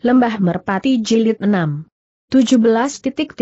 Lembah Merpati Jilid 6. 17.39.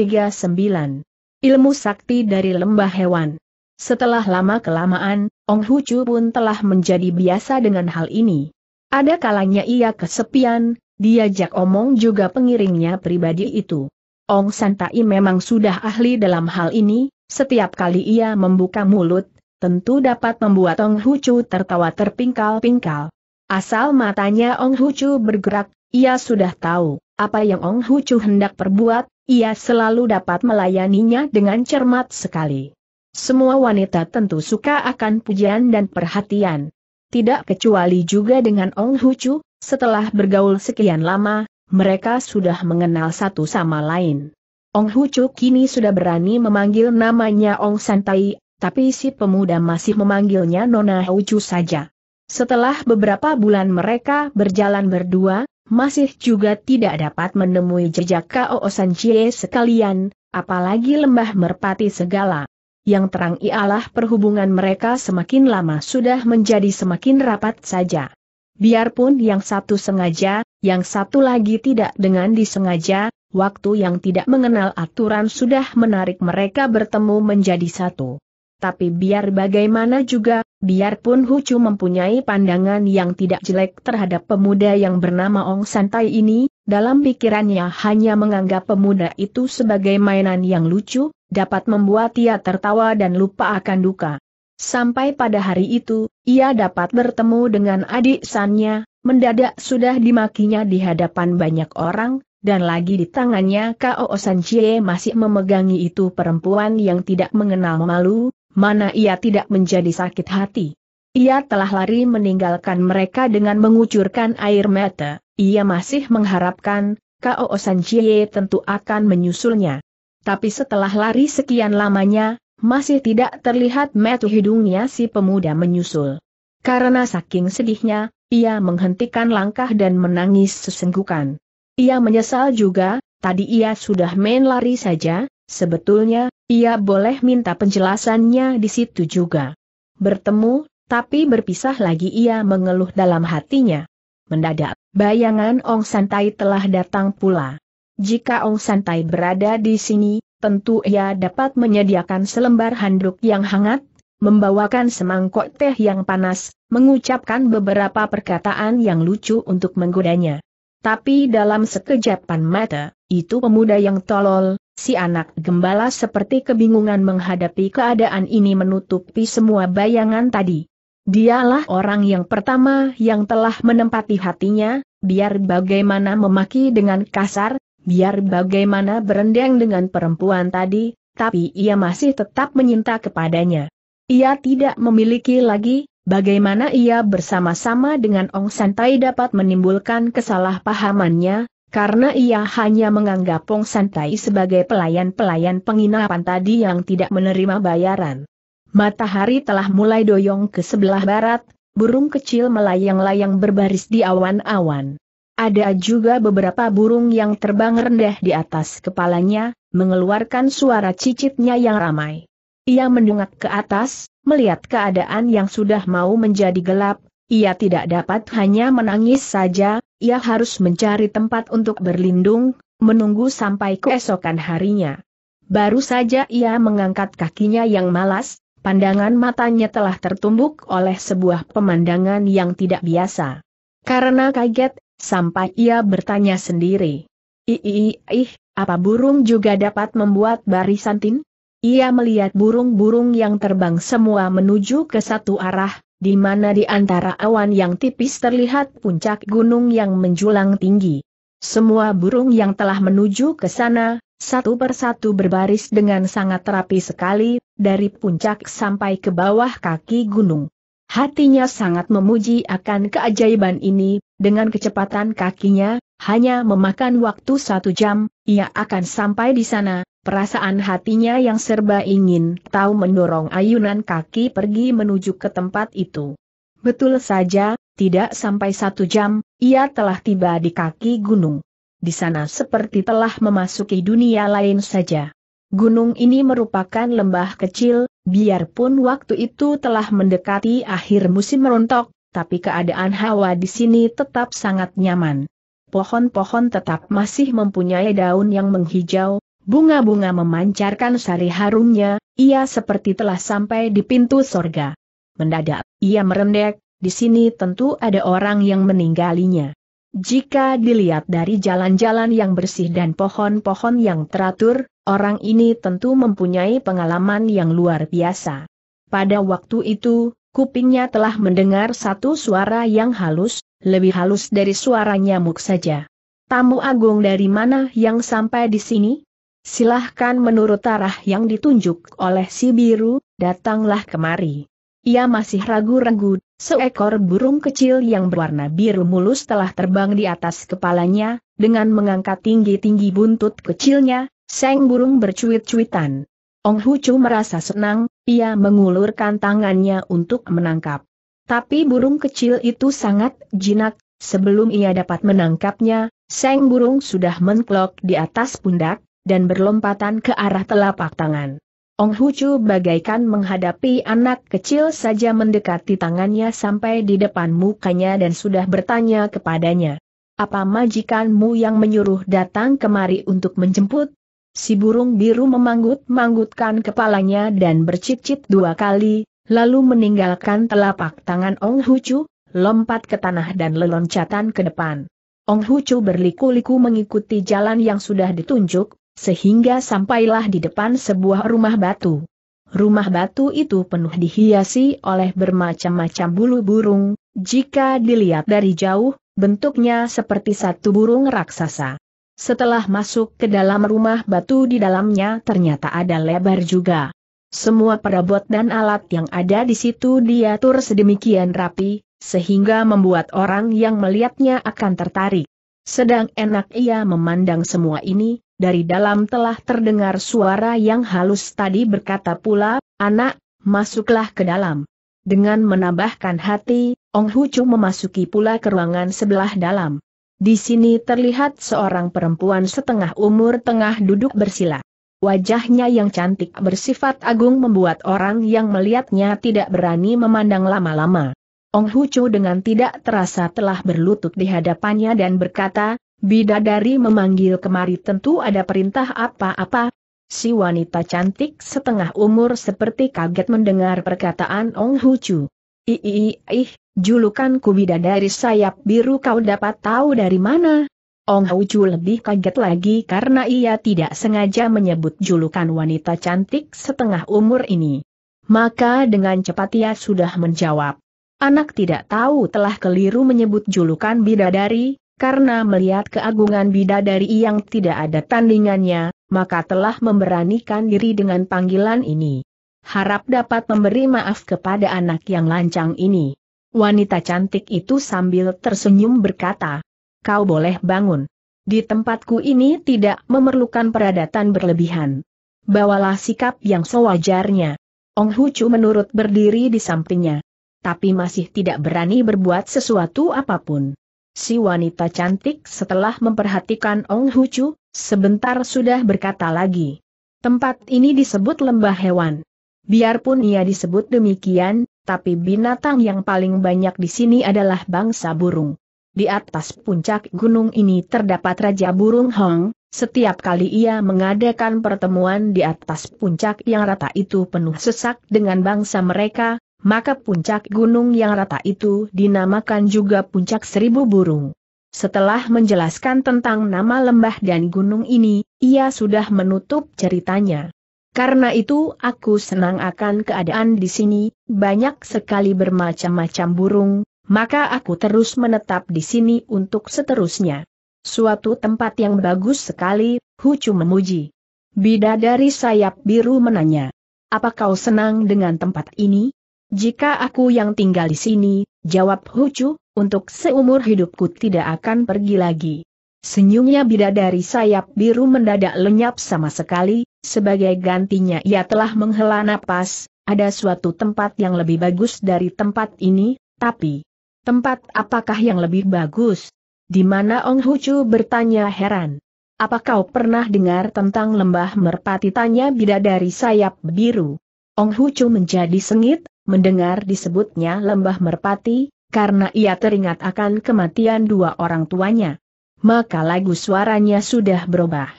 Ilmu Sakti dari Lembah Hewan. Setelah lama kelamaan, Ong Hucu pun telah menjadi biasa dengan hal ini. Ada kalanya ia kesepian, diajak omong juga pengiringnya pribadi itu. Ong Santai memang sudah ahli dalam hal ini, setiap kali ia membuka mulut, tentu dapat membuat Ong Hucu tertawa terpingkal-pingkal. Asal matanya Ong Hucu bergerak, ia sudah tahu, apa yang Ong Hu Chu hendak perbuat, ia selalu dapat melayaninya dengan cermat sekali. Semua wanita tentu suka akan pujian dan perhatian. Tidak kecuali juga dengan Ong Hu Chu, setelah bergaul sekian lama, mereka sudah mengenal satu sama lain. Ong Hu Chu kini sudah berani memanggil namanya Ong Santai, tapi si pemuda masih memanggilnya Nona Hu Chu saja. Setelah beberapa bulan mereka berjalan berdua, masih juga tidak dapat menemui jejak K.O. Chie sekalian, apalagi lembah merpati segala. Yang terang ialah perhubungan mereka semakin lama sudah menjadi semakin rapat saja. Biarpun yang satu sengaja, yang satu lagi tidak dengan disengaja, waktu yang tidak mengenal aturan sudah menarik mereka bertemu menjadi satu. Tapi biar bagaimana juga, Biarpun Chu mempunyai pandangan yang tidak jelek terhadap pemuda yang bernama Ong Santai ini, dalam pikirannya hanya menganggap pemuda itu sebagai mainan yang lucu, dapat membuat ia tertawa dan lupa akan duka. Sampai pada hari itu, ia dapat bertemu dengan adik sannya, mendadak sudah dimakinya di hadapan banyak orang, dan lagi di tangannya Kao Sanchie masih memegangi itu perempuan yang tidak mengenal malu, mana ia tidak menjadi sakit hati. Ia telah lari meninggalkan mereka dengan mengucurkan air mata, ia masih mengharapkan, K.O. Sanjie tentu akan menyusulnya. Tapi setelah lari sekian lamanya, masih tidak terlihat metu hidungnya si pemuda menyusul. Karena saking sedihnya, ia menghentikan langkah dan menangis sesenggukan. Ia menyesal juga, tadi ia sudah main lari saja, sebetulnya, ia boleh minta penjelasannya di situ juga. Bertemu, tapi berpisah lagi ia mengeluh dalam hatinya. Mendadak, bayangan Ong Santai telah datang pula. Jika Ong Santai berada di sini, tentu ia dapat menyediakan selembar handuk yang hangat, membawakan semangkok teh yang panas, mengucapkan beberapa perkataan yang lucu untuk menggodanya. Tapi dalam sekejapan mata, itu pemuda yang tolol, Si anak gembala seperti kebingungan menghadapi keadaan ini menutupi semua bayangan tadi. Dialah orang yang pertama yang telah menempati hatinya, biar bagaimana memaki dengan kasar, biar bagaimana berendang dengan perempuan tadi, tapi ia masih tetap menyinta kepadanya. Ia tidak memiliki lagi, bagaimana ia bersama-sama dengan Ong Santai dapat menimbulkan kesalahpahamannya, karena ia hanya menganggap Pong Santai sebagai pelayan-pelayan penginapan tadi yang tidak menerima bayaran. Matahari telah mulai doyong ke sebelah barat, burung kecil melayang-layang berbaris di awan-awan. Ada juga beberapa burung yang terbang rendah di atas kepalanya, mengeluarkan suara cicitnya yang ramai. Ia mendungak ke atas, melihat keadaan yang sudah mau menjadi gelap, ia tidak dapat hanya menangis saja, ia harus mencari tempat untuk berlindung, menunggu sampai keesokan harinya. Baru saja ia mengangkat kakinya yang malas, pandangan matanya telah tertumbuk oleh sebuah pemandangan yang tidak biasa. Karena kaget, sampai ia bertanya sendiri. Ih, ih, apa burung juga dapat membuat barisan tin? Ia melihat burung-burung yang terbang semua menuju ke satu arah, di mana di antara awan yang tipis terlihat puncak gunung yang menjulang tinggi. Semua burung yang telah menuju ke sana, satu persatu berbaris dengan sangat rapi sekali, dari puncak sampai ke bawah kaki gunung. Hatinya sangat memuji akan keajaiban ini, dengan kecepatan kakinya, hanya memakan waktu satu jam, ia akan sampai di sana, perasaan hatinya yang serba ingin tahu mendorong ayunan kaki pergi menuju ke tempat itu. Betul saja, tidak sampai satu jam, ia telah tiba di kaki gunung. Di sana seperti telah memasuki dunia lain saja. Gunung ini merupakan lembah kecil, biarpun waktu itu telah mendekati akhir musim rontok, tapi keadaan hawa di sini tetap sangat nyaman pohon-pohon tetap masih mempunyai daun yang menghijau, bunga-bunga memancarkan sari harumnya, ia seperti telah sampai di pintu sorga. Mendadak, ia merendek, di sini tentu ada orang yang meninggalinya. Jika dilihat dari jalan-jalan yang bersih dan pohon-pohon yang teratur, orang ini tentu mempunyai pengalaman yang luar biasa. Pada waktu itu, kupingnya telah mendengar satu suara yang halus, lebih halus dari suara nyamuk saja. Tamu agung dari mana yang sampai di sini? Silahkan menurut arah yang ditunjuk oleh si biru, datanglah kemari. Ia masih ragu-ragu, seekor burung kecil yang berwarna biru mulus telah terbang di atas kepalanya, dengan mengangkat tinggi-tinggi buntut kecilnya, seng burung bercuit-cuitan. Ong Hucu merasa senang, ia mengulurkan tangannya untuk menangkap. Tapi burung kecil itu sangat jinak, sebelum ia dapat menangkapnya, seng burung sudah menklok di atas pundak, dan berlompatan ke arah telapak tangan. Ong Hucu bagaikan menghadapi anak kecil saja mendekati tangannya sampai di depan mukanya dan sudah bertanya kepadanya. Apa majikanmu yang menyuruh datang kemari untuk menjemput? Si burung biru memanggut-manggutkan kepalanya dan bercicit dua kali, lalu meninggalkan telapak tangan Ong Hucu, lompat ke tanah dan leloncatan ke depan. Ong Hucu berliku-liku mengikuti jalan yang sudah ditunjuk, sehingga sampailah di depan sebuah rumah batu. Rumah batu itu penuh dihiasi oleh bermacam-macam bulu burung, jika dilihat dari jauh, bentuknya seperti satu burung raksasa. Setelah masuk ke dalam rumah batu di dalamnya ternyata ada lebar juga. Semua perabot dan alat yang ada di situ diatur sedemikian rapi, sehingga membuat orang yang melihatnya akan tertarik. Sedang enak ia memandang semua ini, dari dalam telah terdengar suara yang halus tadi berkata pula, anak, masuklah ke dalam. Dengan menambahkan hati, Ong Hucu memasuki pula ke ruangan sebelah dalam. Di sini terlihat seorang perempuan setengah umur tengah duduk bersila. Wajahnya yang cantik bersifat agung membuat orang yang melihatnya tidak berani memandang lama-lama. Ong Hucu dengan tidak terasa telah berlutut di hadapannya dan berkata, Bidadari memanggil kemari tentu ada perintah apa-apa. Si wanita cantik setengah umur seperti kaget mendengar perkataan Ong Hucu. Ih, ih, ih, julukanku bidadari sayap biru kau dapat tahu dari mana? Ong oh, Hauju lebih kaget lagi karena ia tidak sengaja menyebut julukan wanita cantik setengah umur ini. Maka dengan cepat ia sudah menjawab. Anak tidak tahu telah keliru menyebut julukan bidadari, karena melihat keagungan bidadari yang tidak ada tandingannya, maka telah memberanikan diri dengan panggilan ini. Harap dapat memberi maaf kepada anak yang lancang ini. Wanita cantik itu sambil tersenyum berkata, kau boleh bangun. Di tempatku ini tidak memerlukan peradatan berlebihan. Bawalah sikap yang sewajarnya. Ong Hucu menurut berdiri di sampingnya. Tapi masih tidak berani berbuat sesuatu apapun. Si wanita cantik setelah memperhatikan Ong Hucu, sebentar sudah berkata lagi. Tempat ini disebut lembah hewan. Biarpun ia disebut demikian, tapi binatang yang paling banyak di sini adalah bangsa burung. Di atas puncak gunung ini terdapat Raja Burung Hong, setiap kali ia mengadakan pertemuan di atas puncak yang rata itu penuh sesak dengan bangsa mereka, maka puncak gunung yang rata itu dinamakan juga puncak seribu burung. Setelah menjelaskan tentang nama lembah dan gunung ini, ia sudah menutup ceritanya. Karena itu aku senang akan keadaan di sini, banyak sekali bermacam-macam burung, maka aku terus menetap di sini untuk seterusnya. Suatu tempat yang bagus sekali, Hucu memuji. Bidadari sayap biru menanya, apa kau senang dengan tempat ini? Jika aku yang tinggal di sini, jawab Hucu, untuk seumur hidupku tidak akan pergi lagi. Senyumnya bidadari sayap biru mendadak lenyap sama sekali, sebagai gantinya ia telah menghela napas, ada suatu tempat yang lebih bagus dari tempat ini, tapi... Tempat apakah yang lebih bagus? Di mana Ong Hucu bertanya heran. Apa kau pernah dengar tentang lembah merpati tanya bidadari sayap biru? Ong Hucu menjadi sengit, mendengar disebutnya lembah merpati, karena ia teringat akan kematian dua orang tuanya. Maka lagu suaranya sudah berubah.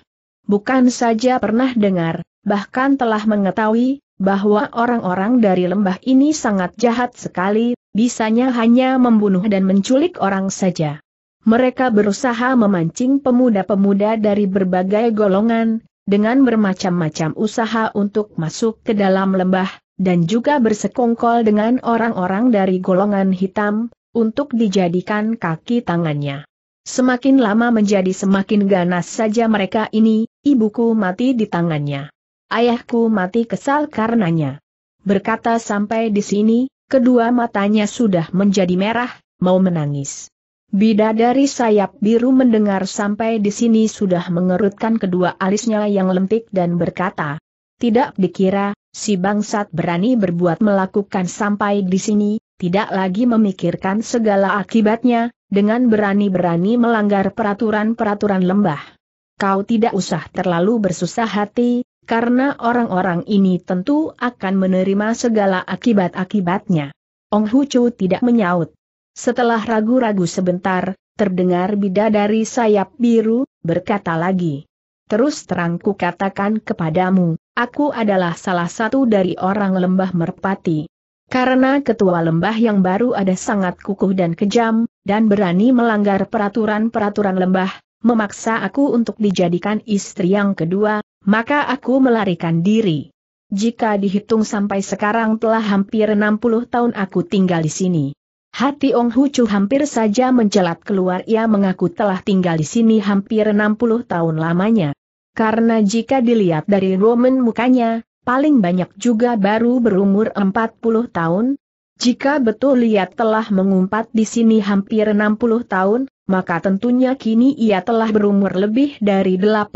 Bukan saja pernah dengar, bahkan telah mengetahui, bahwa orang-orang dari lembah ini sangat jahat sekali, bisanya hanya membunuh dan menculik orang saja. Mereka berusaha memancing pemuda-pemuda dari berbagai golongan, dengan bermacam-macam usaha untuk masuk ke dalam lembah, dan juga bersekongkol dengan orang-orang dari golongan hitam, untuk dijadikan kaki tangannya. Semakin lama menjadi semakin ganas saja mereka ini, ibuku mati di tangannya. Ayahku mati kesal karenanya. Berkata sampai di sini, Kedua matanya sudah menjadi merah, mau menangis. Bidadari sayap biru mendengar sampai di sini sudah mengerutkan kedua alisnya yang lentik dan berkata, tidak dikira, si bangsat berani berbuat melakukan sampai di sini, tidak lagi memikirkan segala akibatnya, dengan berani-berani melanggar peraturan-peraturan lembah. Kau tidak usah terlalu bersusah hati, karena orang-orang ini tentu akan menerima segala akibat-akibatnya. Ong Hu Chu tidak menyaut. Setelah ragu-ragu sebentar, terdengar bidadari sayap biru, berkata lagi. Terus terang ku katakan kepadamu, aku adalah salah satu dari orang lembah merpati. Karena ketua lembah yang baru ada sangat kukuh dan kejam, dan berani melanggar peraturan-peraturan lembah, memaksa aku untuk dijadikan istri yang kedua, maka aku melarikan diri. Jika dihitung sampai sekarang telah hampir 60 tahun aku tinggal di sini. Hati Ong Hucu hampir saja mencelat keluar ia mengaku telah tinggal di sini hampir 60 tahun lamanya. Karena jika dilihat dari Roman mukanya, paling banyak juga baru berumur 40 tahun. Jika betul lihat telah mengumpat di sini hampir 60 tahun, maka tentunya kini ia telah berumur lebih dari 80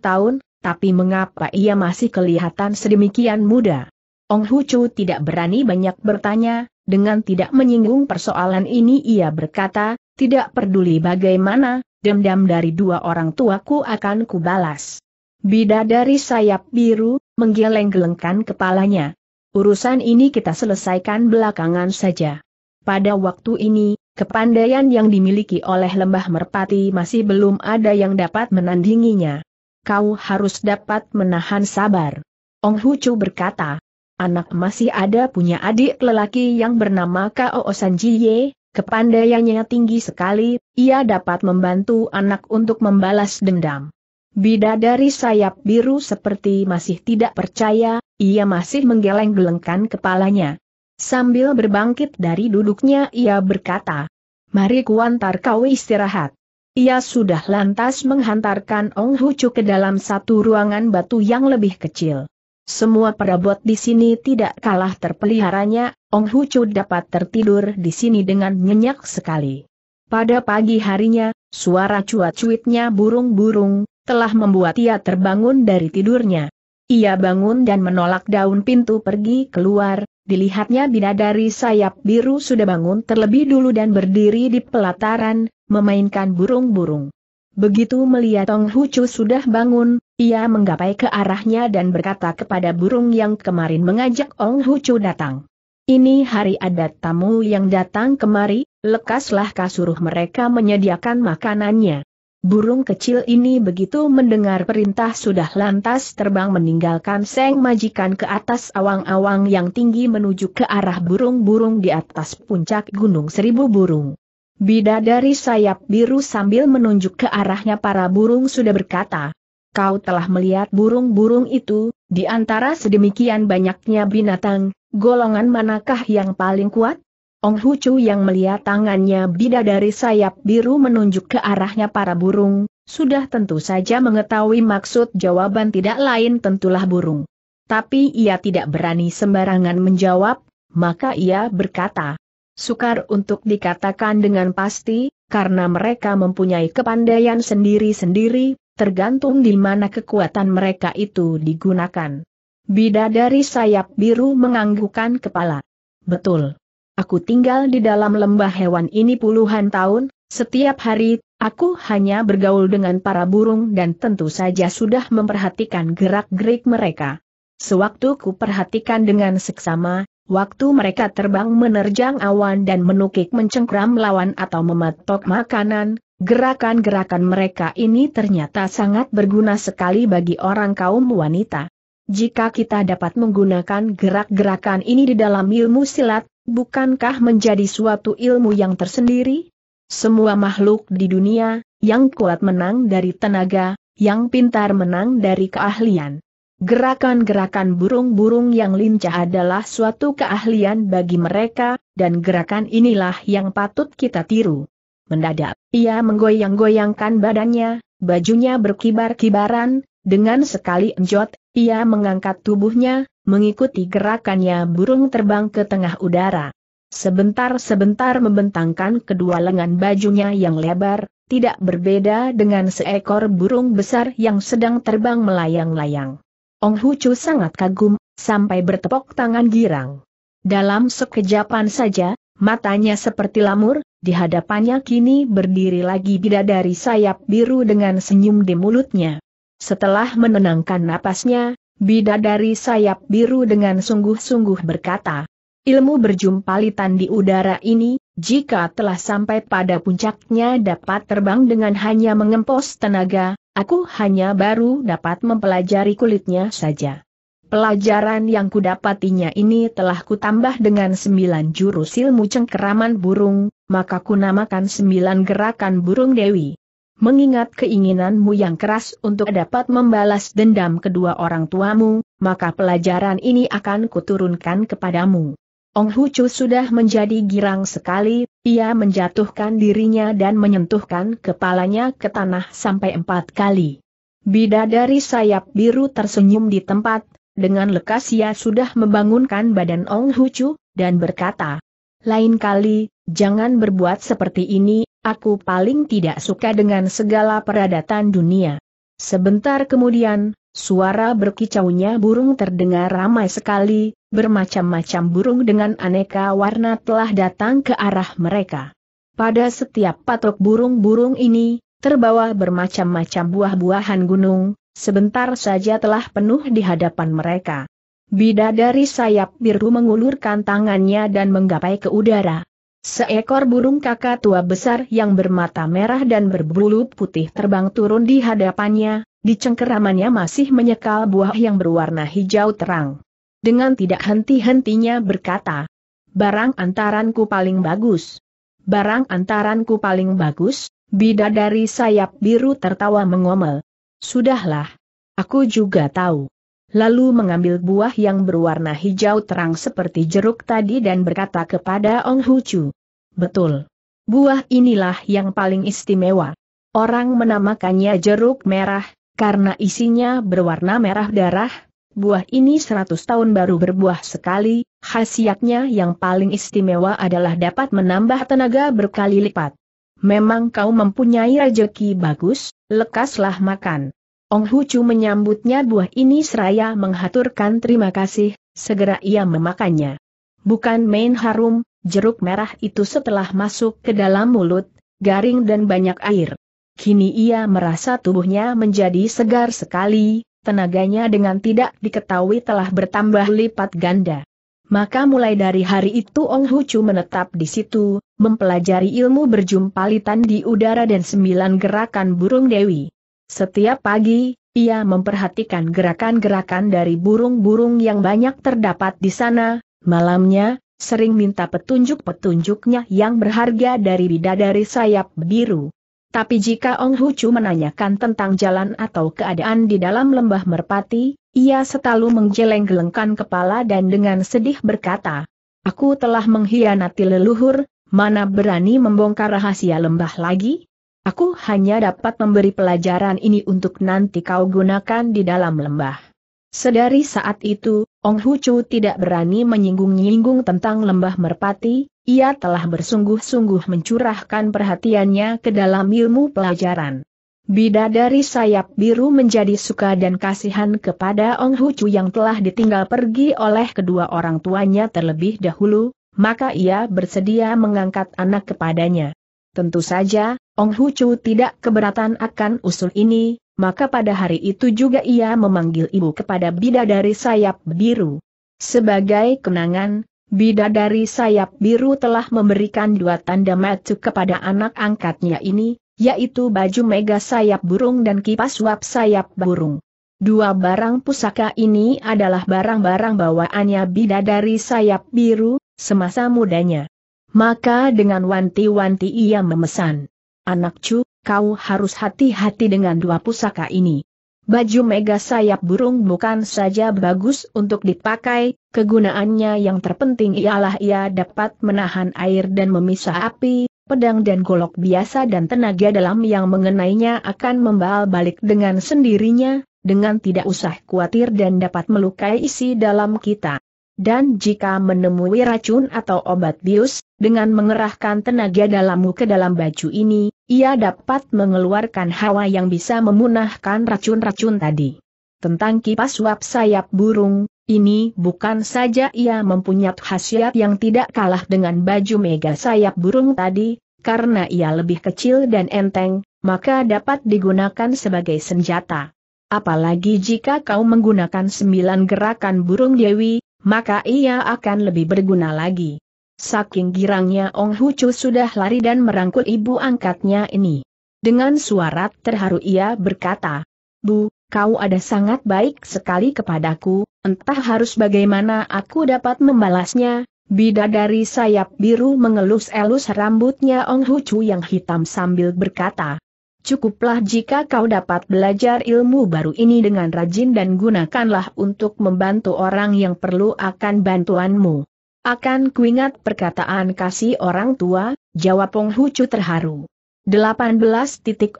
tahun, tapi mengapa ia masih kelihatan sedemikian muda? Ong Hucu tidak berani banyak bertanya, dengan tidak menyinggung persoalan ini ia berkata, tidak peduli bagaimana, dendam dari dua orang tuaku akan kubalas. Bida dari sayap biru, menggeleng-gelengkan kepalanya. Urusan ini kita selesaikan belakangan saja. Pada waktu ini, kepandaian yang dimiliki oleh lembah merpati masih belum ada yang dapat menandinginya kau harus dapat menahan sabar. Ong Hucu berkata, anak masih ada punya adik lelaki yang bernama Kao Sanjiye, kepandaiannya tinggi sekali, ia dapat membantu anak untuk membalas dendam. Bidadari sayap biru seperti masih tidak percaya, ia masih menggeleng-gelengkan kepalanya. Sambil berbangkit dari duduknya ia berkata, Mari kuantar kau istirahat. Ia sudah lantas menghantarkan Ong Hucu ke dalam satu ruangan batu yang lebih kecil. Semua perabot di sini tidak kalah terpeliharanya, Ong Hucu dapat tertidur di sini dengan nyenyak sekali. Pada pagi harinya, suara cuat-cuitnya burung-burung, telah membuat ia terbangun dari tidurnya. Ia bangun dan menolak daun pintu pergi keluar, Dilihatnya bidadari sayap biru sudah bangun terlebih dulu dan berdiri di pelataran, memainkan burung-burung. Begitu melihat Tong Hucu sudah bangun, ia menggapai ke arahnya dan berkata kepada burung yang kemarin mengajak Ong Hucu datang. Ini hari adat tamu yang datang kemari, lekaslah kasuruh mereka menyediakan makanannya. Burung kecil ini begitu mendengar perintah sudah lantas terbang meninggalkan seng majikan ke atas awang-awang yang tinggi menuju ke arah burung-burung di atas puncak gunung seribu burung. Bidadari sayap biru sambil menunjuk ke arahnya para burung sudah berkata, Kau telah melihat burung-burung itu, di antara sedemikian banyaknya binatang, golongan manakah yang paling kuat? Ong Hucu yang melihat tangannya bidadari sayap biru menunjuk ke arahnya para burung, sudah tentu saja mengetahui maksud jawaban tidak lain tentulah burung. Tapi ia tidak berani sembarangan menjawab, maka ia berkata, sukar untuk dikatakan dengan pasti, karena mereka mempunyai kepandaian sendiri-sendiri, tergantung di mana kekuatan mereka itu digunakan. Bidadari sayap biru menganggukkan kepala. Betul. Aku tinggal di dalam lembah hewan ini puluhan tahun, setiap hari, aku hanya bergaul dengan para burung dan tentu saja sudah memperhatikan gerak-gerik mereka. Sewaktu ku perhatikan dengan seksama, waktu mereka terbang menerjang awan dan menukik mencengkram lawan atau mematok makanan, gerakan-gerakan mereka ini ternyata sangat berguna sekali bagi orang kaum wanita. Jika kita dapat menggunakan gerak-gerakan ini di dalam ilmu silat, Bukankah menjadi suatu ilmu yang tersendiri? Semua makhluk di dunia, yang kuat menang dari tenaga, yang pintar menang dari keahlian. Gerakan-gerakan burung-burung yang lincah adalah suatu keahlian bagi mereka, dan gerakan inilah yang patut kita tiru. Mendadak, ia menggoyang-goyangkan badannya, bajunya berkibar-kibaran, dengan sekali enjot, ia mengangkat tubuhnya, Mengikuti gerakannya burung terbang ke tengah udara. Sebentar-sebentar membentangkan kedua lengan bajunya yang lebar, tidak berbeda dengan seekor burung besar yang sedang terbang melayang-layang. Ong Hucu sangat kagum, sampai bertepuk tangan girang. Dalam sekejapan saja, matanya seperti lamur, di hadapannya kini berdiri lagi bidadari sayap biru dengan senyum di mulutnya. Setelah menenangkan napasnya, Bidadari sayap biru dengan sungguh-sungguh berkata, ilmu berjumpalitan di udara ini, jika telah sampai pada puncaknya dapat terbang dengan hanya mengempos tenaga, aku hanya baru dapat mempelajari kulitnya saja. Pelajaran yang kudapatinya ini telah kutambah dengan sembilan jurus ilmu cengkeraman burung, maka kunamakan sembilan gerakan burung dewi. Mengingat keinginanmu yang keras untuk dapat membalas dendam kedua orang tuamu, maka pelajaran ini akan kuturunkan kepadamu. Ong Hucu sudah menjadi girang sekali, ia menjatuhkan dirinya dan menyentuhkan kepalanya ke tanah sampai empat kali. Bidadari sayap biru tersenyum di tempat, dengan lekas ia sudah membangunkan badan Ong Hucu, dan berkata, lain kali, jangan berbuat seperti ini, Aku paling tidak suka dengan segala peradatan dunia. Sebentar kemudian, suara berkicaunya burung terdengar ramai sekali, bermacam-macam burung dengan aneka warna telah datang ke arah mereka. Pada setiap patok burung-burung ini, terbawa bermacam-macam buah-buahan gunung, sebentar saja telah penuh di hadapan mereka. Bidadari sayap biru mengulurkan tangannya dan menggapai ke udara. Seekor burung kakak tua besar yang bermata merah dan berbulu putih terbang turun di hadapannya, di cengkeramannya masih menyekal buah yang berwarna hijau terang. Dengan tidak henti-hentinya berkata, Barang antaranku paling bagus. Barang antaranku paling bagus, bidadari sayap biru tertawa mengomel. Sudahlah. Aku juga tahu lalu mengambil buah yang berwarna hijau terang seperti jeruk tadi dan berkata kepada Ong Hucu. Betul. Buah inilah yang paling istimewa. Orang menamakannya jeruk merah, karena isinya berwarna merah darah, buah ini 100 tahun baru berbuah sekali, khasiatnya yang paling istimewa adalah dapat menambah tenaga berkali lipat. Memang kau mempunyai rejeki bagus, lekaslah makan. Ong Chu menyambutnya buah ini seraya menghaturkan terima kasih, segera ia memakannya. Bukan main harum, jeruk merah itu setelah masuk ke dalam mulut, garing dan banyak air. Kini ia merasa tubuhnya menjadi segar sekali, tenaganya dengan tidak diketahui telah bertambah lipat ganda. Maka mulai dari hari itu Ong Chu menetap di situ, mempelajari ilmu berjumpalitan di udara dan sembilan gerakan burung dewi. Setiap pagi, ia memperhatikan gerakan-gerakan dari burung-burung yang banyak terdapat di sana, malamnya, sering minta petunjuk-petunjuknya yang berharga dari bidadari sayap biru. Tapi jika Ong Hucu menanyakan tentang jalan atau keadaan di dalam lembah merpati, ia selalu menggeleng-gelengkan kepala dan dengan sedih berkata, Aku telah mengkhianati leluhur, mana berani membongkar rahasia lembah lagi? Aku hanya dapat memberi pelajaran ini untuk nanti kau gunakan di dalam lembah. Sedari saat itu, Ong Hucu tidak berani menyinggung-nyinggung tentang lembah merpati, ia telah bersungguh-sungguh mencurahkan perhatiannya ke dalam ilmu pelajaran. Bidadari sayap biru menjadi suka dan kasihan kepada Ong Hucu yang telah ditinggal pergi oleh kedua orang tuanya terlebih dahulu, maka ia bersedia mengangkat anak kepadanya. Tentu saja, Ong Hucu tidak keberatan akan usul ini, maka pada hari itu juga ia memanggil ibu kepada bidadari sayap biru. Sebagai kenangan, bidadari sayap biru telah memberikan dua tanda mata kepada anak angkatnya ini, yaitu baju mega sayap burung dan kipas wap sayap burung. Dua barang pusaka ini adalah barang-barang bawaannya bidadari sayap biru, semasa mudanya. Maka dengan wanti-wanti ia memesan. Anak cu, kau harus hati-hati dengan dua pusaka ini. Baju mega sayap burung bukan saja bagus untuk dipakai, kegunaannya yang terpenting ialah ia dapat menahan air dan memisah api, pedang dan golok biasa dan tenaga dalam yang mengenainya akan membal balik dengan sendirinya, dengan tidak usah khawatir dan dapat melukai isi dalam kita. Dan jika menemui racun atau obat bius, dengan mengerahkan tenaga dalammu ke dalam baju ini, ia dapat mengeluarkan hawa yang bisa memunahkan racun-racun tadi. Tentang kipas uap sayap burung, ini bukan saja ia mempunyai khasiat yang tidak kalah dengan baju mega sayap burung tadi, karena ia lebih kecil dan enteng, maka dapat digunakan sebagai senjata. Apalagi jika kau menggunakan sembilan gerakan burung dewi, maka ia akan lebih berguna lagi. Saking girangnya Ong Hucu sudah lari dan merangkul ibu angkatnya ini. Dengan suara terharu ia berkata, Bu, kau ada sangat baik sekali kepadaku, entah harus bagaimana aku dapat membalasnya. Bidadari sayap biru mengelus-elus rambutnya Ong Hucu yang hitam sambil berkata, Cukuplah jika kau dapat belajar ilmu baru ini dengan rajin dan gunakanlah untuk membantu orang yang perlu akan bantuanmu. Akan kuingat perkataan kasih orang tua, jawab Pong Hucu terharu. 18.40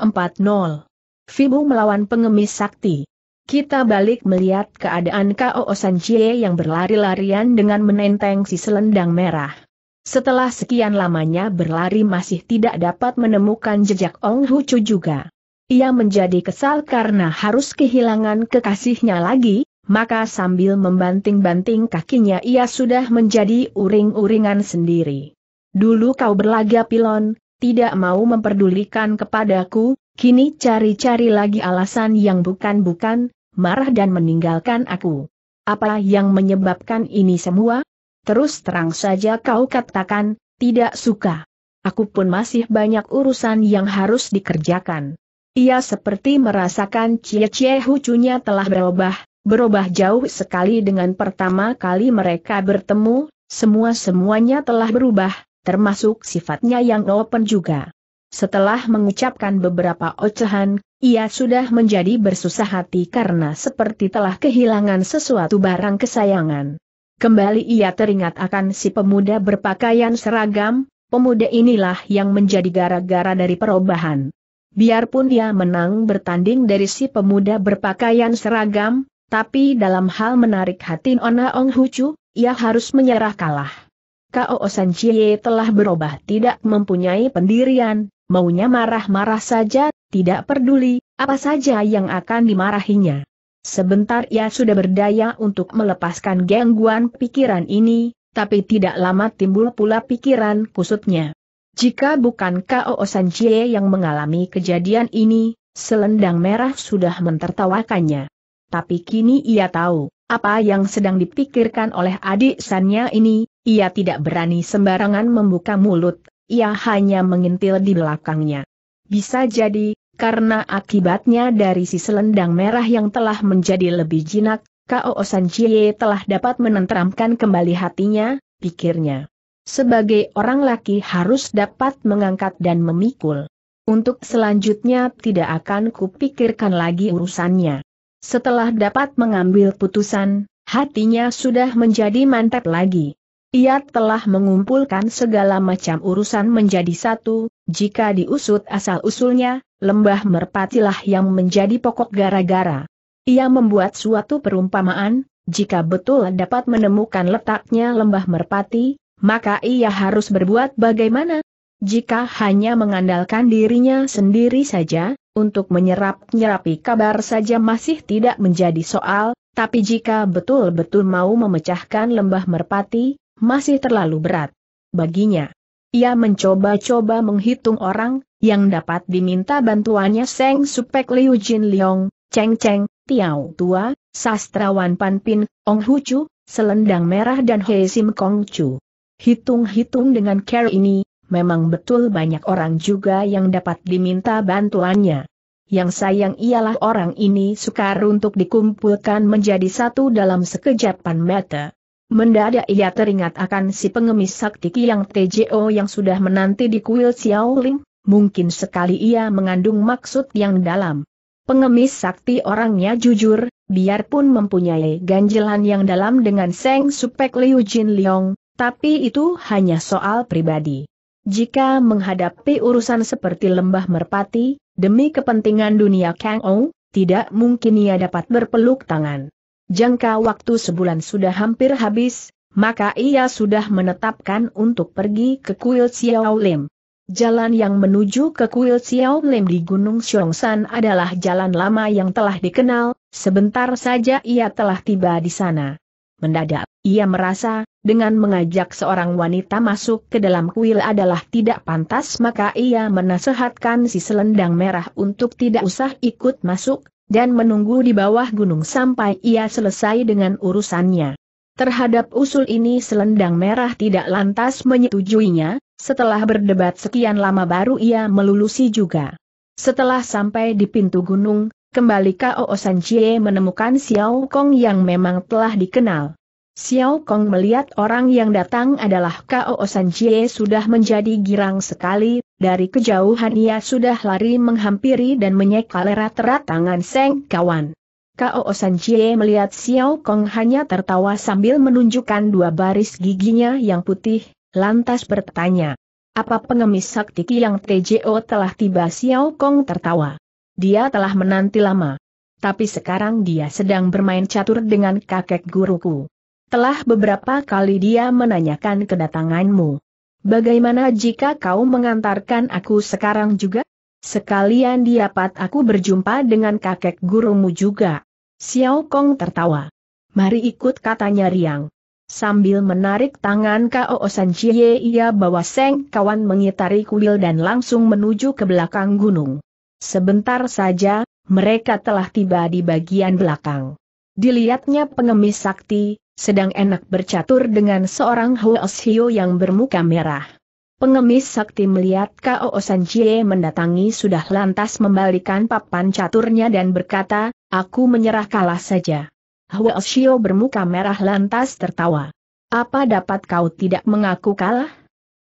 Fibu melawan pengemis sakti. Kita balik melihat keadaan K.O. Sanjie yang berlari-larian dengan menenteng si selendang merah. Setelah sekian lamanya berlari masih tidak dapat menemukan jejak Ong Hucu juga. Ia menjadi kesal karena harus kehilangan kekasihnya lagi, maka sambil membanting-banting kakinya ia sudah menjadi uring-uringan sendiri. Dulu kau berlaga pilon, tidak mau memperdulikan kepadaku, kini cari-cari lagi alasan yang bukan-bukan, marah dan meninggalkan aku. Apa yang menyebabkan ini semua? Terus terang saja kau katakan, tidak suka. Aku pun masih banyak urusan yang harus dikerjakan. Ia seperti merasakan cie-cie hucunya telah berubah, berubah jauh sekali dengan pertama kali mereka bertemu, semua-semuanya telah berubah, termasuk sifatnya yang open juga. Setelah mengucapkan beberapa ocehan, ia sudah menjadi bersusah hati karena seperti telah kehilangan sesuatu barang kesayangan. Kembali ia teringat akan si pemuda berpakaian seragam, pemuda inilah yang menjadi gara-gara dari perubahan. Biarpun ia menang bertanding dari si pemuda berpakaian seragam, tapi dalam hal menarik hati Nona Ong Hucu, ia harus menyerah kalah. Kao San Chie telah berubah tidak mempunyai pendirian, maunya marah-marah saja, tidak peduli, apa saja yang akan dimarahinya. Sebentar ia sudah berdaya untuk melepaskan gangguan pikiran ini, tapi tidak lama timbul pula pikiran kusutnya. Jika bukan Kao San Chie yang mengalami kejadian ini, selendang merah sudah mentertawakannya tapi kini ia tahu, apa yang sedang dipikirkan oleh adik sannya ini, ia tidak berani sembarangan membuka mulut, ia hanya mengintil di belakangnya. Bisa jadi, karena akibatnya dari si selendang merah yang telah menjadi lebih jinak, Kao San Jie telah dapat menenteramkan kembali hatinya, pikirnya. Sebagai orang laki harus dapat mengangkat dan memikul. Untuk selanjutnya tidak akan kupikirkan lagi urusannya. Setelah dapat mengambil putusan, hatinya sudah menjadi mantap lagi. Ia telah mengumpulkan segala macam urusan menjadi satu, jika diusut asal-usulnya, lembah merpatilah yang menjadi pokok gara-gara. Ia membuat suatu perumpamaan, jika betul dapat menemukan letaknya lembah merpati, maka ia harus berbuat bagaimana? Jika hanya mengandalkan dirinya sendiri saja, untuk menyerap-nyerapi kabar saja masih tidak menjadi soal, tapi jika betul-betul mau memecahkan lembah merpati, masih terlalu berat baginya. Ia mencoba-coba menghitung orang yang dapat diminta bantuannya Seng Supek Liu Jin Liong, Cheng Cheng, Tiao Tua, Sastrawan Pan Pin, Ong Hu Chu, Selendang Merah dan Hei Sim Kong Chu. Hitung-hitung dengan care ini, memang betul banyak orang juga yang dapat diminta bantuannya. Yang sayang ialah orang ini sukar untuk dikumpulkan menjadi satu dalam sekejapan mata. Mendadak ia teringat akan si pengemis sakti yang TJO yang sudah menanti di kuil Xiaoling, mungkin sekali ia mengandung maksud yang dalam. Pengemis sakti orangnya jujur, biarpun mempunyai ganjelan yang dalam dengan Seng Supek Liu Jin Liong, tapi itu hanya soal pribadi. Jika menghadapi urusan seperti lembah merpati, demi kepentingan dunia Kang Ou, tidak mungkin ia dapat berpeluk tangan. Jangka waktu sebulan sudah hampir habis, maka ia sudah menetapkan untuk pergi ke kuil Xiao Lim. Jalan yang menuju ke kuil Xiao Lim di Gunung Xiongshan adalah jalan lama yang telah dikenal, sebentar saja ia telah tiba di sana. Mendadak, ia merasa, dengan mengajak seorang wanita masuk ke dalam kuil adalah tidak pantas maka ia menasehatkan si selendang merah untuk tidak usah ikut masuk, dan menunggu di bawah gunung sampai ia selesai dengan urusannya. Terhadap usul ini selendang merah tidak lantas menyetujuinya, setelah berdebat sekian lama baru ia melulusi juga. Setelah sampai di pintu gunung, kembali Kao Sanjie menemukan Xiao Kong yang memang telah dikenal. Xiao Kong melihat orang yang datang adalah Kao San Jie sudah menjadi girang sekali, dari kejauhan ia sudah lari menghampiri dan menyekal erat-erat tangan Seng kawan. Kao San Jie melihat Xiao Kong hanya tertawa sambil menunjukkan dua baris giginya yang putih, lantas bertanya. Apa pengemis sakti yang TJO telah tiba Xiao Kong tertawa. Dia telah menanti lama. Tapi sekarang dia sedang bermain catur dengan kakek guruku. Telah beberapa kali dia menanyakan kedatanganmu. Bagaimana jika kau mengantarkan aku sekarang juga? Sekalian diapat aku berjumpa dengan kakek gurumu juga. Xiao Kong tertawa. Mari ikut katanya Riang. Sambil menarik tangan Kao Osan Chie ia bawa Seng kawan mengitari kuil dan langsung menuju ke belakang gunung. Sebentar saja, mereka telah tiba di bagian belakang. Dilihatnya pengemis sakti, sedang enak bercatur dengan seorang Huos Hio yang bermuka merah. Pengemis sakti melihat Kao San mendatangi sudah lantas membalikan papan caturnya dan berkata, aku menyerah kalah saja. Huos Hio bermuka merah lantas tertawa. Apa dapat kau tidak mengaku kalah?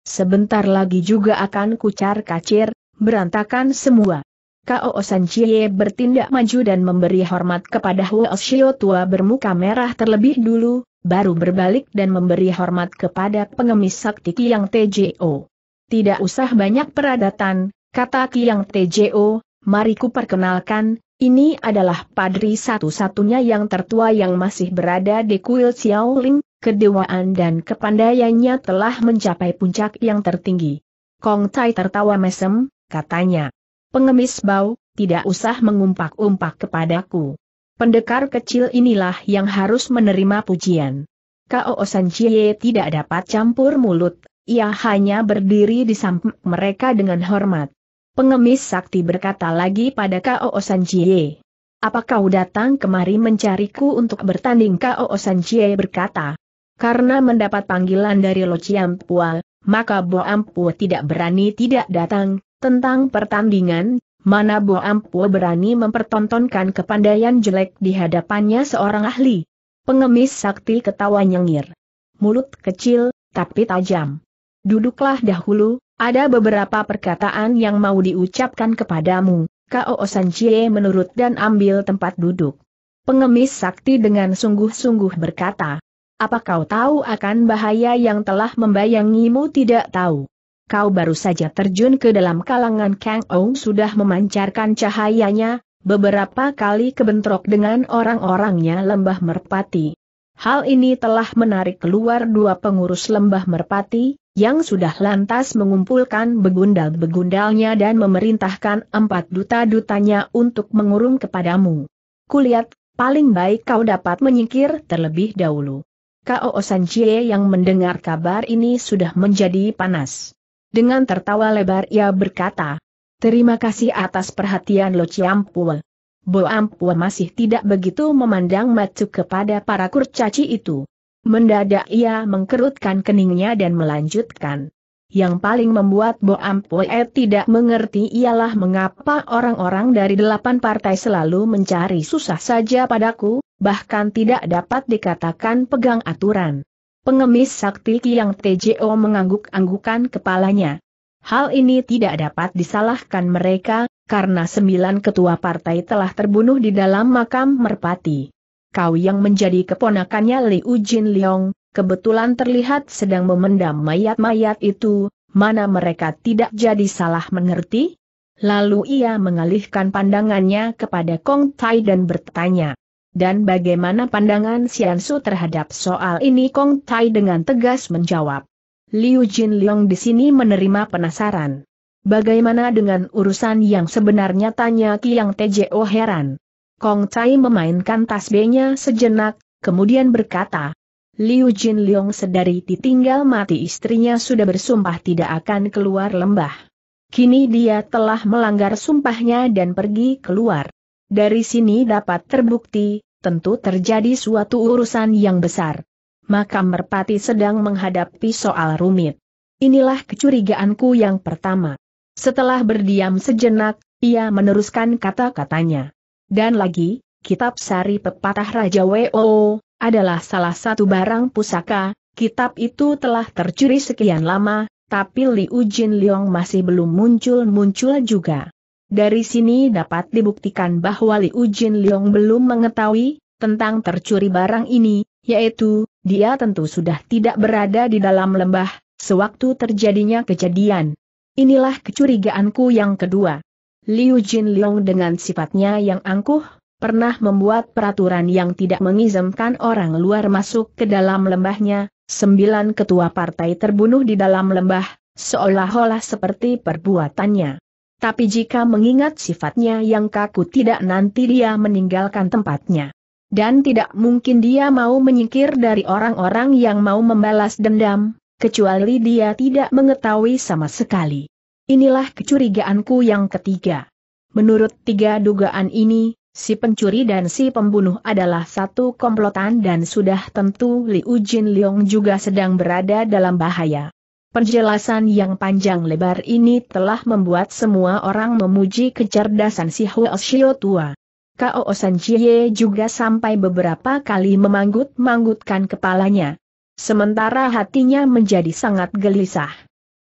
Sebentar lagi juga akan kucar kacir, berantakan semua. Kao Chie bertindak maju dan memberi hormat kepada Huo Oshio tua bermuka merah terlebih dulu, baru berbalik dan memberi hormat kepada pengemis sakti Kiang TJO. Tidak usah banyak peradatan, kata Kiang TJO, mari ku perkenalkan, ini adalah padri satu-satunya yang tertua yang masih berada di kuil Xiaoling, kedewaan dan kepandaiannya telah mencapai puncak yang tertinggi. Kong Tai tertawa mesem, katanya pengemis bau, tidak usah mengumpak-umpak kepadaku. Pendekar kecil inilah yang harus menerima pujian. Kao Sanchie tidak dapat campur mulut, ia hanya berdiri di samping mereka dengan hormat. Pengemis sakti berkata lagi pada Kao Sanchie. Apa kau datang kemari mencariku untuk bertanding? Kao Sanchie berkata. Karena mendapat panggilan dari Lo Chiampua, maka Bo Ampu tidak berani tidak datang, tentang pertandingan, mana Bo berani mempertontonkan kepandaian jelek di hadapannya seorang ahli. Pengemis sakti ketawa nyengir. Mulut kecil, tapi tajam. Duduklah dahulu, ada beberapa perkataan yang mau diucapkan kepadamu. Kao Cie menurut dan ambil tempat duduk. Pengemis sakti dengan sungguh-sungguh berkata, apa kau tahu akan bahaya yang telah membayangimu tidak tahu? kau baru saja terjun ke dalam kalangan Kang Ou sudah memancarkan cahayanya, beberapa kali kebentrok dengan orang-orangnya lembah merpati. Hal ini telah menarik keluar dua pengurus lembah merpati, yang sudah lantas mengumpulkan begundal-begundalnya dan memerintahkan empat duta-dutanya untuk mengurung kepadamu. Kulihat, paling baik kau dapat menyingkir terlebih dahulu. Kao Sanjie yang mendengar kabar ini sudah menjadi panas. Dengan tertawa lebar ia berkata, Terima kasih atas perhatian Lo Ciampua. Bo Ampua masih tidak begitu memandang macu kepada para kurcaci itu. Mendadak ia mengkerutkan keningnya dan melanjutkan. Yang paling membuat Bo Ampue tidak mengerti ialah mengapa orang-orang dari delapan partai selalu mencari susah saja padaku, bahkan tidak dapat dikatakan pegang aturan. Pengemis sakti Kiang Tjo mengangguk-anggukan kepalanya. Hal ini tidak dapat disalahkan mereka, karena sembilan ketua partai telah terbunuh di dalam makam merpati. Kau yang menjadi keponakannya Liu Ujin Leong, kebetulan terlihat sedang memendam mayat-mayat itu, mana mereka tidak jadi salah mengerti? Lalu ia mengalihkan pandangannya kepada Kong Tai dan bertanya, dan bagaimana pandangan Xiansu terhadap soal ini Kong Tai dengan tegas menjawab. Liu Jin Leong di sini menerima penasaran. Bagaimana dengan urusan yang sebenarnya tanya Kiang Tjo heran. Kong Tai memainkan tasbihnya sejenak, kemudian berkata, Liu Jin Leong sedari ditinggal mati istrinya sudah bersumpah tidak akan keluar lembah. Kini dia telah melanggar sumpahnya dan pergi keluar. Dari sini dapat terbukti, tentu terjadi suatu urusan yang besar. Makam Merpati sedang menghadapi soal rumit. Inilah kecurigaanku yang pertama. Setelah berdiam sejenak, ia meneruskan kata-katanya. Dan lagi, Kitab Sari Pepatah Raja WO adalah salah satu barang pusaka, kitab itu telah tercuri sekian lama, tapi Liu Ujin Liong masih belum muncul-muncul juga. Dari sini dapat dibuktikan bahwa Liu Jin Leong belum mengetahui tentang tercuri barang ini, yaitu, dia tentu sudah tidak berada di dalam lembah, sewaktu terjadinya kejadian. Inilah kecurigaanku yang kedua. Liu Jin Leong dengan sifatnya yang angkuh, pernah membuat peraturan yang tidak mengizinkan orang luar masuk ke dalam lembahnya, sembilan ketua partai terbunuh di dalam lembah, seolah-olah seperti perbuatannya. Tapi jika mengingat sifatnya yang kaku tidak nanti dia meninggalkan tempatnya. Dan tidak mungkin dia mau menyingkir dari orang-orang yang mau membalas dendam, kecuali dia tidak mengetahui sama sekali. Inilah kecurigaanku yang ketiga. Menurut tiga dugaan ini, si pencuri dan si pembunuh adalah satu komplotan dan sudah tentu Liu Jin Leong juga sedang berada dalam bahaya. Perjelasan yang panjang lebar ini telah membuat semua orang memuji kecerdasan si Huo Shio tua. Kao San Jie juga sampai beberapa kali memanggut-manggutkan kepalanya. Sementara hatinya menjadi sangat gelisah.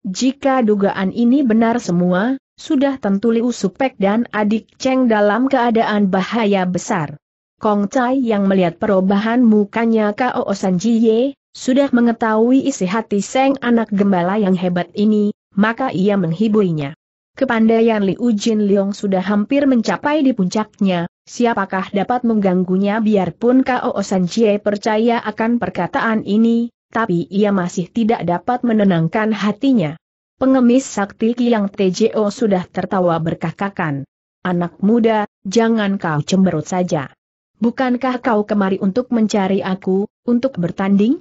Jika dugaan ini benar semua, sudah tentu Liu Supek dan adik Cheng dalam keadaan bahaya besar. Kong Chai yang melihat perubahan mukanya Kao San Jie, sudah mengetahui isi hati Seng anak gembala yang hebat ini, maka ia menghiburnya. Kepandaian Liu Ujin Liong sudah hampir mencapai di puncaknya, siapakah dapat mengganggunya biarpun Kao San Chie percaya akan perkataan ini, tapi ia masih tidak dapat menenangkan hatinya. Pengemis sakti Kiang TJO sudah tertawa berkakakan. Anak muda, jangan kau cemberut saja. Bukankah kau kemari untuk mencari aku, untuk bertanding?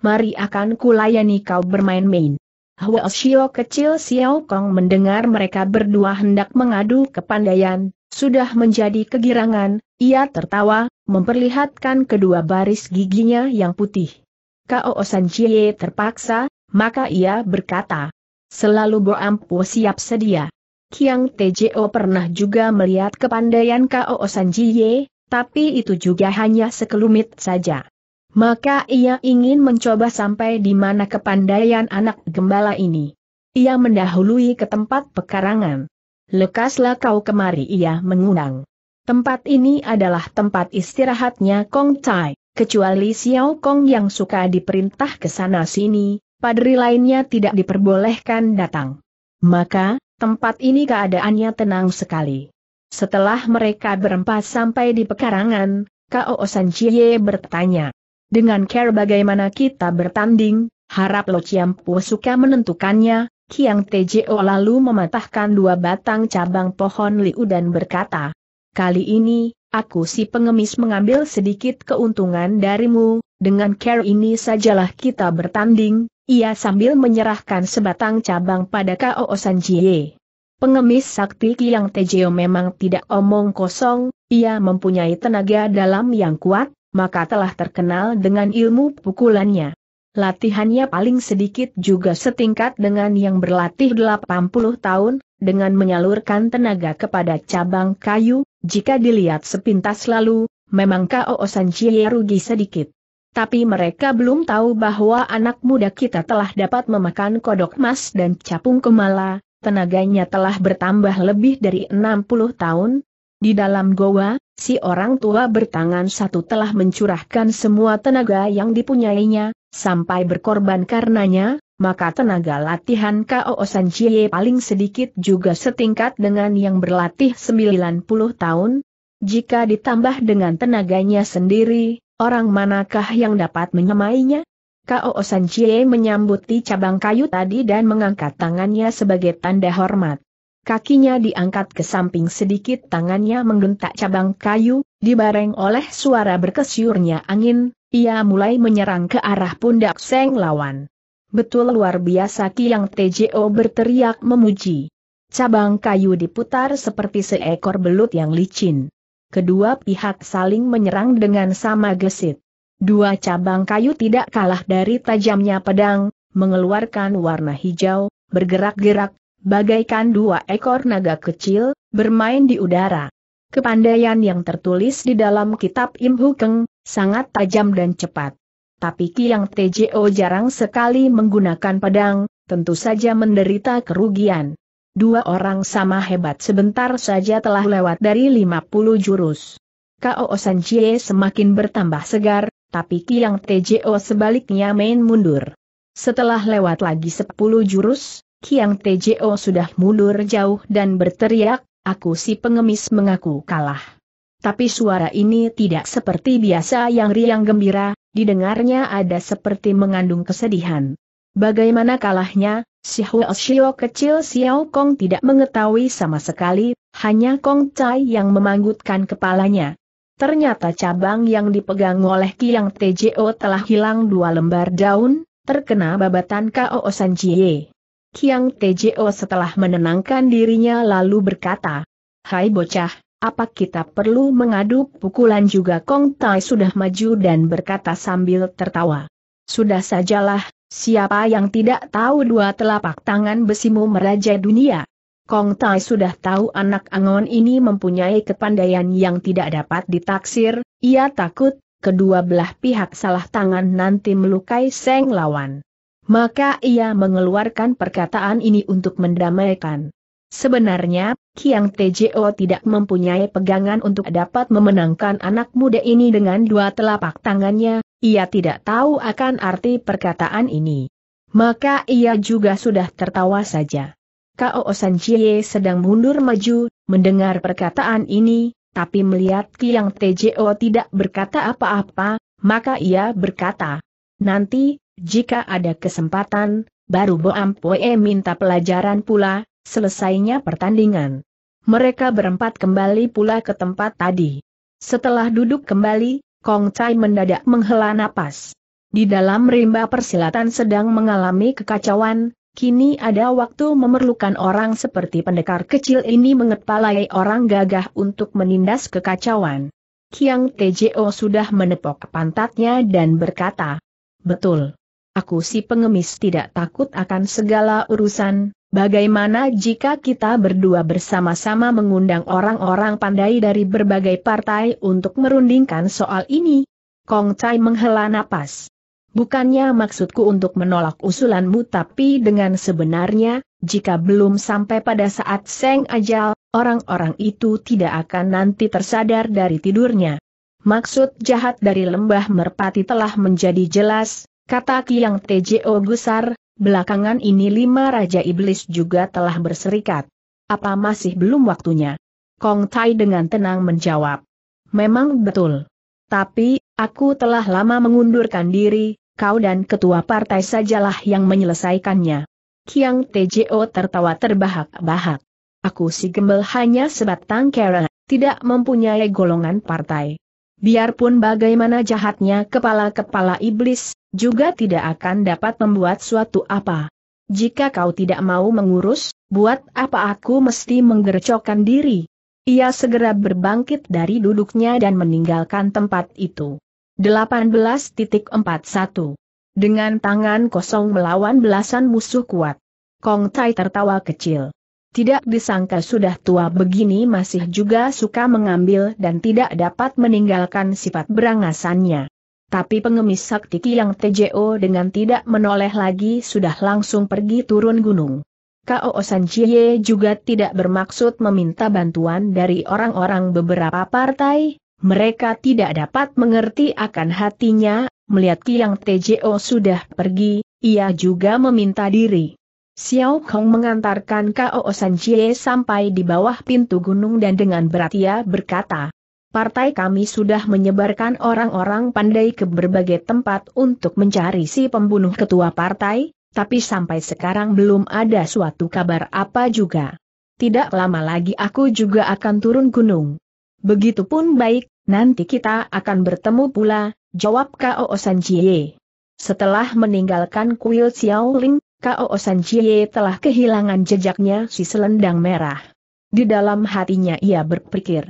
mari akan kulayani kau bermain-main. Hua Xiao kecil Xiao Kong mendengar mereka berdua hendak mengadu kepandaian, sudah menjadi kegirangan, ia tertawa, memperlihatkan kedua baris giginya yang putih. Kao San Chie terpaksa, maka ia berkata, selalu boampu siap sedia. Kiang Tjo pernah juga melihat kepandaian Kao Jie, tapi itu juga hanya sekelumit saja. Maka ia ingin mencoba sampai di mana kepandaian anak gembala ini. Ia mendahului ke tempat pekarangan. Lekaslah kau kemari ia mengundang. Tempat ini adalah tempat istirahatnya Kong Tai, kecuali Xiao Kong yang suka diperintah ke sana sini, padri lainnya tidak diperbolehkan datang. Maka, tempat ini keadaannya tenang sekali. Setelah mereka berempat sampai di pekarangan, Kao San Chie bertanya, dengan care bagaimana kita bertanding, harap Lo Chiampu suka menentukannya, Kiang Tjo lalu mematahkan dua batang cabang pohon liu dan berkata, Kali ini, aku si pengemis mengambil sedikit keuntungan darimu, dengan care ini sajalah kita bertanding, ia sambil menyerahkan sebatang cabang pada K.O. Sanjie. Pengemis sakti Kiang tjo memang tidak omong kosong, ia mempunyai tenaga dalam yang kuat, maka telah terkenal dengan ilmu pukulannya. Latihannya paling sedikit juga setingkat dengan yang berlatih 80 tahun, dengan menyalurkan tenaga kepada cabang kayu, jika dilihat sepintas lalu, memang Kao Sanchie rugi sedikit. Tapi mereka belum tahu bahwa anak muda kita telah dapat memakan kodok emas dan capung kemala, tenaganya telah bertambah lebih dari 60 tahun, di dalam goa, si orang tua bertangan satu telah mencurahkan semua tenaga yang dipunyainya, sampai berkorban karenanya, maka tenaga latihan K.O. Sanjie paling sedikit juga setingkat dengan yang berlatih 90 tahun. Jika ditambah dengan tenaganya sendiri, orang manakah yang dapat menyemainya? K.O. Sanjie menyambuti cabang kayu tadi dan mengangkat tangannya sebagai tanda hormat kakinya diangkat ke samping sedikit tangannya menggentak cabang kayu, dibareng oleh suara berkesyurnya angin, ia mulai menyerang ke arah pundak seng lawan. Betul luar biasa Kiang TJO berteriak memuji. Cabang kayu diputar seperti seekor belut yang licin. Kedua pihak saling menyerang dengan sama gesit. Dua cabang kayu tidak kalah dari tajamnya pedang, mengeluarkan warna hijau, bergerak-gerak, Bagaikan dua ekor naga kecil, bermain di udara. Kepandaian yang tertulis di dalam kitab Im Hukeng, sangat tajam dan cepat. Tapi Kiang TJO jarang sekali menggunakan pedang, tentu saja menderita kerugian. Dua orang sama hebat sebentar saja telah lewat dari 50 jurus. Kao San Jie semakin bertambah segar, tapi Kiang TJO sebaliknya main mundur. Setelah lewat lagi 10 jurus, Kiang Tjo sudah mundur jauh dan berteriak, aku si pengemis mengaku kalah. Tapi suara ini tidak seperti biasa yang riang gembira, didengarnya ada seperti mengandung kesedihan. Bagaimana kalahnya, si Huo Shio kecil Xiao Kong tidak mengetahui sama sekali, hanya Kong Chai yang memanggutkan kepalanya. Ternyata cabang yang dipegang oleh Kiang Tjo telah hilang dua lembar daun, terkena babatan K.O. Jie. Kiang Tjo setelah menenangkan dirinya lalu berkata, Hai bocah, apa kita perlu mengadu pukulan juga Kong Tai sudah maju dan berkata sambil tertawa. Sudah sajalah, siapa yang tidak tahu dua telapak tangan besimu meraja dunia. Kong Tai sudah tahu anak Angon ini mempunyai kepandaian yang tidak dapat ditaksir, ia takut, kedua belah pihak salah tangan nanti melukai seng lawan. Maka ia mengeluarkan perkataan ini untuk mendamaikan. Sebenarnya, Kiang Tjo tidak mempunyai pegangan untuk dapat memenangkan anak muda ini dengan dua telapak tangannya, ia tidak tahu akan arti perkataan ini. Maka ia juga sudah tertawa saja. Kao San Chie sedang mundur maju, mendengar perkataan ini, tapi melihat Kiang Tjo tidak berkata apa-apa, maka ia berkata, Nanti, jika ada kesempatan, baru Boam Poe minta pelajaran pula, selesainya pertandingan. Mereka berempat kembali pula ke tempat tadi. Setelah duduk kembali, Kong Chai mendadak menghela napas. Di dalam rimba persilatan sedang mengalami kekacauan, kini ada waktu memerlukan orang seperti pendekar kecil ini mengepalai orang gagah untuk menindas kekacauan. Kiang Tjo sudah menepok pantatnya dan berkata, Betul aku si pengemis tidak takut akan segala urusan, bagaimana jika kita berdua bersama-sama mengundang orang-orang pandai dari berbagai partai untuk merundingkan soal ini? Kong Chai menghela napas. Bukannya maksudku untuk menolak usulanmu tapi dengan sebenarnya, jika belum sampai pada saat seng ajal, orang-orang itu tidak akan nanti tersadar dari tidurnya. Maksud jahat dari lembah merpati telah menjadi jelas, Kata Kiang Tjo Gusar, belakangan ini lima Raja Iblis juga telah berserikat. Apa masih belum waktunya? Kong Tai dengan tenang menjawab. Memang betul. Tapi, aku telah lama mengundurkan diri, kau dan ketua partai sajalah yang menyelesaikannya. Kiang Tjo tertawa terbahak-bahak. Aku si gembel hanya sebatang kera, tidak mempunyai golongan partai. Biarpun bagaimana jahatnya kepala-kepala iblis, juga tidak akan dapat membuat suatu apa. Jika kau tidak mau mengurus, buat apa aku mesti menggercokkan diri? Ia segera berbangkit dari duduknya dan meninggalkan tempat itu. 18.41 Dengan tangan kosong melawan belasan musuh kuat. Kong Tai tertawa kecil. Tidak disangka sudah tua begini masih juga suka mengambil dan tidak dapat meninggalkan sifat berangasannya. Tapi pengemis sakti yang TJO dengan tidak menoleh lagi sudah langsung pergi turun gunung. K.O. Jie juga tidak bermaksud meminta bantuan dari orang-orang beberapa partai, mereka tidak dapat mengerti akan hatinya, melihat Kiang TJO sudah pergi, ia juga meminta diri. Xiao Kong mengantarkan Kao San Chie sampai di bawah pintu gunung dan dengan berat ia berkata, Partai kami sudah menyebarkan orang-orang pandai ke berbagai tempat untuk mencari si pembunuh ketua partai, tapi sampai sekarang belum ada suatu kabar apa juga. Tidak lama lagi aku juga akan turun gunung. Begitupun baik, nanti kita akan bertemu pula, jawab Kao San Chie. Setelah meninggalkan kuil Xiao Ling. Kao Chie telah kehilangan jejaknya si selendang merah. Di dalam hatinya ia berpikir.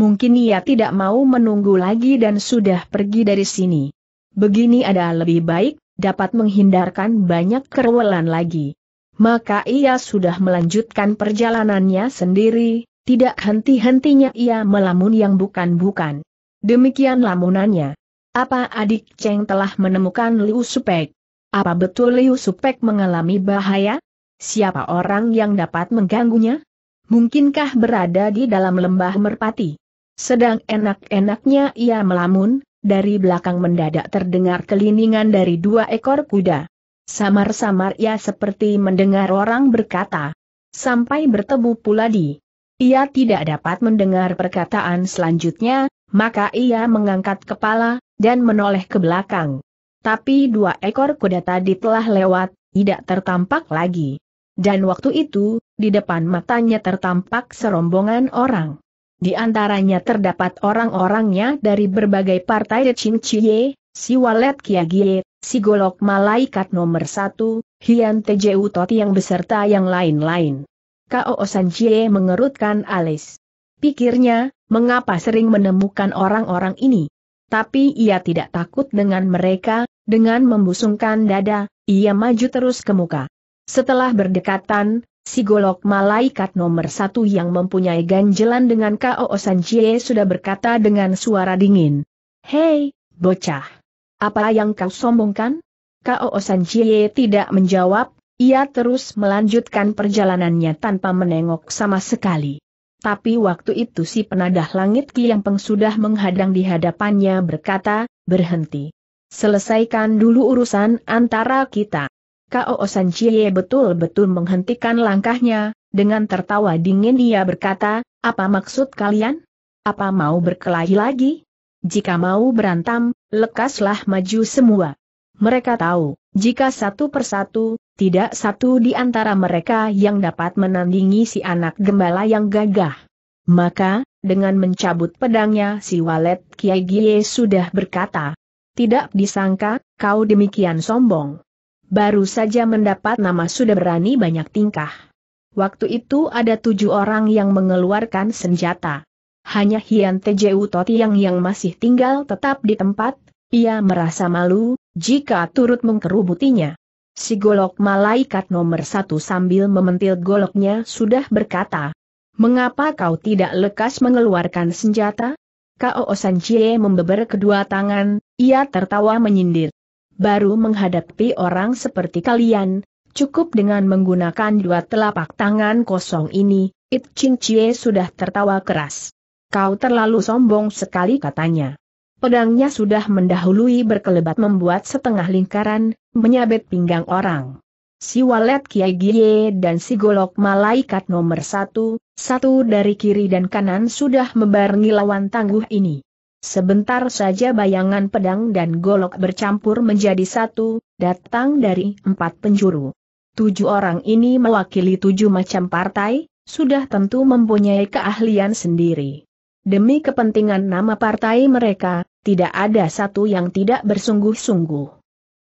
Mungkin ia tidak mau menunggu lagi dan sudah pergi dari sini. Begini ada lebih baik, dapat menghindarkan banyak kerewelan lagi. Maka ia sudah melanjutkan perjalanannya sendiri, tidak henti-hentinya ia melamun yang bukan-bukan. Demikian lamunannya. Apa adik Cheng telah menemukan Liu Supek? Apa betul Liu Supek mengalami bahaya? Siapa orang yang dapat mengganggunya? Mungkinkah berada di dalam lembah merpati? Sedang enak-enaknya ia melamun, dari belakang mendadak terdengar kelindingan dari dua ekor kuda. Samar-samar ia seperti mendengar orang berkata. Sampai bertemu pula di. Ia tidak dapat mendengar perkataan selanjutnya, maka ia mengangkat kepala, dan menoleh ke belakang. Tapi dua ekor kuda tadi telah lewat, tidak tertampak lagi. Dan waktu itu, di depan matanya tertampak serombongan orang. Di antaranya terdapat orang-orangnya dari berbagai partai de Chie, si Walet Kiagie, si Golok Malaikat nomor satu, Hian Tejeu Toti yang beserta yang lain-lain. Kao Sanjie mengerutkan alis. Pikirnya, mengapa sering menemukan orang-orang ini? Tapi ia tidak takut dengan mereka, dengan membusungkan dada, ia maju terus ke muka. Setelah berdekatan, si golok malaikat nomor satu yang mempunyai ganjelan dengan K.O. Sanjie sudah berkata dengan suara dingin. Hei, bocah! Apa yang kau sombongkan? K.O. Sanjie tidak menjawab, ia terus melanjutkan perjalanannya tanpa menengok sama sekali. Tapi waktu itu si penadah langit Yang Peng sudah menghadang di hadapannya berkata, berhenti. Selesaikan dulu urusan antara kita. Kao San Chie betul-betul menghentikan langkahnya, dengan tertawa dingin dia berkata, apa maksud kalian? Apa mau berkelahi lagi? Jika mau berantam, lekaslah maju semua. Mereka tahu, jika satu persatu, tidak satu di antara mereka yang dapat menandingi si anak gembala yang gagah. Maka, dengan mencabut pedangnya si walet Kiai Gie sudah berkata, tidak disangka, kau demikian sombong. Baru saja mendapat nama sudah berani banyak tingkah. Waktu itu ada tujuh orang yang mengeluarkan senjata. Hanya Hian Tjeu Totiang yang masih tinggal tetap di tempat, ia merasa malu, jika turut mengkerubutinya. Si golok malaikat nomor satu sambil mementil goloknya sudah berkata, Mengapa kau tidak lekas mengeluarkan senjata? Kao Chie membeber kedua tangan, ia tertawa menyindir. Baru menghadapi orang seperti kalian, cukup dengan menggunakan dua telapak tangan kosong ini, It Ching Chie sudah tertawa keras. Kau terlalu sombong sekali katanya. Pedangnya sudah mendahului berkelebat membuat setengah lingkaran, menyabet pinggang orang si Walet Kiai Gie dan si Golok Malaikat nomor satu, satu dari kiri dan kanan sudah membarengi lawan tangguh ini. Sebentar saja bayangan pedang dan golok bercampur menjadi satu, datang dari empat penjuru. Tujuh orang ini mewakili tujuh macam partai, sudah tentu mempunyai keahlian sendiri. Demi kepentingan nama partai mereka, tidak ada satu yang tidak bersungguh-sungguh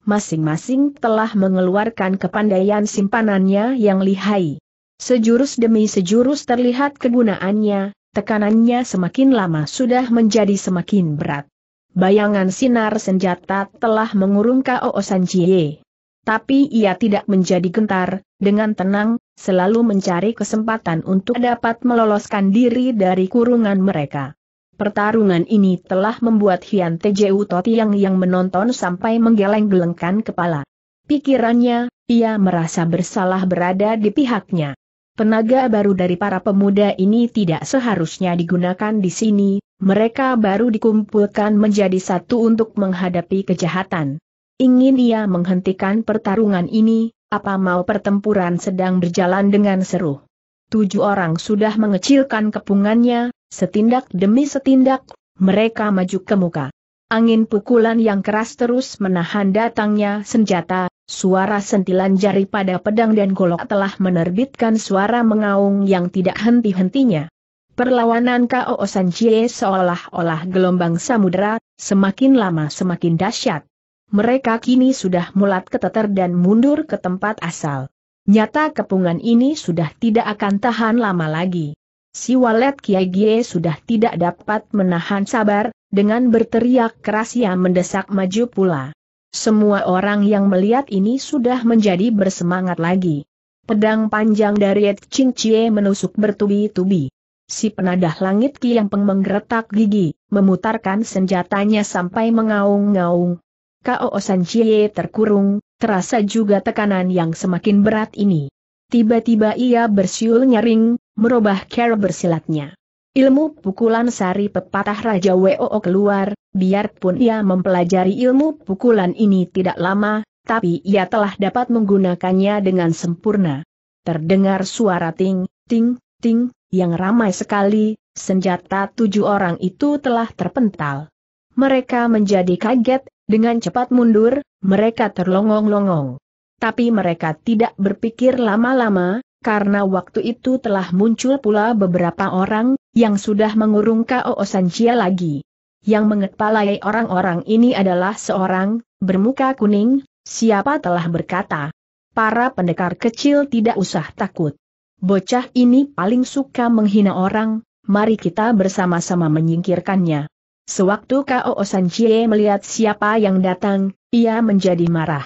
masing-masing telah mengeluarkan kepandaian simpanannya yang lihai. Sejurus demi sejurus terlihat kegunaannya, tekanannya semakin lama sudah menjadi semakin berat. Bayangan sinar senjata telah mengurung K.O. Sanjie. Tapi ia tidak menjadi gentar, dengan tenang, selalu mencari kesempatan untuk dapat meloloskan diri dari kurungan mereka. Pertarungan ini telah membuat Hian Tju Totiang yang menonton sampai menggeleng-gelengkan kepala. Pikirannya, ia merasa bersalah berada di pihaknya. Penaga baru dari para pemuda ini tidak seharusnya digunakan di sini, mereka baru dikumpulkan menjadi satu untuk menghadapi kejahatan. Ingin ia menghentikan pertarungan ini, apa mau pertempuran sedang berjalan dengan seru. Tujuh orang sudah mengecilkan kepungannya, Setindak demi setindak, mereka maju ke muka. Angin pukulan yang keras terus menahan datangnya senjata, suara sentilan jari pada pedang dan golok telah menerbitkan suara mengaung yang tidak henti-hentinya. Perlawanan K.O. Sanjie seolah-olah gelombang samudera, semakin lama semakin dahsyat. Mereka kini sudah mulat keteter dan mundur ke tempat asal. Nyata kepungan ini sudah tidak akan tahan lama lagi. Si walet Kiai Gie sudah tidak dapat menahan sabar, dengan berteriak keras ia mendesak maju pula. Semua orang yang melihat ini sudah menjadi bersemangat lagi. Pedang panjang dari Et Ching Chie menusuk bertubi-tubi. Si penadah langit Kiang Peng menggeretak gigi, memutarkan senjatanya sampai mengaung-ngaung. Kao San Chie terkurung, terasa juga tekanan yang semakin berat ini. Tiba-tiba ia bersiul nyaring, merubah cara bersilatnya. Ilmu pukulan sari pepatah Raja Woo keluar, biarpun ia mempelajari ilmu pukulan ini tidak lama, tapi ia telah dapat menggunakannya dengan sempurna. Terdengar suara ting, ting, ting, yang ramai sekali, senjata tujuh orang itu telah terpental. Mereka menjadi kaget, dengan cepat mundur, mereka terlongong-longong. Tapi mereka tidak berpikir lama-lama, karena waktu itu telah muncul pula beberapa orang, yang sudah mengurung K.O. Sanjia lagi. Yang mengepalai orang-orang ini adalah seorang, bermuka kuning, siapa telah berkata. Para pendekar kecil tidak usah takut. Bocah ini paling suka menghina orang, mari kita bersama-sama menyingkirkannya. Sewaktu K.O. Sanjie melihat siapa yang datang, ia menjadi marah.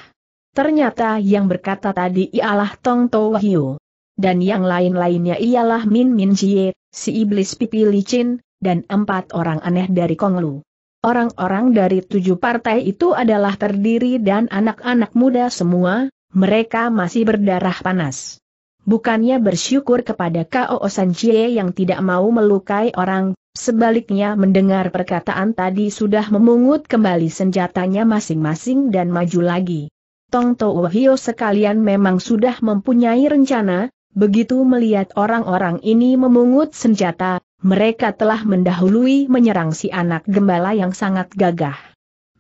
Ternyata yang berkata tadi ialah Tong Tou Hiu dan yang lain-lainnya ialah Min Min Jie, si iblis pipi licin, dan empat orang aneh dari Konglu. Orang-orang dari tujuh partai itu adalah terdiri dan anak-anak muda semua, mereka masih berdarah panas. Bukannya bersyukur kepada Kao Jie yang tidak mau melukai orang, sebaliknya mendengar perkataan tadi sudah memungut kembali senjatanya masing-masing dan maju lagi. Tong Hio sekalian memang sudah mempunyai rencana, Begitu melihat orang-orang ini memungut senjata, mereka telah mendahului menyerang si anak gembala yang sangat gagah.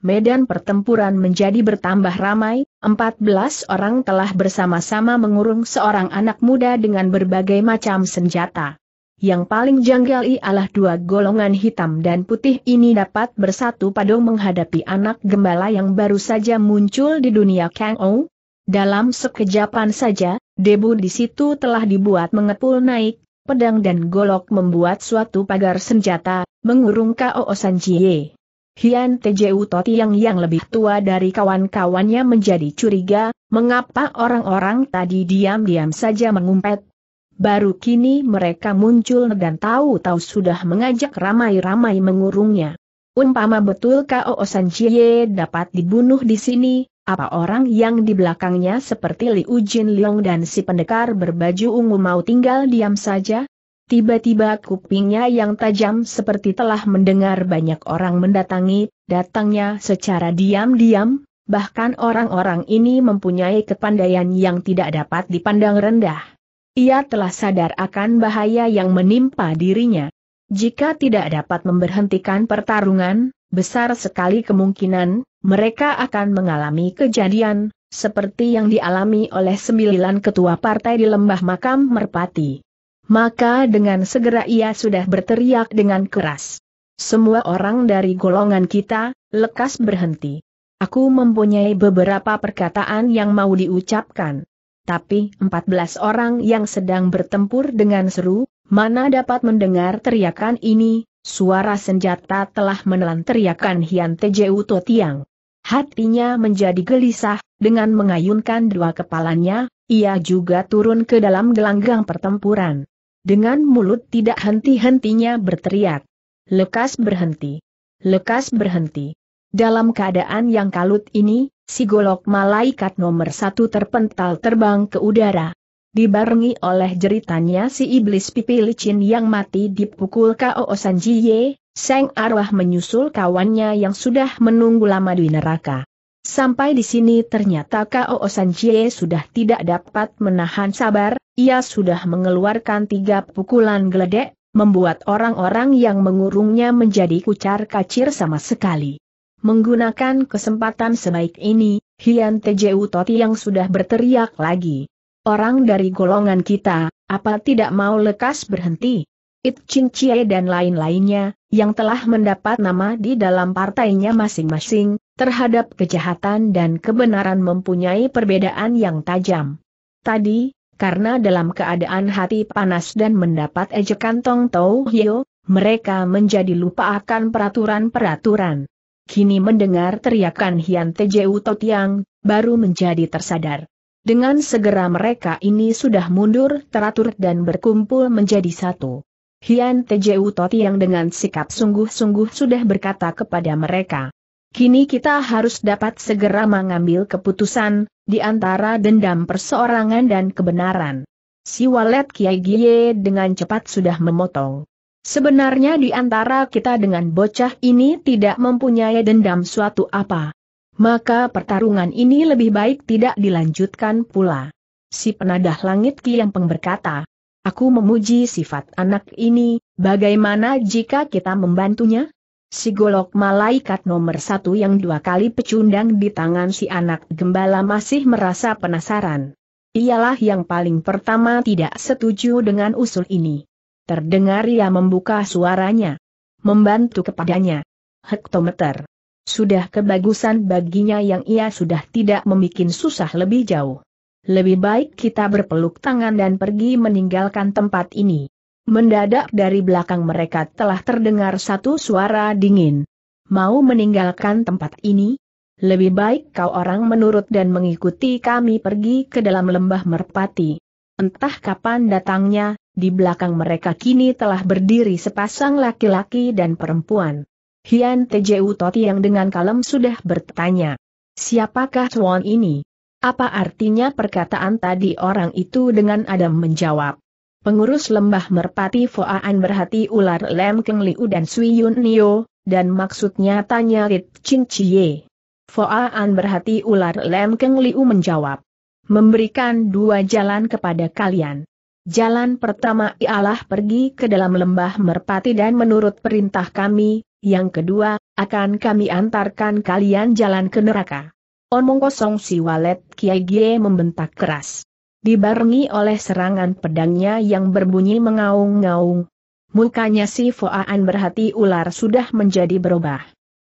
Medan pertempuran menjadi bertambah ramai, 14 orang telah bersama-sama mengurung seorang anak muda dengan berbagai macam senjata. Yang paling janggal ialah dua golongan hitam dan putih ini dapat bersatu padu menghadapi anak gembala yang baru saja muncul di dunia Kang Ou, dalam sekejapan saja, debu di situ telah dibuat mengepul naik, pedang dan golok membuat suatu pagar senjata, mengurung K.O. Sanjie. Hian Tjeu Toti yang lebih tua dari kawan-kawannya menjadi curiga, mengapa orang-orang tadi diam-diam saja mengumpet. Baru kini mereka muncul dan tahu-tahu sudah mengajak ramai-ramai mengurungnya. Umpama betul K.O. Sanjie dapat dibunuh di sini, apa orang yang di belakangnya seperti Liu Ujin Leong dan si pendekar berbaju ungu mau tinggal diam saja? Tiba-tiba kupingnya yang tajam seperti telah mendengar banyak orang mendatangi, datangnya secara diam-diam, bahkan orang-orang ini mempunyai kepandaian yang tidak dapat dipandang rendah. Ia telah sadar akan bahaya yang menimpa dirinya. Jika tidak dapat memberhentikan pertarungan, besar sekali kemungkinan, mereka akan mengalami kejadian, seperti yang dialami oleh sembilan ketua partai di lembah makam merpati. Maka dengan segera ia sudah berteriak dengan keras. Semua orang dari golongan kita, lekas berhenti. Aku mempunyai beberapa perkataan yang mau diucapkan. Tapi 14 orang yang sedang bertempur dengan seru, mana dapat mendengar teriakan ini, Suara senjata telah menelan teriakan Hian Tejeu Totiang. Hatinya menjadi gelisah, dengan mengayunkan dua kepalanya, ia juga turun ke dalam gelanggang pertempuran. Dengan mulut tidak henti-hentinya berteriak. Lekas berhenti. Lekas berhenti. Dalam keadaan yang kalut ini, si golok malaikat nomor satu terpental terbang ke udara. Dibarengi oleh jeritannya si iblis pipi licin yang mati dipukul K.O. Sanjiye, Seng Arwah menyusul kawannya yang sudah menunggu lama di neraka. Sampai di sini ternyata K.O. Sanjiye sudah tidak dapat menahan sabar, ia sudah mengeluarkan tiga pukulan geledek, membuat orang-orang yang mengurungnya menjadi kucar kacir sama sekali. Menggunakan kesempatan sebaik ini, Hian Tejeu Toti yang sudah berteriak lagi. Orang dari golongan kita, apa tidak mau lekas berhenti? It Ching Chie dan lain-lainnya, yang telah mendapat nama di dalam partainya masing-masing, terhadap kejahatan dan kebenaran mempunyai perbedaan yang tajam. Tadi, karena dalam keadaan hati panas dan mendapat ejekan Tong Tau Hyo, mereka menjadi lupa akan peraturan-peraturan. Kini mendengar teriakan Hian Tejeu Totiang, baru menjadi tersadar. Dengan segera mereka ini sudah mundur teratur dan berkumpul menjadi satu. Hian Tejeu Toti yang dengan sikap sungguh-sungguh sudah berkata kepada mereka. Kini kita harus dapat segera mengambil keputusan, di antara dendam perseorangan dan kebenaran. Si walet Kiai Gie dengan cepat sudah memotong. Sebenarnya di antara kita dengan bocah ini tidak mempunyai dendam suatu apa maka pertarungan ini lebih baik tidak dilanjutkan pula. Si penadah langit Kiang Peng berkata, Aku memuji sifat anak ini, bagaimana jika kita membantunya? Si golok malaikat nomor satu yang dua kali pecundang di tangan si anak gembala masih merasa penasaran. Ialah yang paling pertama tidak setuju dengan usul ini. Terdengar ia membuka suaranya. Membantu kepadanya. Hektometer. Sudah kebagusan baginya yang ia sudah tidak membuat susah lebih jauh. Lebih baik kita berpeluk tangan dan pergi meninggalkan tempat ini. Mendadak dari belakang mereka telah terdengar satu suara dingin. Mau meninggalkan tempat ini? Lebih baik kau orang menurut dan mengikuti kami pergi ke dalam lembah merpati. Entah kapan datangnya, di belakang mereka kini telah berdiri sepasang laki-laki dan perempuan. Hian Tju Toti yang dengan kalem sudah bertanya. Siapakah Chuan ini? Apa artinya perkataan tadi orang itu dengan Adam menjawab? Pengurus lembah merpati Foaan berhati ular Lem Keng Liu dan Sui Yun Nio, dan maksudnya tanya Rit Chin Chie. Foaan berhati ular Lem Keng Liu menjawab. Memberikan dua jalan kepada kalian. Jalan pertama ialah pergi ke dalam lembah merpati dan menurut perintah kami, yang kedua, akan kami antarkan kalian jalan ke neraka. Omong kosong si walet Kiai Gie membentak keras. Dibarengi oleh serangan pedangnya yang berbunyi mengaung-ngaung. Mukanya si Foaan berhati ular sudah menjadi berubah.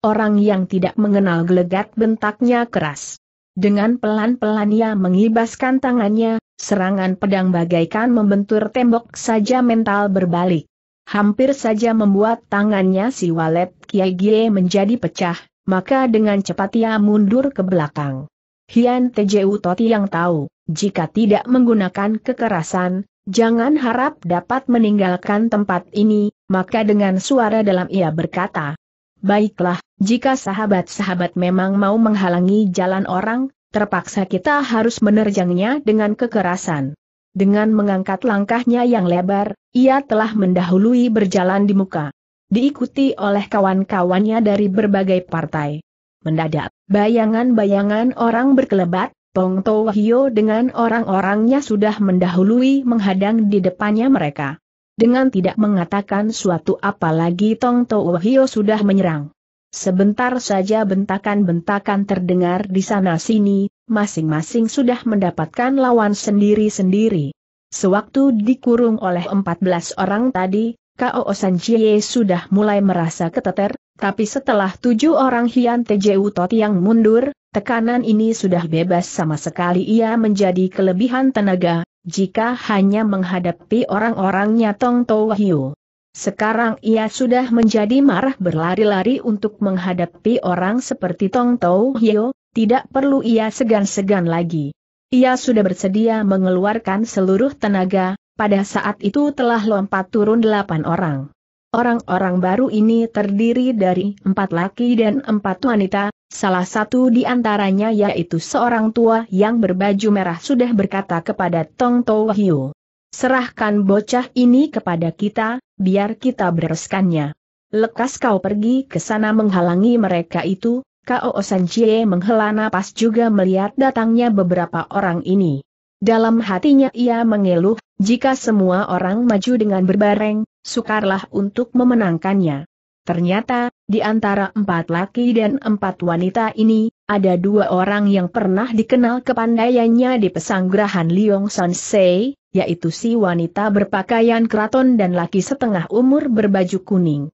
Orang yang tidak mengenal gelegat bentaknya keras. Dengan pelan-pelan ia mengibaskan tangannya, serangan pedang bagaikan membentur tembok saja mental berbalik. Hampir saja membuat tangannya si walet Kiai Gie menjadi pecah, maka dengan cepat ia mundur ke belakang. Hian Tju Toti yang tahu, jika tidak menggunakan kekerasan, jangan harap dapat meninggalkan tempat ini, maka dengan suara dalam ia berkata, Baiklah, jika sahabat-sahabat memang mau menghalangi jalan orang, Terpaksa kita harus menerjangnya dengan kekerasan. Dengan mengangkat langkahnya yang lebar, ia telah mendahului berjalan di muka. Diikuti oleh kawan-kawannya dari berbagai partai. Mendadak, bayangan-bayangan orang berkelebat, Pong To dengan orang-orangnya sudah mendahului menghadang di depannya mereka. Dengan tidak mengatakan suatu apalagi Tong To sudah menyerang. Sebentar saja bentakan-bentakan terdengar di sana-sini, masing-masing sudah mendapatkan lawan sendiri-sendiri. Sewaktu dikurung oleh 14 orang tadi, K.O. Sanjie sudah mulai merasa keteter, tapi setelah tujuh orang Hian Tejeu Tot yang mundur, tekanan ini sudah bebas sama sekali ia menjadi kelebihan tenaga, jika hanya menghadapi orang-orangnya Tong Toh Hiu. Sekarang ia sudah menjadi marah berlari-lari untuk menghadapi orang seperti Tong Tau Hio, tidak perlu ia segan-segan lagi. Ia sudah bersedia mengeluarkan seluruh tenaga, pada saat itu telah lompat turun delapan orang. Orang-orang baru ini terdiri dari empat laki dan empat wanita, salah satu di antaranya yaitu seorang tua yang berbaju merah sudah berkata kepada Tong Tau Hio. Serahkan bocah ini kepada kita, biar kita bereskannya. Lekas kau pergi ke sana menghalangi mereka itu, Kao Sanjie menghela napas juga melihat datangnya beberapa orang ini. Dalam hatinya ia mengeluh, jika semua orang maju dengan berbareng, sukarlah untuk memenangkannya. Ternyata, di antara empat laki dan empat wanita ini, ada dua orang yang pernah dikenal kepandaiannya di pesanggrahan Liong San Sei, yaitu si wanita berpakaian keraton dan laki setengah umur berbaju kuning.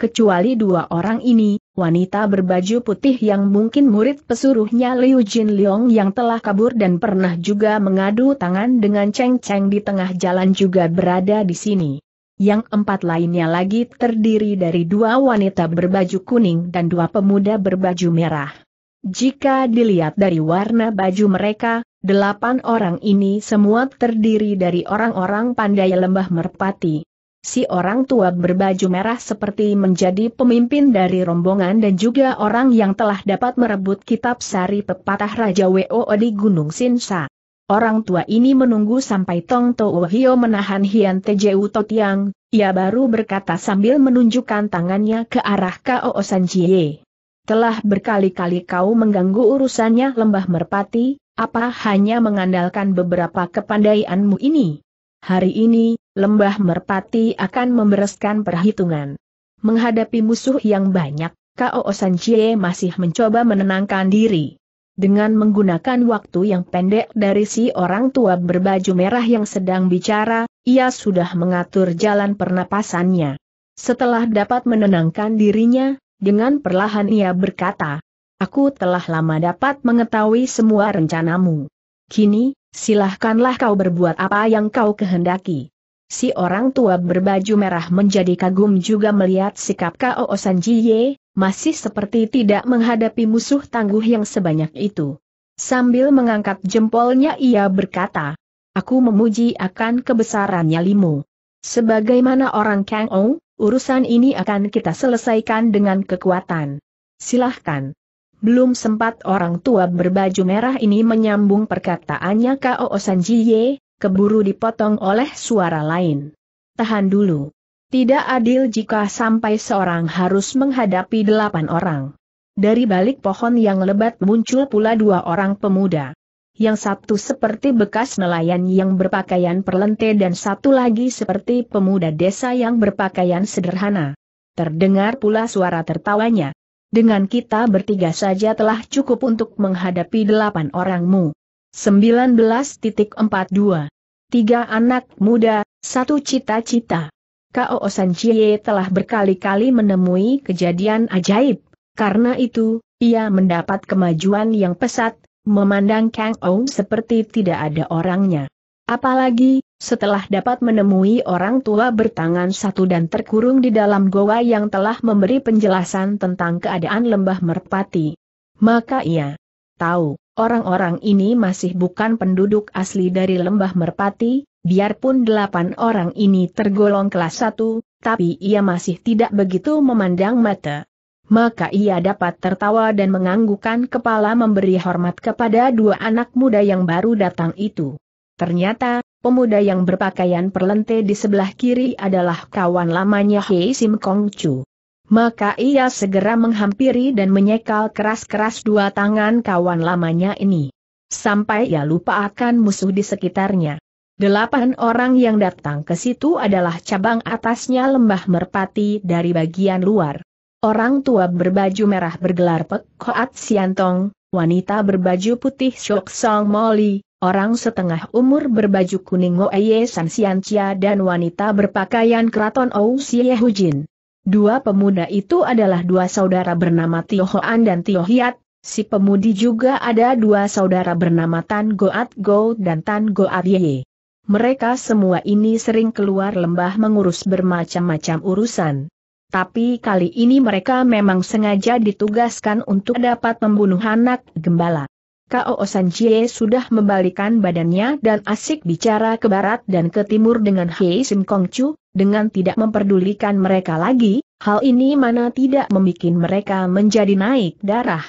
Kecuali dua orang ini, wanita berbaju putih yang mungkin murid pesuruhnya Liu Jin Liong yang telah kabur dan pernah juga mengadu tangan dengan Cheng Cheng di tengah jalan juga berada di sini yang empat lainnya lagi terdiri dari dua wanita berbaju kuning dan dua pemuda berbaju merah. Jika dilihat dari warna baju mereka, delapan orang ini semua terdiri dari orang-orang pandai lembah merpati. Si orang tua berbaju merah seperti menjadi pemimpin dari rombongan dan juga orang yang telah dapat merebut kitab sari pepatah Raja Woo di Gunung Sinsa. Orang tua ini menunggu sampai Tong Tuo Hio menahan Hian Tejeu Totiang, ia baru berkata sambil menunjukkan tangannya ke arah Kao San Jie. Telah berkali-kali kau mengganggu urusannya lembah merpati, apa hanya mengandalkan beberapa kepandaianmu ini? Hari ini, lembah merpati akan membereskan perhitungan. Menghadapi musuh yang banyak, Kao San Jie masih mencoba menenangkan diri dengan menggunakan waktu yang pendek dari si orang tua berbaju merah yang sedang bicara, ia sudah mengatur jalan pernapasannya. Setelah dapat menenangkan dirinya, dengan perlahan ia berkata, Aku telah lama dapat mengetahui semua rencanamu. Kini, silahkanlah kau berbuat apa yang kau kehendaki. Si orang tua berbaju merah menjadi kagum juga melihat sikap Kao Sanjiye, masih seperti tidak menghadapi musuh tangguh yang sebanyak itu. Sambil mengangkat jempolnya ia berkata, Aku memuji akan kebesarannya limu. Sebagaimana orang Kang Ou, urusan ini akan kita selesaikan dengan kekuatan. Silahkan. Belum sempat orang tua berbaju merah ini menyambung perkataannya K.O. Sanjiye, keburu dipotong oleh suara lain. Tahan dulu. Tidak adil jika sampai seorang harus menghadapi delapan orang. Dari balik pohon yang lebat muncul pula dua orang pemuda. Yang satu seperti bekas nelayan yang berpakaian perlente dan satu lagi seperti pemuda desa yang berpakaian sederhana. Terdengar pula suara tertawanya. Dengan kita bertiga saja telah cukup untuk menghadapi delapan orangmu. 19.42 Tiga anak muda, satu cita-cita. Kao Chie telah berkali-kali menemui kejadian ajaib. Karena itu, ia mendapat kemajuan yang pesat, memandang Kang Ong seperti tidak ada orangnya. Apalagi, setelah dapat menemui orang tua bertangan satu dan terkurung di dalam goa yang telah memberi penjelasan tentang keadaan lembah merpati. Maka ia tahu, orang-orang ini masih bukan penduduk asli dari lembah merpati, biarpun delapan orang ini tergolong kelas satu, tapi ia masih tidak begitu memandang mata. Maka ia dapat tertawa dan menganggukkan kepala memberi hormat kepada dua anak muda yang baru datang itu. Ternyata, pemuda yang berpakaian perlente di sebelah kiri adalah kawan lamanya Hei Sim Kong Chu. Maka ia segera menghampiri dan menyekal keras-keras dua tangan kawan lamanya ini. Sampai ia lupa akan musuh di sekitarnya. Delapan orang yang datang ke situ adalah cabang atasnya lembah merpati dari bagian luar. Orang tua berbaju merah bergelar Pek Koat Siantong, wanita berbaju putih Shok Song Moli, orang setengah umur berbaju kuning Oye San Siantia dan wanita berpakaian keraton Ou Xie Hujin. Dua pemuda itu adalah dua saudara bernama Tio Hoan dan Tio Hiat, si pemudi juga ada dua saudara bernama Tan Goat Go dan Tan Goat Ye. Mereka semua ini sering keluar lembah mengurus bermacam-macam urusan. Tapi kali ini mereka memang sengaja ditugaskan untuk dapat membunuh anak gembala. Kao Sanjie sudah membalikan badannya dan asik bicara ke barat dan ke timur dengan Hei Sim Kong Chu, dengan tidak memperdulikan mereka lagi, hal ini mana tidak membuat mereka menjadi naik darah.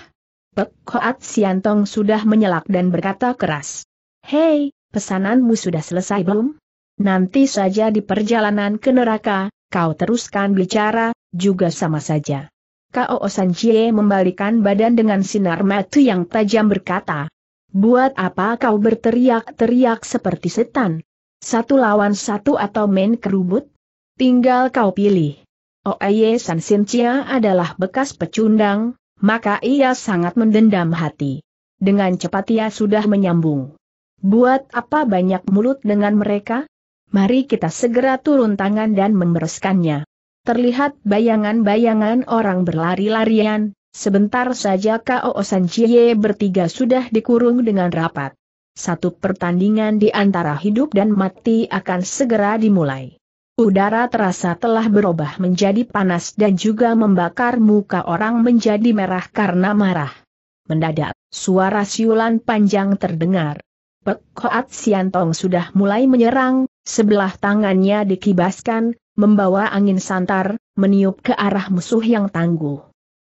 Pek Hoat Siantong sudah menyelak dan berkata keras. Hei, pesananmu sudah selesai belum? Nanti saja di perjalanan ke neraka, kau teruskan bicara, juga sama saja. Kao Sanjie membalikan badan dengan sinar mata yang tajam berkata, Buat apa kau berteriak-teriak seperti setan? Satu lawan satu atau main kerubut? Tinggal kau pilih. Oeye San Sinchia adalah bekas pecundang, maka ia sangat mendendam hati. Dengan cepat ia sudah menyambung. Buat apa banyak mulut dengan mereka? Mari kita segera turun tangan dan membereskannya. Terlihat bayangan-bayangan orang berlari-larian, sebentar saja K.O. Sanjie bertiga sudah dikurung dengan rapat. Satu pertandingan di antara hidup dan mati akan segera dimulai. Udara terasa telah berubah menjadi panas dan juga membakar muka orang menjadi merah karena marah. Mendadak, suara siulan panjang terdengar. Pek Hoat Siantong sudah mulai menyerang, sebelah tangannya dikibaskan, membawa angin santar, meniup ke arah musuh yang tangguh.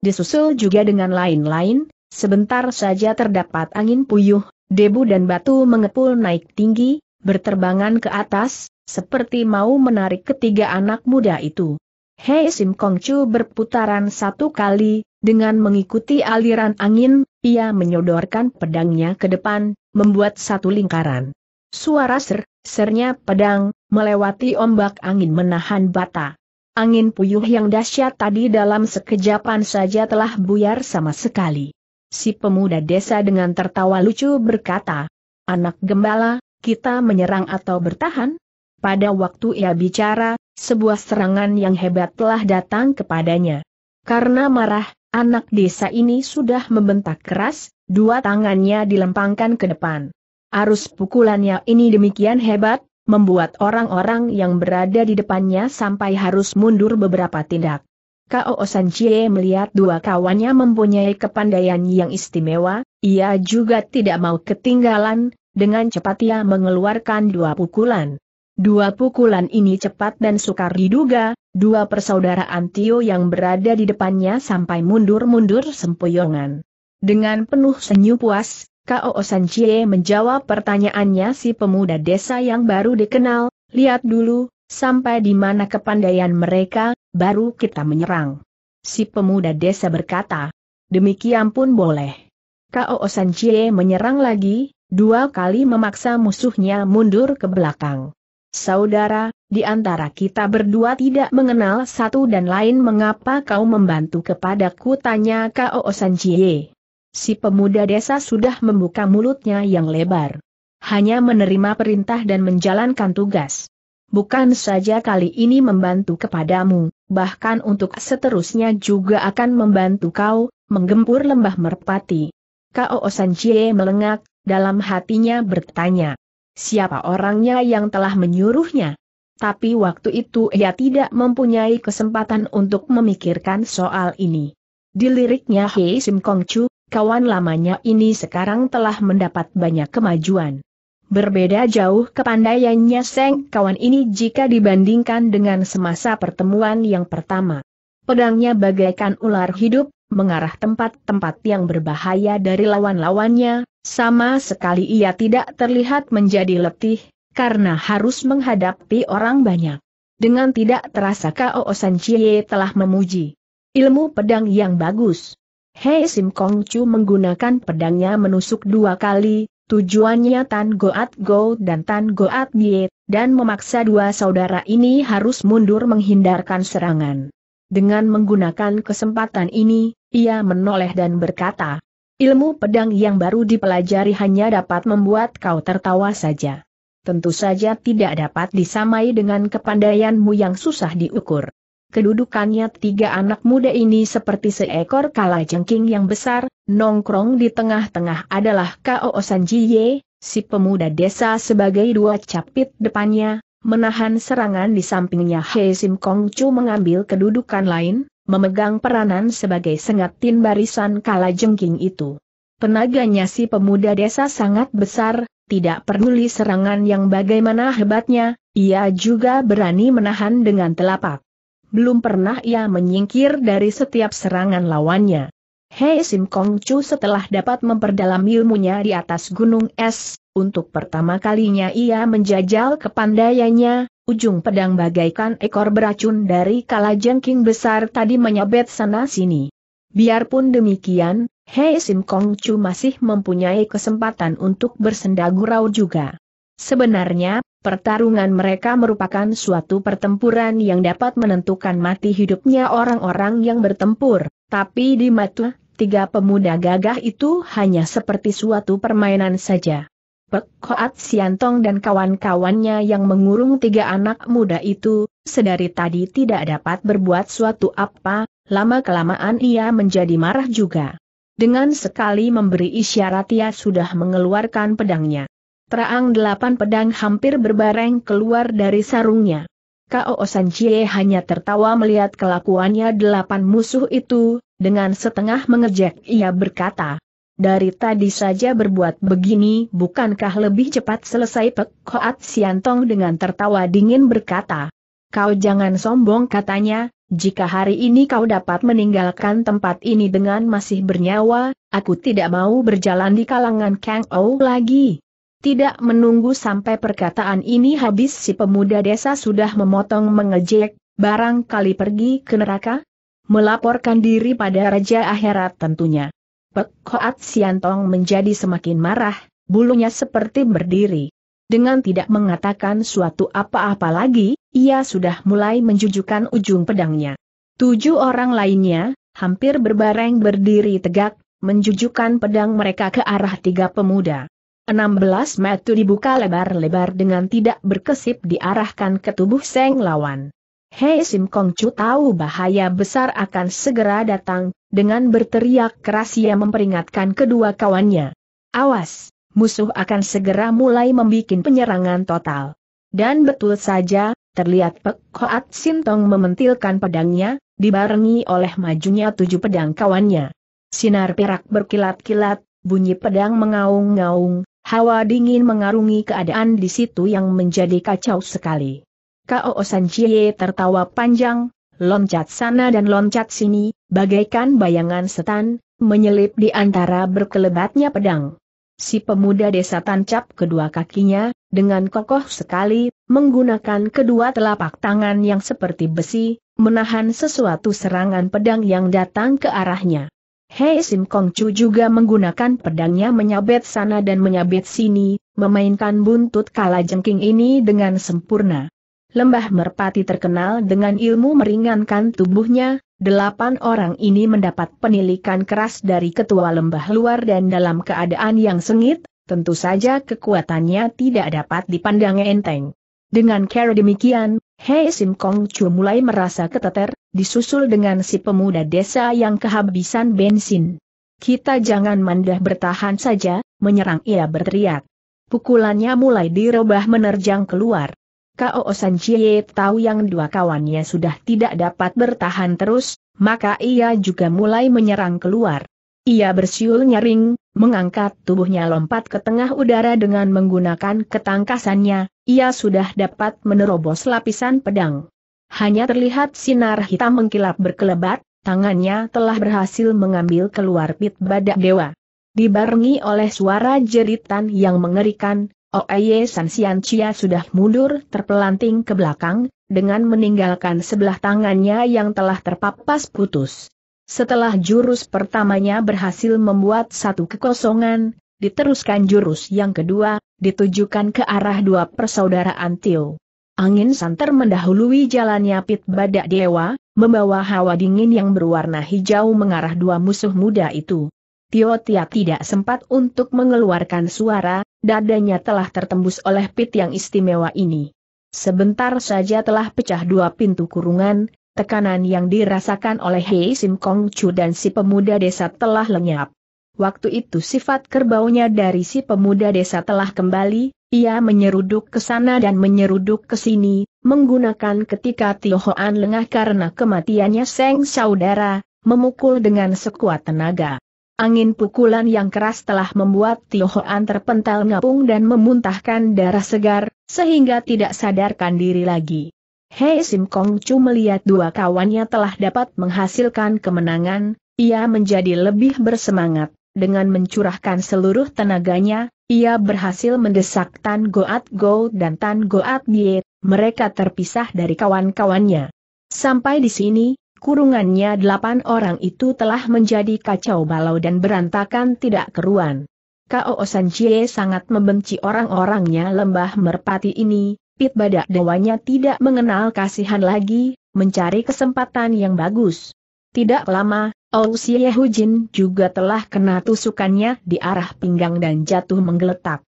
Disusul juga dengan lain-lain, sebentar saja terdapat angin puyuh, debu dan batu mengepul naik tinggi, berterbangan ke atas, seperti mau menarik ketiga anak muda itu. Hei Sim Chu berputaran satu kali, dengan mengikuti aliran angin, ia menyodorkan pedangnya ke depan, membuat satu lingkaran. Suara ser, sernya pedang, melewati ombak angin menahan bata. Angin puyuh yang dahsyat tadi dalam sekejapan saja telah buyar sama sekali. Si pemuda desa dengan tertawa lucu berkata, Anak gembala, kita menyerang atau bertahan? Pada waktu ia bicara, sebuah serangan yang hebat telah datang kepadanya. Karena marah, Anak desa ini sudah membentak keras, dua tangannya dilempangkan ke depan. Arus pukulannya ini demikian hebat, membuat orang-orang yang berada di depannya sampai harus mundur beberapa tindak. Kao Chie melihat dua kawannya mempunyai kepandaian yang istimewa, ia juga tidak mau ketinggalan, dengan cepat ia mengeluarkan dua pukulan. Dua pukulan ini cepat dan sukar diduga, Dua persaudaraan Tio yang berada di depannya sampai mundur-mundur sempoyongan. Dengan penuh senyum puas, Kao San Chie menjawab pertanyaannya si pemuda desa yang baru dikenal, lihat dulu, sampai di mana kepandaian mereka, baru kita menyerang. Si pemuda desa berkata, demikian pun boleh. Kao San Chie menyerang lagi, dua kali memaksa musuhnya mundur ke belakang. Saudara, di antara kita berdua tidak mengenal satu dan lain mengapa kau membantu kepadaku tanya Kao Sanjie. Si pemuda desa sudah membuka mulutnya yang lebar. Hanya menerima perintah dan menjalankan tugas. Bukan saja kali ini membantu kepadamu, bahkan untuk seterusnya juga akan membantu kau, menggempur lembah merpati. Kao Sanjie melengak, dalam hatinya bertanya siapa orangnya yang telah menyuruhnya. Tapi waktu itu ia tidak mempunyai kesempatan untuk memikirkan soal ini. Diliriknya Hei Sim Kong Chu, kawan lamanya ini sekarang telah mendapat banyak kemajuan. Berbeda jauh kepandaiannya Seng kawan ini jika dibandingkan dengan semasa pertemuan yang pertama. Pedangnya bagaikan ular hidup, mengarah tempat-tempat yang berbahaya dari lawan-lawannya, sama sekali ia tidak terlihat menjadi letih, karena harus menghadapi orang banyak. Dengan tidak terasa Kao San Chie telah memuji ilmu pedang yang bagus. Hei Sim Kong Chu menggunakan pedangnya menusuk dua kali, tujuannya Tan Goat Go dan Tan Goat Bie, dan memaksa dua saudara ini harus mundur menghindarkan serangan. Dengan menggunakan kesempatan ini, ia menoleh dan berkata, Ilmu pedang yang baru dipelajari hanya dapat membuat kau tertawa saja. Tentu saja tidak dapat disamai dengan kepandaianmu yang susah diukur. Kedudukannya tiga anak muda ini seperti seekor kala jengking yang besar, nongkrong di tengah-tengah adalah kau Osanjiye, si pemuda desa sebagai dua capit depannya, menahan serangan di sampingnya He Sim Kong Chu mengambil kedudukan lain, memegang peranan sebagai sengatin barisan kala jengking itu. Tenaganya si pemuda desa sangat besar, tidak peduli serangan yang bagaimana hebatnya, ia juga berani menahan dengan telapak. Belum pernah ia menyingkir dari setiap serangan lawannya. Hei Sim Kong Chu setelah dapat memperdalam ilmunya di atas gunung es, untuk pertama kalinya ia menjajal kepandaiannya, Ujung pedang bagaikan ekor beracun dari kalajengking besar tadi menyabet sana-sini. Biarpun demikian, Hei Sim Kong Chu masih mempunyai kesempatan untuk bersenda gurau juga. Sebenarnya, pertarungan mereka merupakan suatu pertempuran yang dapat menentukan mati hidupnya orang-orang yang bertempur, tapi di mata tiga pemuda gagah itu hanya seperti suatu permainan saja. Pek Hoat Siantong dan kawan-kawannya yang mengurung tiga anak muda itu, sedari tadi tidak dapat berbuat suatu apa, lama-kelamaan ia menjadi marah juga. Dengan sekali memberi isyarat ia sudah mengeluarkan pedangnya. Terang delapan pedang hampir berbareng keluar dari sarungnya. Kao San Chie hanya tertawa melihat kelakuannya delapan musuh itu, dengan setengah mengejek ia berkata, dari tadi saja berbuat begini bukankah lebih cepat selesai Pek Hoat Siantong dengan tertawa dingin berkata. Kau jangan sombong katanya, jika hari ini kau dapat meninggalkan tempat ini dengan masih bernyawa, aku tidak mau berjalan di kalangan Kang Ou lagi. Tidak menunggu sampai perkataan ini habis si pemuda desa sudah memotong mengejek, barangkali pergi ke neraka? Melaporkan diri pada Raja Akhirat tentunya. Pek Koat Siantong menjadi semakin marah, bulunya seperti berdiri. Dengan tidak mengatakan suatu apa-apa lagi, ia sudah mulai menjujukan ujung pedangnya. Tujuh orang lainnya, hampir berbareng berdiri tegak, menjujukan pedang mereka ke arah tiga pemuda. 16 metu dibuka lebar-lebar dengan tidak berkesip diarahkan ke tubuh Seng Lawan. Hei Sim Kong Chu tahu bahaya besar akan segera datang, dengan berteriak keras ia memperingatkan kedua kawannya. Awas, musuh akan segera mulai membuat penyerangan total. Dan betul saja, terlihat Pek Sim Sintong mementilkan pedangnya, dibarengi oleh majunya tujuh pedang kawannya. Sinar perak berkilat-kilat, bunyi pedang mengaung-ngaung, hawa dingin mengarungi keadaan di situ yang menjadi kacau sekali. Kao Jie tertawa panjang, loncat sana dan loncat sini, bagaikan bayangan setan, menyelip di antara berkelebatnya pedang. Si pemuda desa tancap kedua kakinya, dengan kokoh sekali, menggunakan kedua telapak tangan yang seperti besi, menahan sesuatu serangan pedang yang datang ke arahnya. Hei Sim Kong Chu juga menggunakan pedangnya menyabet sana dan menyabet sini, memainkan buntut kalajengking ini dengan sempurna. Lembah Merpati terkenal dengan ilmu meringankan tubuhnya, delapan orang ini mendapat penilikan keras dari ketua lembah luar dan dalam keadaan yang sengit, tentu saja kekuatannya tidak dapat dipandang enteng. Dengan cara demikian, Hei Sim Kong Chu mulai merasa keteter, disusul dengan si pemuda desa yang kehabisan bensin. Kita jangan mandah bertahan saja, menyerang ia berteriak. Pukulannya mulai dirobah menerjang keluar. Kao Chie tahu yang dua kawannya sudah tidak dapat bertahan terus, maka ia juga mulai menyerang keluar. Ia bersiul nyaring, mengangkat tubuhnya lompat ke tengah udara dengan menggunakan ketangkasannya, ia sudah dapat menerobos lapisan pedang. Hanya terlihat sinar hitam mengkilap berkelebat, tangannya telah berhasil mengambil keluar pit badak dewa. Dibarengi oleh suara jeritan yang mengerikan, Oeye oh, San Sian Chia sudah mundur terpelanting ke belakang, dengan meninggalkan sebelah tangannya yang telah terpapas putus. Setelah jurus pertamanya berhasil membuat satu kekosongan, diteruskan jurus yang kedua, ditujukan ke arah dua persaudaraan Tio. Angin santer mendahului jalannya Pit Badak Dewa, membawa hawa dingin yang berwarna hijau mengarah dua musuh muda itu. Tio Tia tidak sempat untuk mengeluarkan suara, dadanya telah tertembus oleh pit yang istimewa ini. Sebentar saja telah pecah dua pintu kurungan, tekanan yang dirasakan oleh Hei Sim Kong Chu dan si pemuda desa telah lenyap. Waktu itu sifat kerbaunya dari si pemuda desa telah kembali, ia menyeruduk ke sana dan menyeruduk ke sini, menggunakan ketika Tio Hoan lengah karena kematiannya Seng Saudara, memukul dengan sekuat tenaga. Angin pukulan yang keras telah membuat Tio Hoan terpental ngapung dan memuntahkan darah segar, sehingga tidak sadarkan diri lagi. Hei Sim Kong Chu melihat dua kawannya telah dapat menghasilkan kemenangan, ia menjadi lebih bersemangat. Dengan mencurahkan seluruh tenaganya, ia berhasil mendesak Tan Goat Go dan Tan Goat Bie, mereka terpisah dari kawan-kawannya. Sampai di sini, Kurungannya delapan orang itu telah menjadi kacau balau dan berantakan tidak keruan. Kao Che sangat membenci orang-orangnya lembah merpati ini, pit badak dewanya tidak mengenal kasihan lagi, mencari kesempatan yang bagus. Tidak lama, Ousie Hujin juga telah kena tusukannya di arah pinggang dan jatuh menggeletak.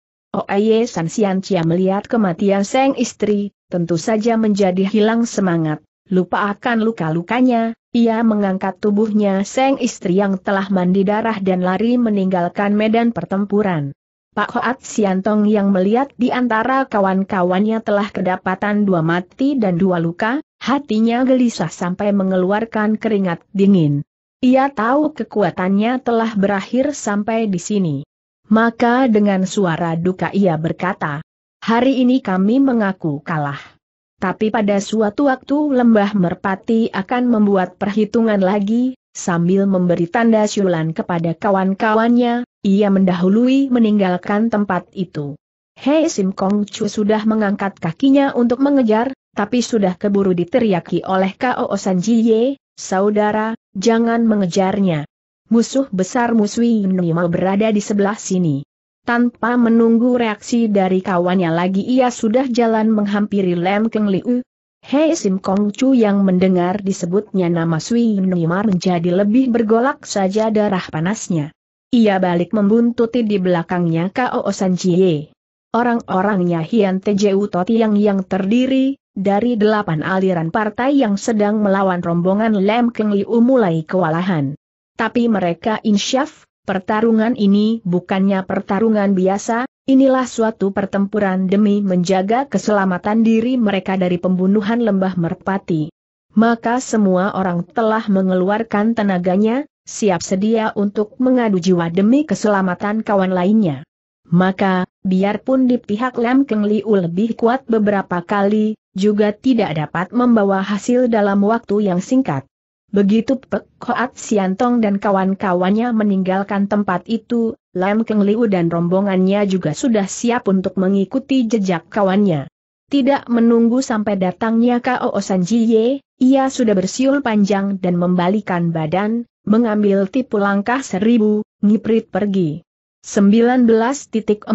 San Sian Chia melihat kematian sang istri, tentu saja menjadi hilang semangat lupa akan luka-lukanya, ia mengangkat tubuhnya Seng istri yang telah mandi darah dan lari meninggalkan medan pertempuran. Pak Hoat Siantong yang melihat di antara kawan-kawannya telah kedapatan dua mati dan dua luka, hatinya gelisah sampai mengeluarkan keringat dingin. Ia tahu kekuatannya telah berakhir sampai di sini. Maka dengan suara duka ia berkata, Hari ini kami mengaku kalah. Tapi pada suatu waktu lembah merpati akan membuat perhitungan lagi, sambil memberi tanda siulan kepada kawan-kawannya, ia mendahului meninggalkan tempat itu. Hei Sim Kong Chu sudah mengangkat kakinya untuk mengejar, tapi sudah keburu diteriaki oleh Kao San Jiye, saudara, jangan mengejarnya. Musuh besar ini Nima berada di sebelah sini. Tanpa menunggu reaksi dari kawannya lagi ia sudah jalan menghampiri Lem Keng Liu. Hei Sim Kong Chu yang mendengar disebutnya nama Sui Nimar menjadi lebih bergolak saja darah panasnya. Ia balik membuntuti di belakangnya Kao San Jie. Orang-orangnya Hian Tejeu Totiang yang terdiri dari delapan aliran partai yang sedang melawan rombongan Lem Keng Liu mulai kewalahan. Tapi mereka insyaf Pertarungan ini bukannya pertarungan biasa, inilah suatu pertempuran demi menjaga keselamatan diri mereka dari pembunuhan lembah merpati. Maka semua orang telah mengeluarkan tenaganya, siap sedia untuk mengadu jiwa demi keselamatan kawan lainnya. Maka, biarpun di pihak Lam Keng Liu lebih kuat beberapa kali, juga tidak dapat membawa hasil dalam waktu yang singkat. Begitu Pek Hoat Siantong dan kawan-kawannya meninggalkan tempat itu, Lam Keng Liu dan rombongannya juga sudah siap untuk mengikuti jejak kawannya. Tidak menunggu sampai datangnya K.O. jie, ia sudah bersiul panjang dan membalikan badan, mengambil tipu langkah seribu, ngiprit pergi. 19.43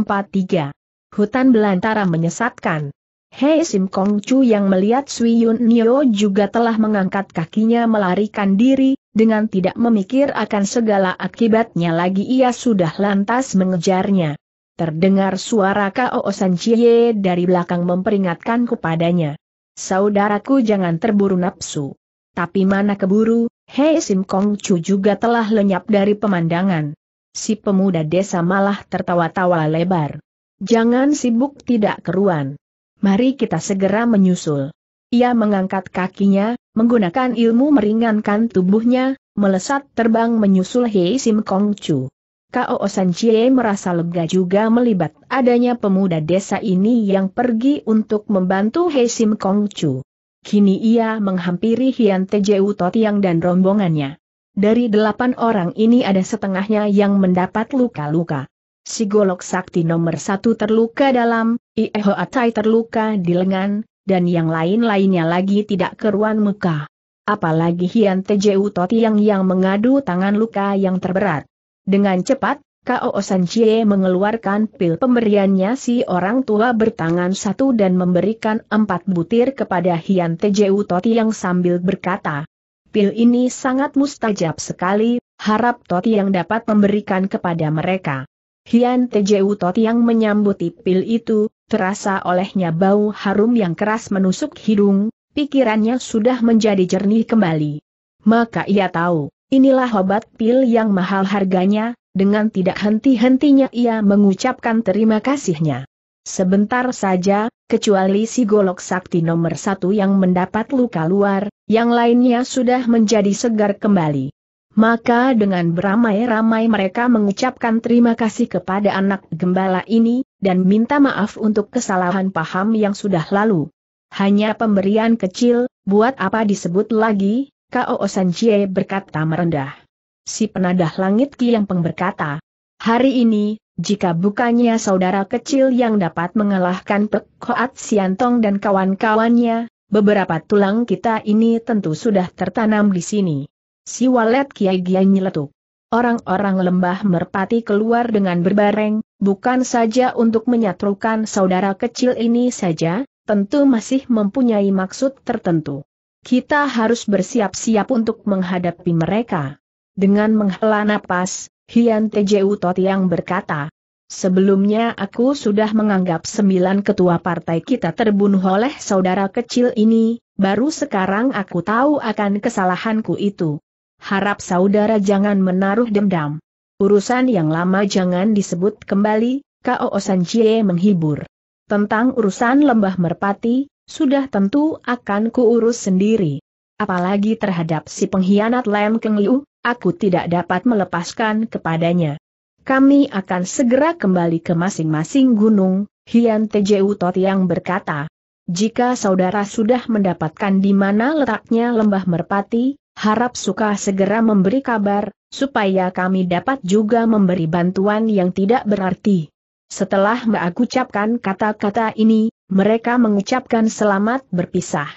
Hutan belantara menyesatkan Hei Sim Kong Chu yang melihat Sui Yun Nio juga telah mengangkat kakinya melarikan diri, dengan tidak memikir akan segala akibatnya lagi ia sudah lantas mengejarnya. Terdengar suara Kao San Chie dari belakang memperingatkan kepadanya. Saudaraku jangan terburu nafsu. Tapi mana keburu, Hei Sim Kong Chu juga telah lenyap dari pemandangan. Si pemuda desa malah tertawa-tawa lebar. Jangan sibuk tidak keruan mari kita segera menyusul. Ia mengangkat kakinya, menggunakan ilmu meringankan tubuhnya, melesat terbang menyusul Hei Sim Kong Chu. Kao San Chie merasa lega juga melibat adanya pemuda desa ini yang pergi untuk membantu Hei Sim Kong Chu. Kini ia menghampiri Hian Tejeu Totiang dan rombongannya. Dari delapan orang ini ada setengahnya yang mendapat luka-luka. Si golok sakti nomor satu terluka dalam, Ieho Atai terluka di lengan, dan yang lain-lainnya lagi tidak keruan muka. Apalagi Hian Tejeu Toti yang mengadu tangan luka yang terberat. Dengan cepat, Kao San Chie mengeluarkan pil pemberiannya si orang tua bertangan satu dan memberikan empat butir kepada Hian Tejeu Toti yang sambil berkata, Pil ini sangat mustajab sekali, harap Toti yang dapat memberikan kepada mereka. Hian Tejeu Toti yang menyambuti pil itu, terasa olehnya bau harum yang keras menusuk hidung, pikirannya sudah menjadi jernih kembali. Maka ia tahu, inilah obat pil yang mahal harganya, dengan tidak henti-hentinya ia mengucapkan terima kasihnya. Sebentar saja, kecuali si golok sakti nomor satu yang mendapat luka luar, yang lainnya sudah menjadi segar kembali. Maka dengan beramai-ramai mereka mengucapkan terima kasih kepada anak gembala ini, dan minta maaf untuk kesalahan paham yang sudah lalu. Hanya pemberian kecil, buat apa disebut lagi, Kao Sanjie berkata merendah. Si penadah langit Ki yang pemberkata, hari ini, jika bukannya saudara kecil yang dapat mengalahkan Pek Koat Siantong dan kawan-kawannya, beberapa tulang kita ini tentu sudah tertanam di sini. Si walet Kiai Giai nyeletuk orang-orang lembah merpati keluar dengan berbareng, bukan saja untuk menyatrukan saudara kecil ini saja, tentu masih mempunyai maksud tertentu. Kita harus bersiap-siap untuk menghadapi mereka. Dengan menghela napas, Hian Tju Totiang berkata, Sebelumnya aku sudah menganggap sembilan ketua partai kita terbunuh oleh saudara kecil ini, baru sekarang aku tahu akan kesalahanku itu harap saudara jangan menaruh dendam. Urusan yang lama jangan disebut kembali, K.O. Sanjie menghibur. Tentang urusan lembah merpati, sudah tentu akan kuurus sendiri. Apalagi terhadap si pengkhianat Lam Keng Liu, aku tidak dapat melepaskan kepadanya. Kami akan segera kembali ke masing-masing gunung, Hian Tot yang berkata. Jika saudara sudah mendapatkan di mana letaknya lembah merpati, Harap suka segera memberi kabar, supaya kami dapat juga memberi bantuan yang tidak berarti. Setelah mengucapkan kata-kata ini, mereka mengucapkan selamat berpisah.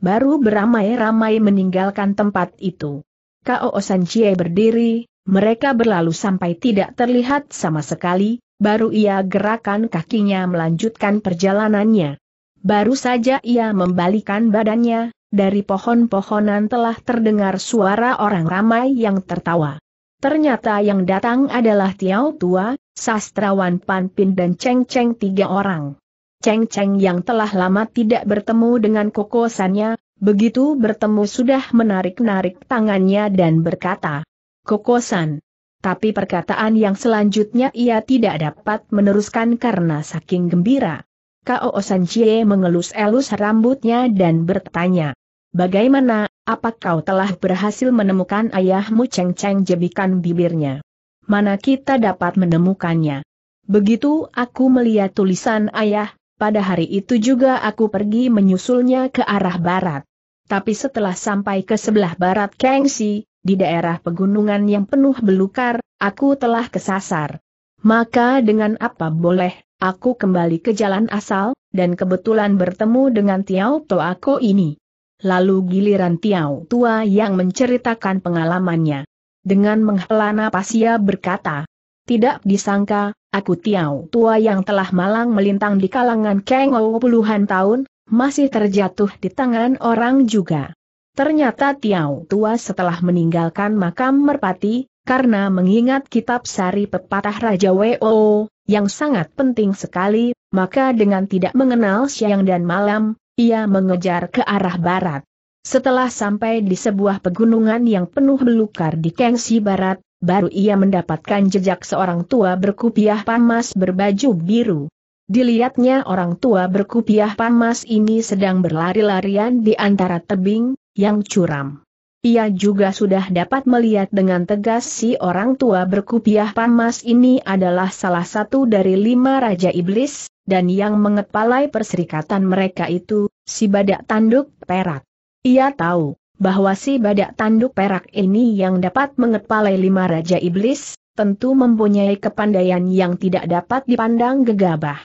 Baru beramai-ramai meninggalkan tempat itu. Kao Chie berdiri, mereka berlalu sampai tidak terlihat sama sekali, baru ia gerakan kakinya melanjutkan perjalanannya. Baru saja ia membalikan badannya, dari pohon-pohonan telah terdengar suara orang ramai yang tertawa. Ternyata yang datang adalah Tiao Tua, sastrawan Pin dan Cheng Cheng tiga orang. Cheng Cheng yang telah lama tidak bertemu dengan kokosannya, begitu bertemu sudah menarik-narik tangannya dan berkata, Kokosan. Tapi perkataan yang selanjutnya ia tidak dapat meneruskan karena saking gembira. Kao Sanjie mengelus-elus rambutnya dan bertanya, Bagaimana, apa kau telah berhasil menemukan ayahmu Cheng Cheng jebikan bibirnya? Mana kita dapat menemukannya? Begitu aku melihat tulisan ayah, pada hari itu juga aku pergi menyusulnya ke arah barat. Tapi setelah sampai ke sebelah barat Kengsi, di daerah pegunungan yang penuh belukar, aku telah kesasar. Maka dengan apa boleh, aku kembali ke jalan asal, dan kebetulan bertemu dengan Tiao Toako ini lalu giliran Tiau Tua yang menceritakan pengalamannya. Dengan menghela napas ia berkata, tidak disangka, aku Tiau Tua yang telah malang melintang di kalangan Kengo puluhan tahun, masih terjatuh di tangan orang juga. Ternyata Tiau Tua setelah meninggalkan makam merpati, karena mengingat kitab sari pepatah Raja Wo, oh, yang sangat penting sekali, maka dengan tidak mengenal siang dan malam, ia mengejar ke arah barat. Setelah sampai di sebuah pegunungan yang penuh belukar di Kengsi Barat, baru ia mendapatkan jejak seorang tua berkupiah pamas berbaju biru. Dilihatnya orang tua berkupiah pamas ini sedang berlari-larian di antara tebing, yang curam. Ia juga sudah dapat melihat dengan tegas si orang tua berkupiah pamas ini adalah salah satu dari lima raja iblis, dan yang mengepalai perserikatan mereka itu, si badak tanduk perak. Ia tahu bahwa si badak tanduk perak ini yang dapat mengepalai lima raja iblis, tentu mempunyai kepandaian yang tidak dapat dipandang gegabah.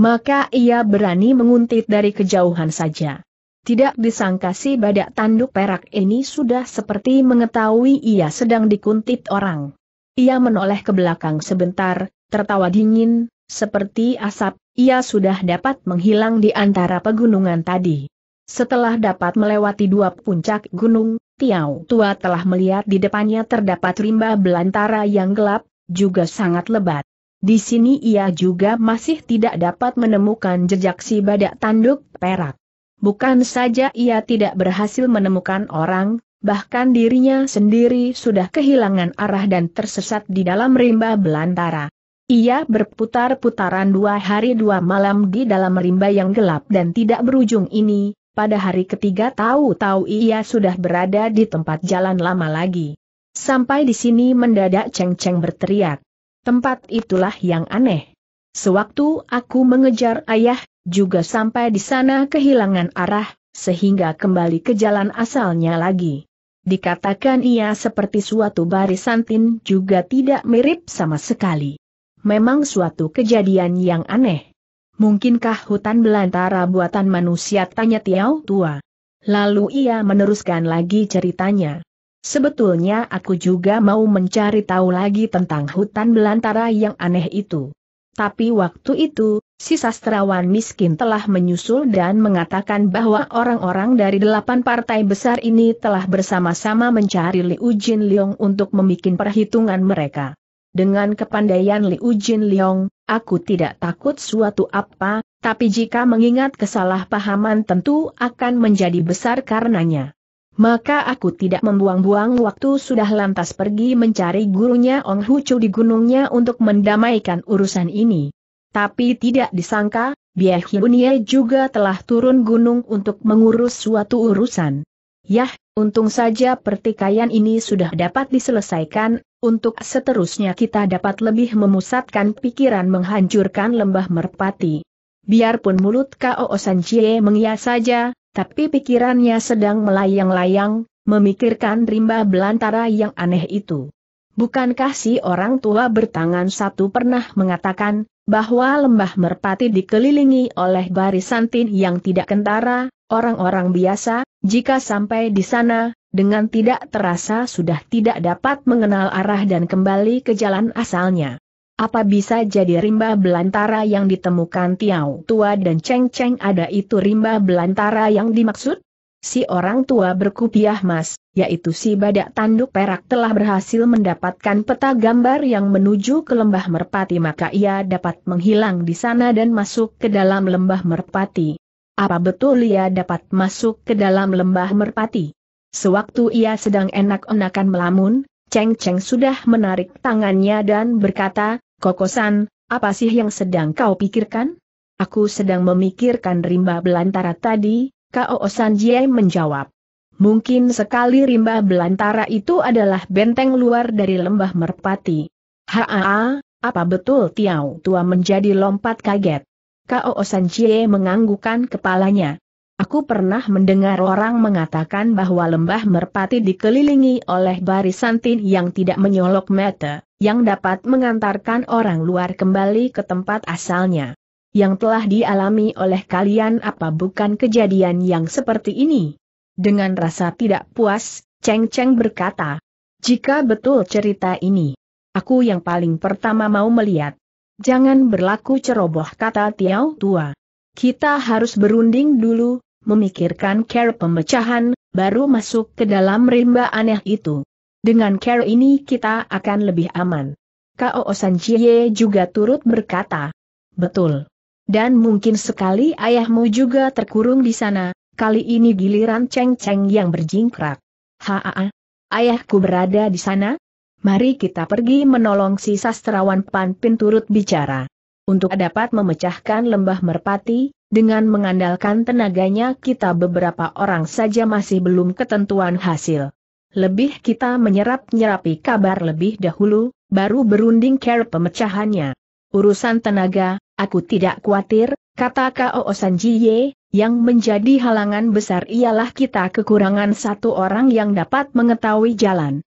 Maka ia berani menguntit dari kejauhan saja. Tidak disangka si badak tanduk perak ini sudah seperti mengetahui ia sedang dikuntit orang. Ia menoleh ke belakang sebentar, tertawa dingin, seperti asap, ia sudah dapat menghilang di antara pegunungan tadi. Setelah dapat melewati dua puncak gunung, Tiau Tua telah melihat di depannya terdapat rimba belantara yang gelap, juga sangat lebat. Di sini ia juga masih tidak dapat menemukan jejak si badak tanduk perak. Bukan saja ia tidak berhasil menemukan orang, bahkan dirinya sendiri sudah kehilangan arah dan tersesat di dalam rimba belantara. Ia berputar-putaran dua hari dua malam di dalam rimba yang gelap dan tidak berujung ini, pada hari ketiga tahu-tahu ia sudah berada di tempat jalan lama lagi. Sampai di sini mendadak Cheng Cheng berteriak. Tempat itulah yang aneh. Sewaktu aku mengejar ayah, juga sampai di sana kehilangan arah, sehingga kembali ke jalan asalnya lagi. Dikatakan ia seperti suatu barisan tin juga tidak mirip sama sekali memang suatu kejadian yang aneh. Mungkinkah hutan belantara buatan manusia tanya Tiau Tua? Lalu ia meneruskan lagi ceritanya. Sebetulnya aku juga mau mencari tahu lagi tentang hutan belantara yang aneh itu. Tapi waktu itu, si sastrawan miskin telah menyusul dan mengatakan bahwa orang-orang dari delapan partai besar ini telah bersama-sama mencari Liu Jin Leong untuk membuat perhitungan mereka. Dengan kepandaian Liu Jin Liong, aku tidak takut suatu apa, tapi jika mengingat kesalahpahaman tentu akan menjadi besar karenanya. Maka aku tidak membuang-buang waktu sudah lantas pergi mencari gurunya Ong Hucu di gunungnya untuk mendamaikan urusan ini. Tapi tidak disangka, Bie Hyunie juga telah turun gunung untuk mengurus suatu urusan. Yah, untung saja pertikaian ini sudah dapat diselesaikan, untuk seterusnya kita dapat lebih memusatkan pikiran menghancurkan lembah merpati. Biarpun mulut K.O. Sanjie mengias saja, tapi pikirannya sedang melayang-layang, memikirkan rimba belantara yang aneh itu. Bukankah si orang tua bertangan satu pernah mengatakan, bahwa lembah merpati dikelilingi oleh barisan tin yang tidak kentara, orang-orang biasa, jika sampai di sana, dengan tidak terasa sudah tidak dapat mengenal arah dan kembali ke jalan asalnya. Apa bisa jadi rimba belantara yang ditemukan Tiau Tua dan Cheng Cheng ada itu rimba belantara yang dimaksud? Si orang tua berkupiah mas, yaitu si badak tanduk perak telah berhasil mendapatkan peta gambar yang menuju ke lembah merpati maka ia dapat menghilang di sana dan masuk ke dalam lembah merpati. Apa betul ia dapat masuk ke dalam lembah merpati? Sewaktu ia sedang enak-enakan melamun, Cheng Cheng sudah menarik tangannya dan berkata, Kokosan, apa sih yang sedang kau pikirkan? Aku sedang memikirkan rimba belantara tadi, Kao San Jie menjawab. Mungkin sekali rimba belantara itu adalah benteng luar dari lembah merpati. Haa, apa betul Tiao Tua menjadi lompat kaget? Kao San Jie menganggukan kepalanya. Aku pernah mendengar orang mengatakan bahwa lembah merpati dikelilingi oleh barisan tin yang tidak menyolok mata, yang dapat mengantarkan orang luar kembali ke tempat asalnya. Yang telah dialami oleh kalian apa bukan kejadian yang seperti ini? Dengan rasa tidak puas, Cheng Cheng berkata, jika betul cerita ini, aku yang paling pertama mau melihat. Jangan berlaku ceroboh kata Tiao Tua. Kita harus berunding dulu, memikirkan care pemecahan, baru masuk ke dalam rimba aneh itu. Dengan care ini kita akan lebih aman. K.O. Sanchie juga turut berkata. Betul. Dan mungkin sekali ayahmu juga terkurung di sana, kali ini giliran ceng-ceng yang berjingkrak. Haa, ayahku berada di sana? Mari kita pergi menolong si sastrawan Pin turut bicara untuk dapat memecahkan lembah merpati, dengan mengandalkan tenaganya kita beberapa orang saja masih belum ketentuan hasil. Lebih kita menyerap-nyerapi kabar lebih dahulu, baru berunding care pemecahannya. Urusan tenaga, aku tidak khawatir, kata Kao Sanjiye, yang menjadi halangan besar ialah kita kekurangan satu orang yang dapat mengetahui jalan.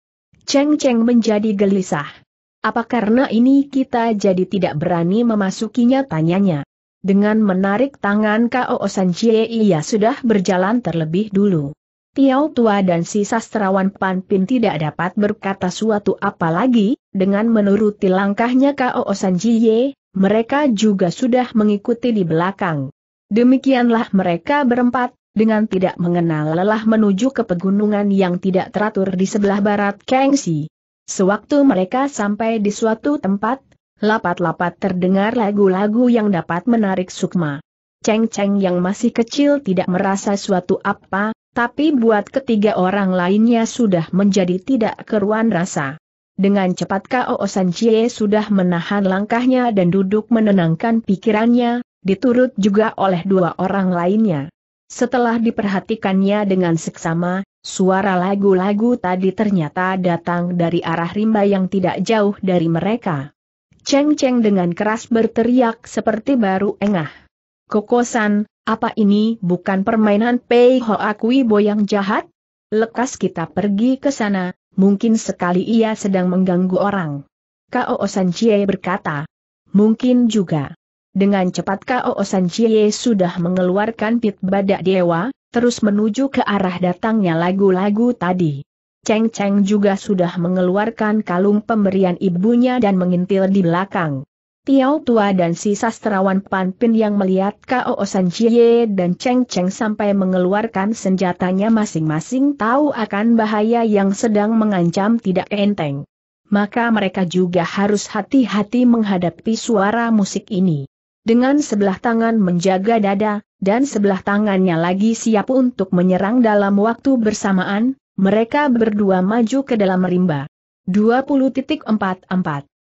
Cheng Cheng menjadi gelisah. Apa karena ini kita jadi tidak berani memasukinya tanyanya? Dengan menarik tangan K.O. Sanjie ia sudah berjalan terlebih dulu. Tiau Tua dan si sastrawan Pan Pin tidak dapat berkata suatu apa lagi, dengan menuruti langkahnya K.O. Sanjie, mereka juga sudah mengikuti di belakang. Demikianlah mereka berempat, dengan tidak mengenal lelah menuju ke pegunungan yang tidak teratur di sebelah barat Kengsi. Sewaktu mereka sampai di suatu tempat, lapat-lapat terdengar lagu-lagu yang dapat menarik sukma. Ceng-ceng yang masih kecil tidak merasa suatu apa, tapi buat ketiga orang lainnya sudah menjadi tidak keruan rasa. Dengan cepat Kao San Chie sudah menahan langkahnya dan duduk menenangkan pikirannya, diturut juga oleh dua orang lainnya. Setelah diperhatikannya dengan seksama, Suara lagu-lagu tadi ternyata datang dari arah rimba yang tidak jauh dari mereka. Ceng Ceng dengan keras berteriak seperti baru engah. Kokosan, apa ini bukan permainan Pei Akui Bo yang jahat? Lekas kita pergi ke sana, mungkin sekali ia sedang mengganggu orang. Kao Osan Chie berkata. Mungkin juga. Dengan cepat Kao Osan Chie sudah mengeluarkan pit badak dewa, terus menuju ke arah datangnya lagu-lagu tadi. Cheng Cheng juga sudah mengeluarkan kalung pemberian ibunya dan mengintil di belakang. Tiao Tua dan si sastrawan pin yang melihat Kao San Chie dan Cheng Cheng sampai mengeluarkan senjatanya masing-masing tahu akan bahaya yang sedang mengancam tidak enteng. Maka mereka juga harus hati-hati menghadapi suara musik ini dengan sebelah tangan menjaga dada, dan sebelah tangannya lagi siap untuk menyerang dalam waktu bersamaan, mereka berdua maju ke dalam rimba. 20.44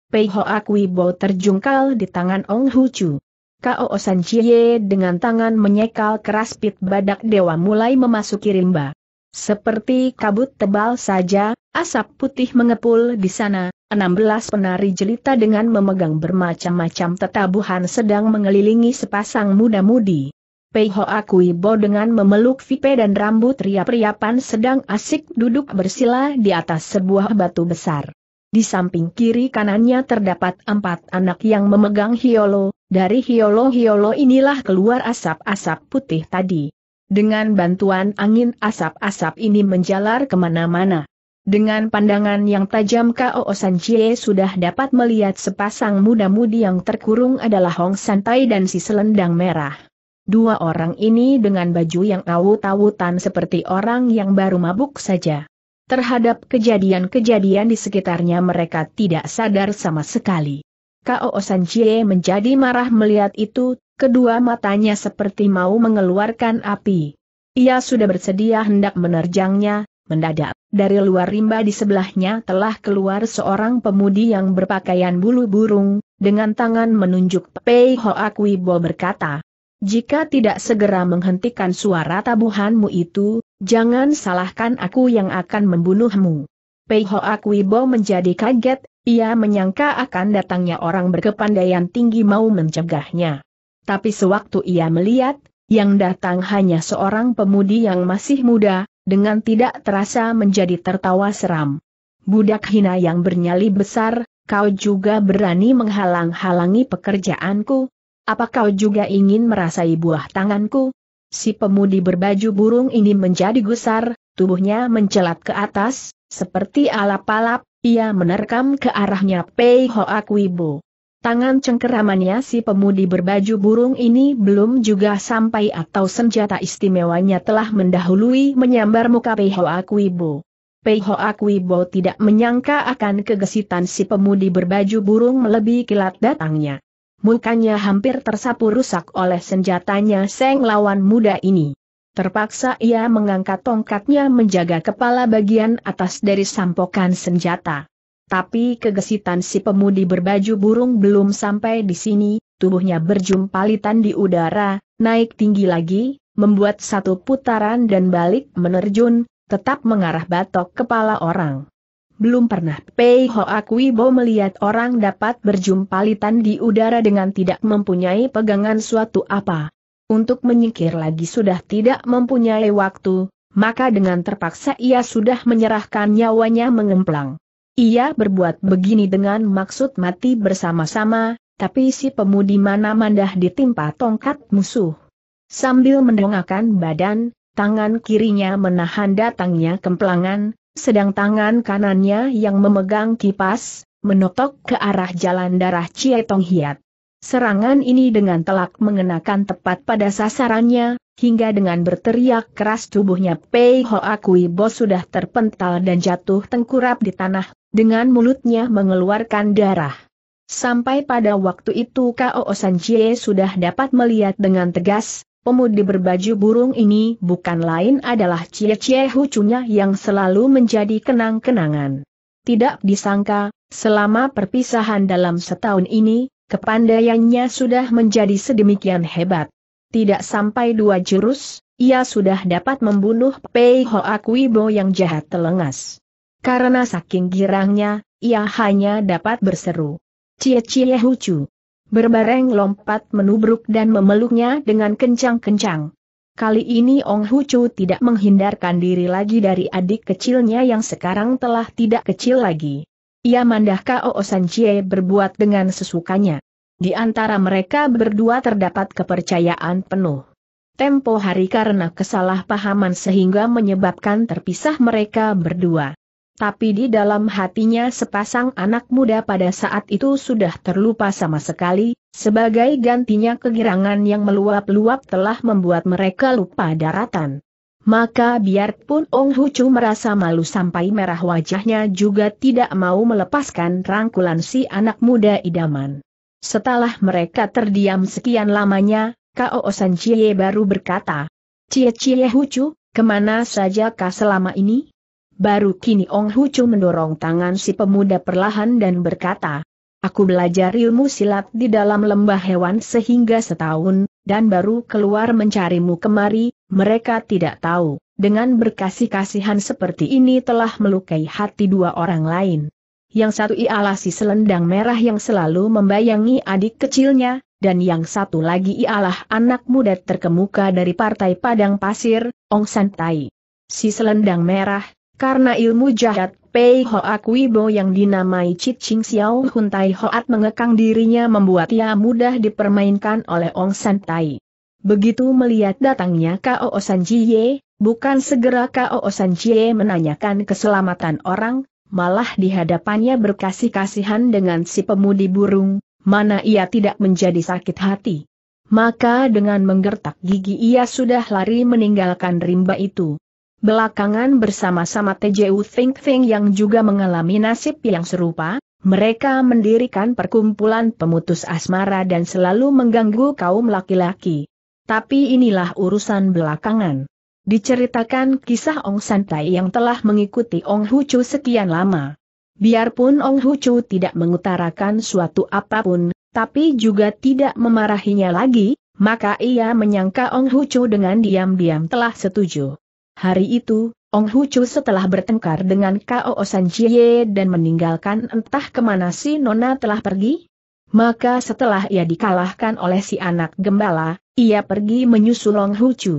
Pei akui Bo terjungkal di tangan Ong Hu Chu. Kao San Chie dengan tangan menyekal keras pit badak dewa mulai memasuki rimba. Seperti kabut tebal saja, asap putih mengepul di sana, 16 penari jelita dengan memegang bermacam-macam tetabuhan sedang mengelilingi sepasang muda-mudi. Pei Ho akui Bo dengan memeluk Vipe dan rambut riap-riapan sedang asik duduk bersila di atas sebuah batu besar. Di samping kiri kanannya terdapat empat anak yang memegang hiolo, dari hiolo-hiolo inilah keluar asap-asap putih tadi. Dengan bantuan angin asap-asap ini menjalar kemana-mana. Dengan pandangan yang tajam Kao San Chie sudah dapat melihat sepasang muda-mudi yang terkurung adalah Hong Santai dan si selendang merah. Dua orang ini dengan baju yang awut-awutan seperti orang yang baru mabuk saja. Terhadap kejadian-kejadian di sekitarnya mereka tidak sadar sama sekali. Kao San Chie menjadi marah melihat itu, kedua matanya seperti mau mengeluarkan api. Ia sudah bersedia hendak menerjangnya, Mendadak, dari luar rimba di sebelahnya telah keluar seorang pemudi yang berpakaian bulu burung, dengan tangan menunjuk Pei Ho Wibo berkata, Jika tidak segera menghentikan suara tabuhanmu itu, jangan salahkan aku yang akan membunuhmu. Pei Ho Wibo menjadi kaget, ia menyangka akan datangnya orang berkepandaian tinggi mau mencegahnya. Tapi sewaktu ia melihat, yang datang hanya seorang pemudi yang masih muda, dengan tidak terasa menjadi tertawa seram. Budak hina yang bernyali besar, kau juga berani menghalang-halangi pekerjaanku? Apa kau juga ingin merasai buah tanganku? Si pemudi berbaju burung ini menjadi gusar, tubuhnya mencelat ke atas, seperti alap-alap, ia menerkam ke arahnya Pei Hoa Kuibu. Tangan cengkeramannya si pemudi berbaju burung ini belum juga sampai atau senjata istimewanya telah mendahului menyambar muka Pei Hoa Kuibo. Pei Hoa tidak menyangka akan kegesitan si pemudi berbaju burung melebihi kilat datangnya. Mukanya hampir tersapu rusak oleh senjatanya Seng lawan muda ini. Terpaksa ia mengangkat tongkatnya menjaga kepala bagian atas dari sampokan senjata. Tapi kegesitan si pemudi berbaju burung belum sampai di sini, tubuhnya berjumpalitan di udara, naik tinggi lagi, membuat satu putaran dan balik menerjun, tetap mengarah batok kepala orang. Belum pernah Pei Ho akui Bo melihat orang dapat berjumpalitan di udara dengan tidak mempunyai pegangan suatu apa. Untuk menyingkir lagi sudah tidak mempunyai waktu, maka dengan terpaksa ia sudah menyerahkan nyawanya mengemplang. Ia berbuat begini dengan maksud mati bersama-sama, tapi si pemudi mana mandah ditimpa tongkat musuh. Sambil mendongakkan badan, tangan kirinya menahan datangnya kemplangan, sedang tangan kanannya yang memegang kipas, menotok ke arah jalan darah Cie Tong Hiat. Serangan ini dengan telak mengenakan tepat pada sasarannya, hingga dengan berteriak keras tubuhnya Pei Ho akui Bo sudah terpental dan jatuh tengkurap di tanah, dengan mulutnya mengeluarkan darah. Sampai pada waktu itu Kao Sanjie sudah dapat melihat dengan tegas, pemudi berbaju burung ini bukan lain adalah Cie Cie Hucunya yang selalu menjadi kenang-kenangan. Tidak disangka, selama perpisahan dalam setahun ini, kepandaiannya sudah menjadi sedemikian hebat. Tidak sampai dua jurus, ia sudah dapat membunuh Pei Hoa Kuibo yang jahat telengas. Karena saking girangnya, ia hanya dapat berseru. Cie-cie hucu. Berbareng lompat menubruk dan memeluknya dengan kencang-kencang. Kali ini Ong Hucu tidak menghindarkan diri lagi dari adik kecilnya yang sekarang telah tidak kecil lagi. Ia mandah Kao San Cie berbuat dengan sesukanya. Di antara mereka berdua terdapat kepercayaan penuh. Tempo hari karena kesalahpahaman sehingga menyebabkan terpisah mereka berdua. Tapi di dalam hatinya sepasang anak muda pada saat itu sudah terlupa sama sekali, sebagai gantinya kegirangan yang meluap-luap telah membuat mereka lupa daratan. Maka biarpun Ong Hucu merasa malu sampai merah wajahnya juga tidak mau melepaskan rangkulan si anak muda idaman. Setelah mereka terdiam sekian lamanya, Kao Osan Chie baru berkata, Cie Cie Hucu, kemana saja kah selama ini? Baru kini Ong Hucu mendorong tangan si pemuda perlahan dan berkata, Aku belajar ilmu silat di dalam lembah hewan sehingga setahun, dan baru keluar mencarimu kemari, mereka tidak tahu, dengan berkasih-kasihan seperti ini telah melukai hati dua orang lain. Yang satu ialah si selendang merah yang selalu membayangi adik kecilnya, dan yang satu lagi ialah anak muda terkemuka dari Partai Padang Pasir, Ong Santai. Si selendang merah, karena ilmu jahat Pei Hoak Wibo yang dinamai Cicing Xiao Hun Tai Hoat mengekang dirinya membuat ia mudah dipermainkan oleh Ong San Tai. Begitu melihat datangnya Kao San Jie, bukan segera Kao San Jie menanyakan keselamatan orang, malah di hadapannya berkasih-kasihan dengan si pemudi burung, mana ia tidak menjadi sakit hati. Maka dengan menggertak gigi ia sudah lari meninggalkan rimba itu. Belakangan bersama-sama TJU Think Think yang juga mengalami nasib yang serupa, mereka mendirikan perkumpulan pemutus asmara dan selalu mengganggu kaum laki-laki. Tapi inilah urusan belakangan. Diceritakan kisah Ong Santai yang telah mengikuti Ong Hucu sekian lama. Biarpun Ong Hucu tidak mengutarakan suatu apapun, tapi juga tidak memarahinya lagi, maka ia menyangka Ong Hucu dengan diam-diam telah setuju. Hari itu, Ong Hu Chu setelah bertengkar dengan Kao San Jie dan meninggalkan entah kemana si Nona telah pergi, maka setelah ia dikalahkan oleh si anak gembala, ia pergi menyusul Ong Hu Chu.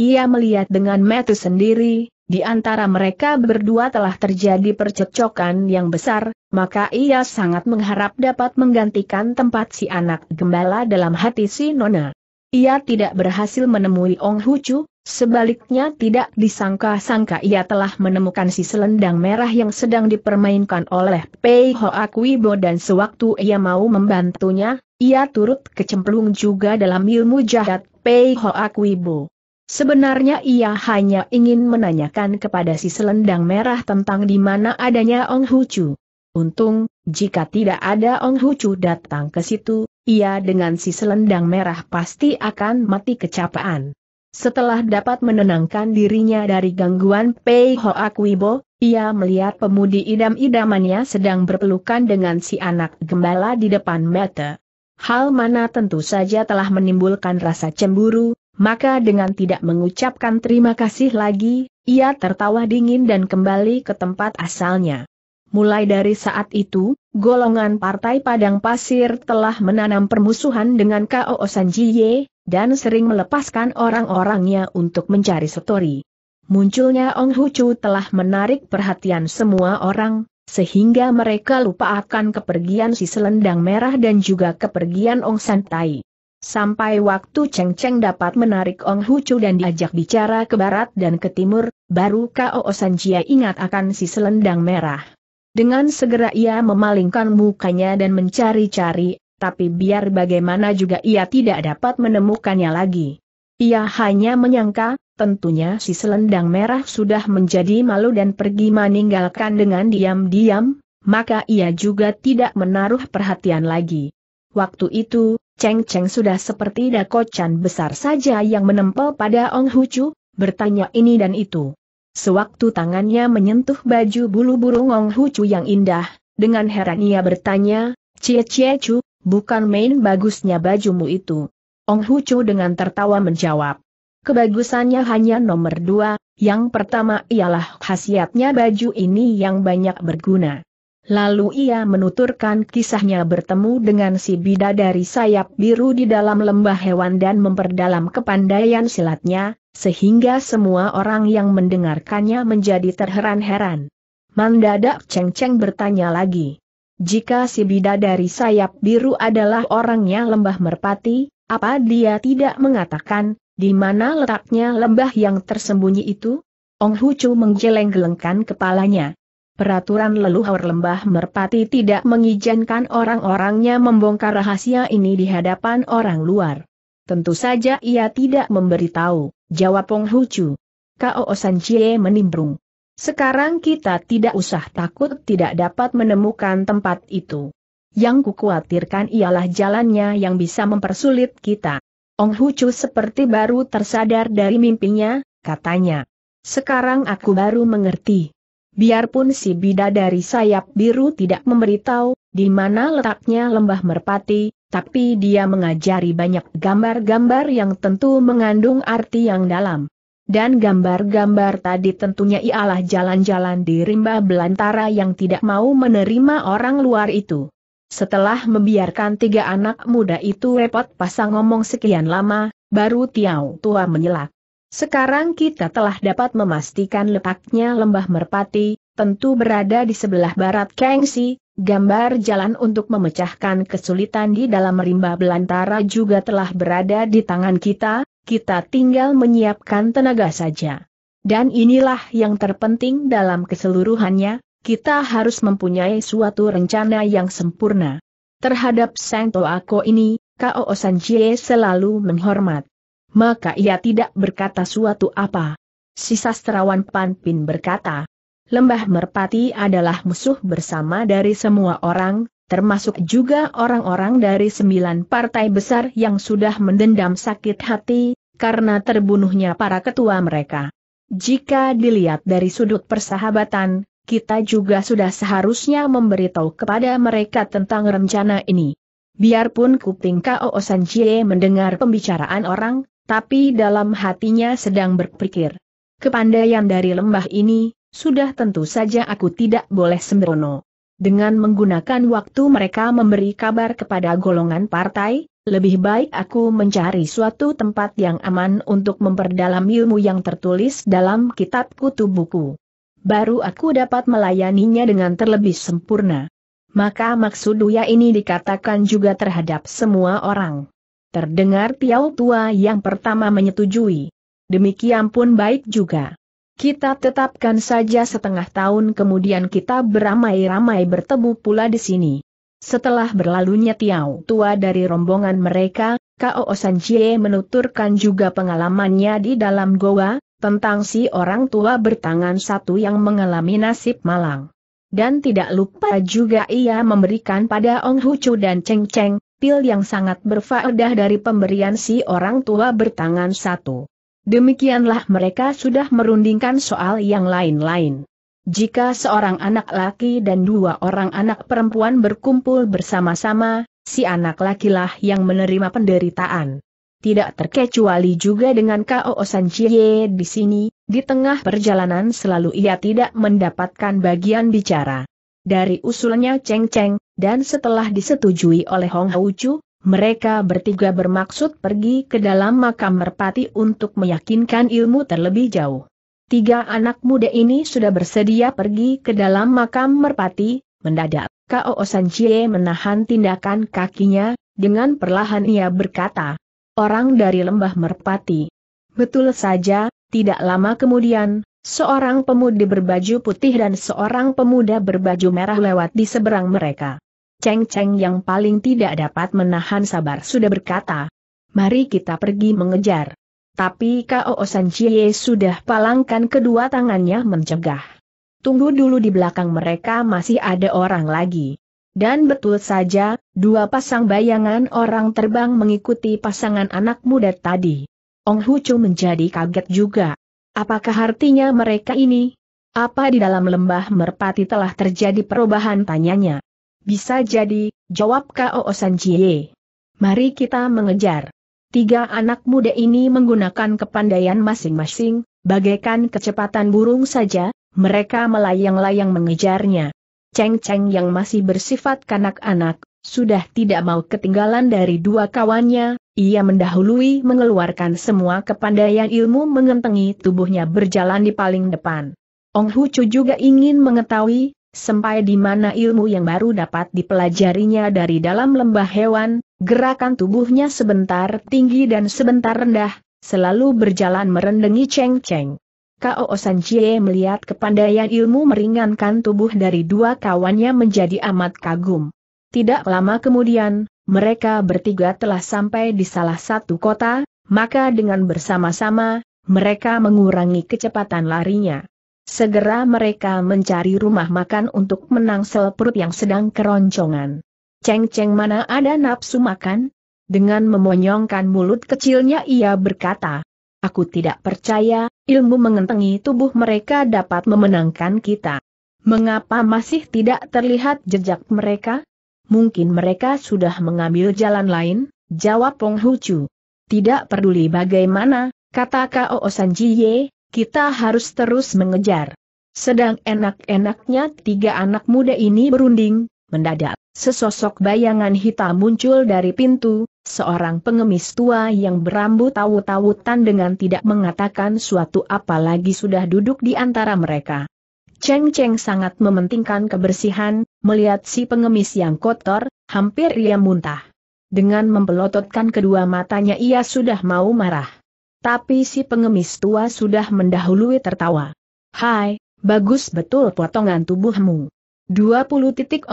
Ia melihat dengan mata sendiri, di antara mereka berdua telah terjadi percekcokan yang besar, maka ia sangat mengharap dapat menggantikan tempat si anak gembala dalam hati si Nona. Ia tidak berhasil menemui Ong Hu Chu. Sebaliknya tidak disangka-sangka ia telah menemukan si selendang merah yang sedang dipermainkan oleh Pei Ho Bo dan sewaktu ia mau membantunya, ia turut kecemplung juga dalam ilmu jahat Pei Ho Bo. Sebenarnya ia hanya ingin menanyakan kepada si selendang merah tentang di mana adanya Ong Hucu. Untung, jika tidak ada Ong Hucu datang ke situ, ia dengan si selendang merah pasti akan mati kecapaan. Setelah dapat menenangkan dirinya dari gangguan Pei Ho Kuibo, ia melihat pemudi idam-idamannya sedang berpelukan dengan si anak gembala di depan mata. Hal mana tentu saja telah menimbulkan rasa cemburu, maka dengan tidak mengucapkan terima kasih lagi, ia tertawa dingin dan kembali ke tempat asalnya. Mulai dari saat itu, golongan Partai Padang Pasir telah menanam permusuhan dengan K.O. Sanjiye, dan sering melepaskan orang-orangnya untuk mencari setori. Munculnya Ong Hucu telah menarik perhatian semua orang, sehingga mereka lupa akan kepergian si selendang merah dan juga kepergian Ong Santai. Sampai waktu Cheng Cheng dapat menarik Ong Hucu dan diajak bicara ke barat dan ke timur, baru Kao Sanjia ingat akan si selendang merah. Dengan segera ia memalingkan mukanya dan mencari-cari, tapi biar bagaimana juga ia tidak dapat menemukannya lagi. Ia hanya menyangka, tentunya si selendang merah sudah menjadi malu dan pergi meninggalkan dengan diam-diam, maka ia juga tidak menaruh perhatian lagi. Waktu itu, Cheng Cheng sudah seperti dakocan besar saja yang menempel pada Ong Hucu, bertanya ini dan itu. Sewaktu tangannya menyentuh baju bulu burung Ong Hucu yang indah, dengan heran ia bertanya, Cie Cie chu. Bukan main bagusnya bajumu itu. Ong Hucu dengan tertawa menjawab. Kebagusannya hanya nomor dua, yang pertama ialah khasiatnya baju ini yang banyak berguna. Lalu ia menuturkan kisahnya bertemu dengan si bidadari sayap biru di dalam lembah hewan dan memperdalam kepandaian silatnya, sehingga semua orang yang mendengarkannya menjadi terheran-heran. Mandadak Ceng Ceng bertanya lagi. Jika si bidadari sayap biru adalah orangnya lembah merpati, apa dia tidak mengatakan, di mana letaknya lembah yang tersembunyi itu? Ong Hucu menggeleng-gelengkan kepalanya. Peraturan leluhur lembah merpati tidak mengizinkan orang-orangnya membongkar rahasia ini di hadapan orang luar. Tentu saja ia tidak memberitahu, jawab Ong Hucu. Kao San Chie menimbrung. Sekarang kita tidak usah takut tidak dapat menemukan tempat itu. Yang kukuatirkan ialah jalannya yang bisa mempersulit kita. Ong Hucu seperti baru tersadar dari mimpinya, katanya. Sekarang aku baru mengerti. Biarpun si bida dari sayap biru tidak memberitahu di mana letaknya lembah merpati, tapi dia mengajari banyak gambar-gambar yang tentu mengandung arti yang dalam. Dan gambar-gambar tadi tentunya ialah jalan-jalan di rimba belantara yang tidak mau menerima orang luar itu. Setelah membiarkan tiga anak muda itu repot pasang ngomong sekian lama, baru Tiau Tua menyelak. Sekarang kita telah dapat memastikan letaknya lembah merpati, tentu berada di sebelah barat Kengsi, Gambar jalan untuk memecahkan kesulitan di dalam rimba belantara juga telah berada di tangan kita, kita tinggal menyiapkan tenaga saja. Dan inilah yang terpenting dalam keseluruhannya, kita harus mempunyai suatu rencana yang sempurna. Terhadap Sang Toako ini, Kao Sanjie selalu menghormat. Maka ia tidak berkata suatu apa. Si sastrawan Panpin berkata, Lembah Merpati adalah musuh bersama dari semua orang, termasuk juga orang-orang dari sembilan partai besar yang sudah mendendam sakit hati, karena terbunuhnya para ketua mereka. Jika dilihat dari sudut persahabatan, kita juga sudah seharusnya memberitahu kepada mereka tentang rencana ini. Biarpun kuping K.O. Sanjie mendengar pembicaraan orang, tapi dalam hatinya sedang berpikir. Kepandaian dari lembah ini, sudah tentu saja aku tidak boleh sembrono. Dengan menggunakan waktu mereka memberi kabar kepada golongan partai, lebih baik aku mencari suatu tempat yang aman untuk memperdalam ilmu yang tertulis dalam kitab kutu buku. Baru aku dapat melayaninya dengan terlebih sempurna. Maka maksud Duya ini dikatakan juga terhadap semua orang. Terdengar Tiau Tua yang pertama menyetujui. Demikian pun baik juga. Kita tetapkan saja setengah tahun kemudian kita beramai-ramai bertemu pula di sini. Setelah berlalunya tiau tua dari rombongan mereka, Kao Sanjie menuturkan juga pengalamannya di dalam goa, tentang si orang tua bertangan satu yang mengalami nasib malang. Dan tidak lupa juga ia memberikan pada Ong Hucu dan Cheng Cheng, pil yang sangat berfaedah dari pemberian si orang tua bertangan satu. Demikianlah mereka sudah merundingkan soal yang lain-lain. Jika seorang anak laki dan dua orang anak perempuan berkumpul bersama-sama, si anak lakilah yang menerima penderitaan. Tidak terkecuali juga dengan K.O. Sanjie di sini, di tengah perjalanan selalu ia tidak mendapatkan bagian bicara. Dari usulnya Cheng Cheng, dan setelah disetujui oleh Hong Chu. Mereka bertiga bermaksud pergi ke dalam makam merpati untuk meyakinkan ilmu terlebih jauh. Tiga anak muda ini sudah bersedia pergi ke dalam makam merpati, mendadak. Kao Che menahan tindakan kakinya, dengan perlahan ia berkata, Orang dari lembah merpati. Betul saja, tidak lama kemudian, seorang pemuda berbaju putih dan seorang pemuda berbaju merah lewat di seberang mereka. Cheng Cheng yang paling tidak dapat menahan sabar sudah berkata, mari kita pergi mengejar. Tapi Kao San Chie sudah palangkan kedua tangannya mencegah. Tunggu dulu di belakang mereka masih ada orang lagi. Dan betul saja, dua pasang bayangan orang terbang mengikuti pasangan anak muda tadi. Ong Chu menjadi kaget juga. Apakah artinya mereka ini? Apa di dalam lembah merpati telah terjadi perubahan tanyanya? Bisa jadi, jawab Kao Sanjie. Mari kita mengejar. Tiga anak muda ini menggunakan kepandaian masing-masing, bagaikan kecepatan burung saja, mereka melayang-layang mengejarnya. Ceng-ceng yang masih bersifat kanak-anak, sudah tidak mau ketinggalan dari dua kawannya, ia mendahului mengeluarkan semua kepandaian ilmu mengentengi tubuhnya berjalan di paling depan. Ong Hucu juga ingin mengetahui, Sampai di mana ilmu yang baru dapat dipelajarinya dari dalam lembah hewan, gerakan tubuhnya sebentar tinggi dan sebentar rendah, selalu berjalan merendengi ceng-ceng. Kao San melihat kepandaian ilmu meringankan tubuh dari dua kawannya menjadi amat kagum. Tidak lama kemudian, mereka bertiga telah sampai di salah satu kota, maka dengan bersama-sama, mereka mengurangi kecepatan larinya. Segera mereka mencari rumah makan untuk menangsel perut yang sedang keroncongan. Ceng-ceng mana ada nafsu makan? Dengan memonyongkan mulut kecilnya ia berkata, Aku tidak percaya, ilmu mengentengi tubuh mereka dapat memenangkan kita. Mengapa masih tidak terlihat jejak mereka? Mungkin mereka sudah mengambil jalan lain, jawab Pong Hucu. Tidak peduli bagaimana, kata Kao Sanjie, kita harus terus mengejar. Sedang enak-enaknya tiga anak muda ini berunding, mendadak, sesosok bayangan hitam muncul dari pintu, seorang pengemis tua yang berambut tahu tawutan dengan tidak mengatakan suatu apalagi sudah duduk di antara mereka. Cheng Cheng sangat mementingkan kebersihan, melihat si pengemis yang kotor, hampir ia muntah. Dengan mempelototkan kedua matanya ia sudah mau marah. Tapi si pengemis tua sudah mendahului tertawa. Hai, bagus betul potongan tubuhmu. 20.45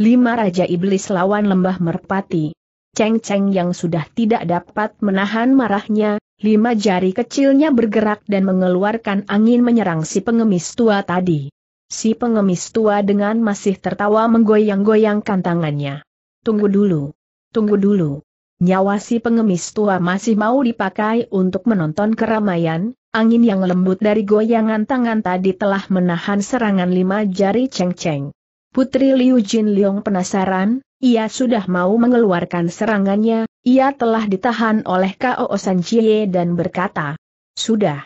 Lima Raja Iblis lawan Lembah Merpati. Ceng Ceng yang sudah tidak dapat menahan marahnya, lima jari kecilnya bergerak dan mengeluarkan angin menyerang si pengemis tua tadi. Si pengemis tua dengan masih tertawa menggoyang-goyangkan tangannya. Tunggu dulu. Tunggu dulu nyawa si pengemis tua masih mau dipakai untuk menonton keramaian, angin yang lembut dari goyangan tangan tadi telah menahan serangan lima jari ceng-ceng. Putri Liu Jin Leong penasaran, ia sudah mau mengeluarkan serangannya, ia telah ditahan oleh Kao San Chie dan berkata, Sudah.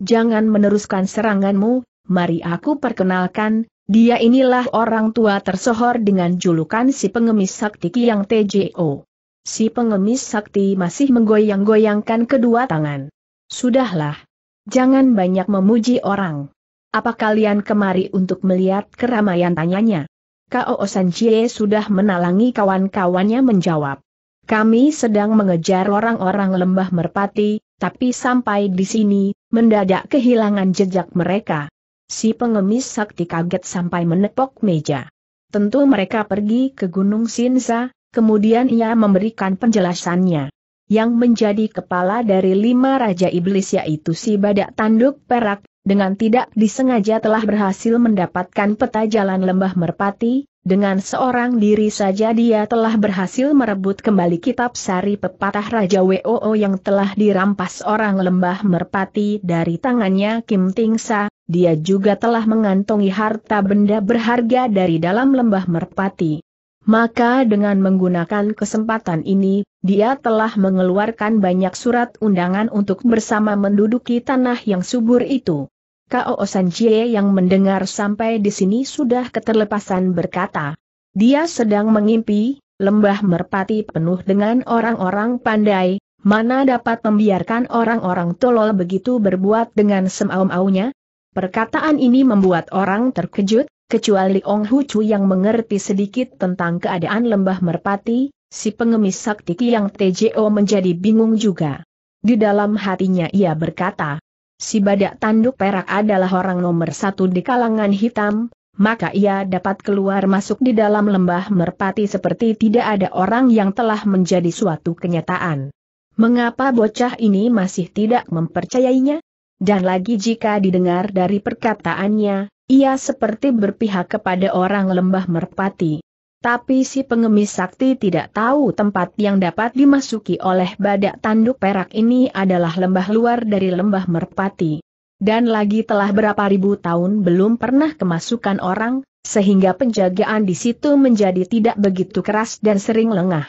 Jangan meneruskan seranganmu, mari aku perkenalkan, dia inilah orang tua tersohor dengan julukan si pengemis sakti yang TJO. Si pengemis sakti masih menggoyang-goyangkan kedua tangan. Sudahlah. Jangan banyak memuji orang. Apa kalian kemari untuk melihat keramaian tanyanya? Kao Sanchie sudah menalangi kawan-kawannya menjawab. Kami sedang mengejar orang-orang lembah merpati, tapi sampai di sini, mendadak kehilangan jejak mereka. Si pengemis sakti kaget sampai menepok meja. Tentu mereka pergi ke Gunung Sinsa, kemudian ia memberikan penjelasannya. Yang menjadi kepala dari lima Raja Iblis yaitu si Badak Tanduk Perak, dengan tidak disengaja telah berhasil mendapatkan peta jalan lembah merpati, dengan seorang diri saja dia telah berhasil merebut kembali kitab sari pepatah Raja Woo yang telah dirampas orang lembah merpati dari tangannya Kim Tingsa, dia juga telah mengantongi harta benda berharga dari dalam lembah merpati. Maka dengan menggunakan kesempatan ini, dia telah mengeluarkan banyak surat undangan untuk bersama menduduki tanah yang subur itu. Kao Sanjie yang mendengar sampai di sini sudah keterlepasan berkata. Dia sedang mengimpi, lembah merpati penuh dengan orang-orang pandai, mana dapat membiarkan orang-orang tolol begitu berbuat dengan semau aunya Perkataan ini membuat orang terkejut, Kecuali Ong Hu yang mengerti sedikit tentang keadaan lembah merpati, si pengemis sakti yang TJO menjadi bingung juga. Di dalam hatinya ia berkata, si badak tanduk perak adalah orang nomor satu di kalangan hitam, maka ia dapat keluar masuk di dalam lembah merpati seperti tidak ada orang yang telah menjadi suatu kenyataan. Mengapa bocah ini masih tidak mempercayainya? Dan lagi jika didengar dari perkataannya, ia seperti berpihak kepada orang lembah merpati. Tapi si pengemis sakti tidak tahu tempat yang dapat dimasuki oleh badak tanduk perak ini adalah lembah luar dari lembah merpati. Dan lagi telah berapa ribu tahun belum pernah kemasukan orang, sehingga penjagaan di situ menjadi tidak begitu keras dan sering lengah.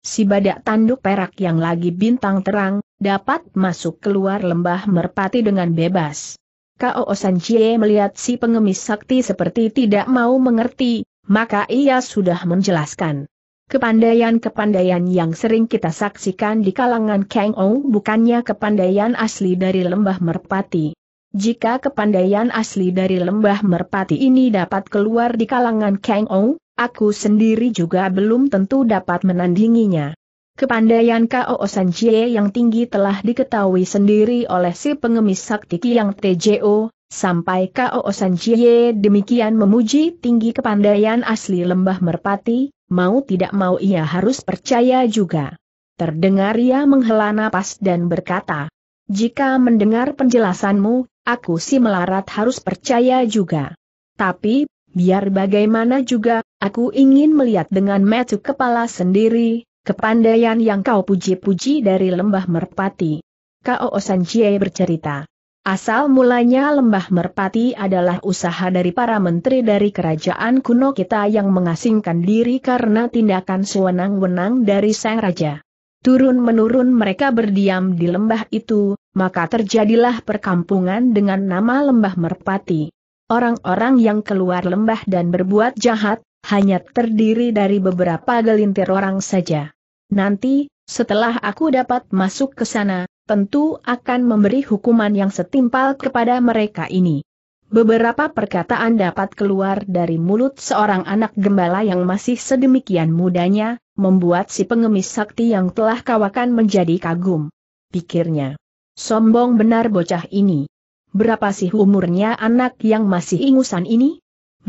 Si badak tanduk perak yang lagi bintang terang, dapat masuk keluar lembah merpati dengan bebas. Kao Sanjie melihat si pengemis sakti seperti tidak mau mengerti, maka ia sudah menjelaskan. Kepandaian-kepandaian yang sering kita saksikan di kalangan Kang Ou bukannya kepandaian asli dari lembah merpati. Jika kepandaian asli dari lembah merpati ini dapat keluar di kalangan Kang Ou, aku sendiri juga belum tentu dapat menandinginya. Kepandaian K.O. Sanjie yang tinggi telah diketahui sendiri oleh si pengemis sakti Kiang TJO, sampai K.O. Sanjie demikian memuji tinggi kepandaian asli lembah merpati, mau tidak mau ia harus percaya juga. Terdengar ia menghela napas dan berkata, jika mendengar penjelasanmu, aku si melarat harus percaya juga. Tapi, biar bagaimana juga, aku ingin melihat dengan metu kepala sendiri, Kepandaian yang kau puji-puji dari lembah merpati. Osan Jie bercerita. Asal mulanya lembah merpati adalah usaha dari para menteri dari kerajaan kuno kita yang mengasingkan diri karena tindakan sewenang-wenang dari sang raja. Turun-menurun mereka berdiam di lembah itu, maka terjadilah perkampungan dengan nama lembah merpati. Orang-orang yang keluar lembah dan berbuat jahat, hanya terdiri dari beberapa gelintir orang saja. Nanti, setelah aku dapat masuk ke sana, tentu akan memberi hukuman yang setimpal kepada mereka ini. Beberapa perkataan dapat keluar dari mulut seorang anak gembala yang masih sedemikian mudanya, membuat si pengemis sakti yang telah kawakan menjadi kagum. Pikirnya, sombong benar bocah ini. Berapa sih umurnya anak yang masih ingusan ini?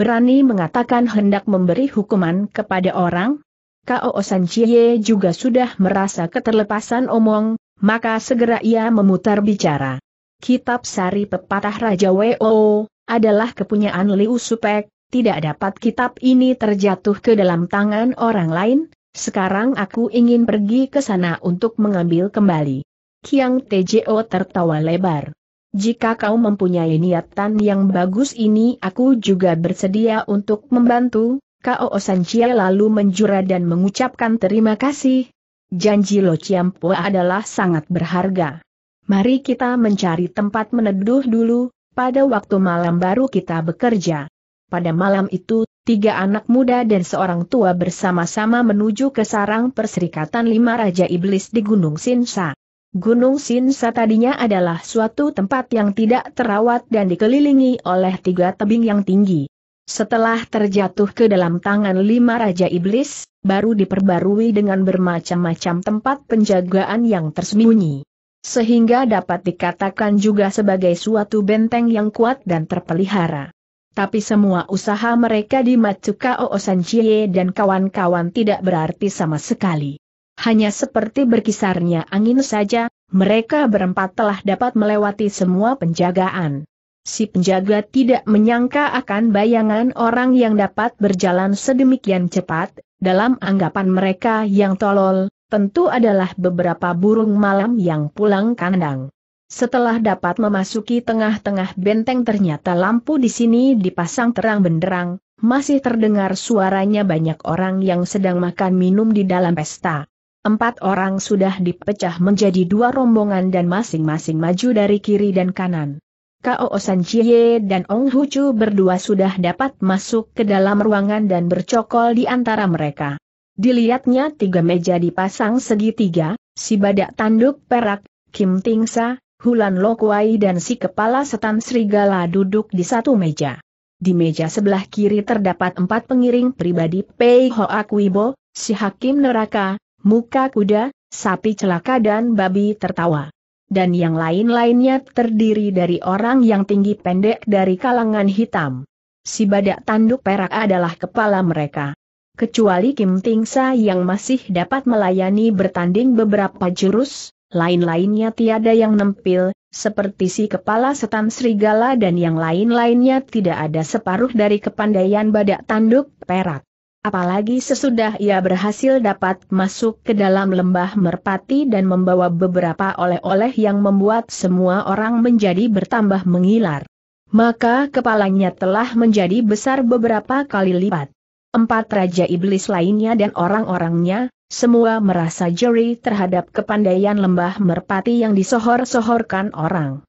berani mengatakan hendak memberi hukuman kepada orang? K.O. Sanchie juga sudah merasa keterlepasan omong, maka segera ia memutar bicara. Kitab Sari Pepatah Raja W.O. adalah kepunyaan Liu Supek, tidak dapat kitab ini terjatuh ke dalam tangan orang lain, sekarang aku ingin pergi ke sana untuk mengambil kembali. Kiang Tjo tertawa lebar. Jika kau mempunyai niatan yang bagus ini aku juga bersedia untuk membantu, Kao Ciel lalu menjura dan mengucapkan terima kasih. Janji Lo Chiampo adalah sangat berharga. Mari kita mencari tempat meneduh dulu, pada waktu malam baru kita bekerja. Pada malam itu, tiga anak muda dan seorang tua bersama-sama menuju ke sarang perserikatan lima Raja Iblis di Gunung Sinsa. Gunung Sinsa tadinya adalah suatu tempat yang tidak terawat dan dikelilingi oleh tiga tebing yang tinggi. Setelah terjatuh ke dalam tangan lima Raja Iblis, baru diperbarui dengan bermacam-macam tempat penjagaan yang tersembunyi. Sehingga dapat dikatakan juga sebagai suatu benteng yang kuat dan terpelihara. Tapi semua usaha mereka di Matsuka Oosanchie dan kawan-kawan tidak berarti sama sekali hanya seperti berkisarnya angin saja, mereka berempat telah dapat melewati semua penjagaan. Si penjaga tidak menyangka akan bayangan orang yang dapat berjalan sedemikian cepat, dalam anggapan mereka yang tolol, tentu adalah beberapa burung malam yang pulang kandang. Setelah dapat memasuki tengah-tengah benteng ternyata lampu di sini dipasang terang benderang, masih terdengar suaranya banyak orang yang sedang makan minum di dalam pesta. Empat orang sudah dipecah menjadi dua rombongan dan masing-masing maju dari kiri dan kanan. Kao San Chie dan Ong Hucu berdua sudah dapat masuk ke dalam ruangan dan bercokol di antara mereka. Dilihatnya tiga meja dipasang segitiga, si badak tanduk perak, Kim Tingsa, Hulan Lokwai dan si kepala setan serigala duduk di satu meja. Di meja sebelah kiri terdapat empat pengiring pribadi Pei Ho Akwibo, si hakim neraka, muka kuda, sapi celaka dan babi tertawa. Dan yang lain-lainnya terdiri dari orang yang tinggi pendek dari kalangan hitam. Si badak tanduk perak adalah kepala mereka. Kecuali Kim Tingsa yang masih dapat melayani bertanding beberapa jurus, lain-lainnya tiada yang nempil, seperti si kepala setan serigala dan yang lain-lainnya tidak ada separuh dari kepandaian badak tanduk perak. Apalagi sesudah ia berhasil dapat masuk ke dalam lembah merpati dan membawa beberapa oleh-oleh yang membuat semua orang menjadi bertambah mengilar. Maka kepalanya telah menjadi besar beberapa kali lipat. Empat raja iblis lainnya dan orang-orangnya, semua merasa jeri terhadap kepandaian lembah merpati yang disohor-sohorkan orang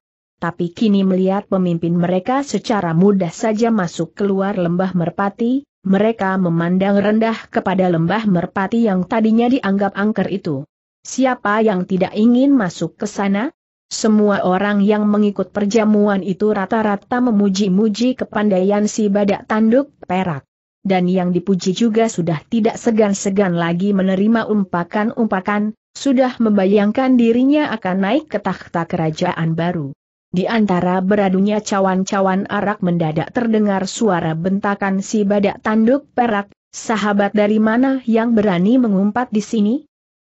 tapi kini melihat pemimpin mereka secara mudah saja masuk keluar lembah merpati, mereka memandang rendah kepada lembah merpati yang tadinya dianggap angker itu. Siapa yang tidak ingin masuk ke sana? Semua orang yang mengikut perjamuan itu rata-rata memuji-muji kepandaian si badak tanduk perak. Dan yang dipuji juga sudah tidak segan-segan lagi menerima umpakan-umpakan, sudah membayangkan dirinya akan naik ke takhta kerajaan baru. Di antara beradunya cawan-cawan arak mendadak terdengar suara bentakan si badak tanduk perak, sahabat dari mana yang berani mengumpat di sini?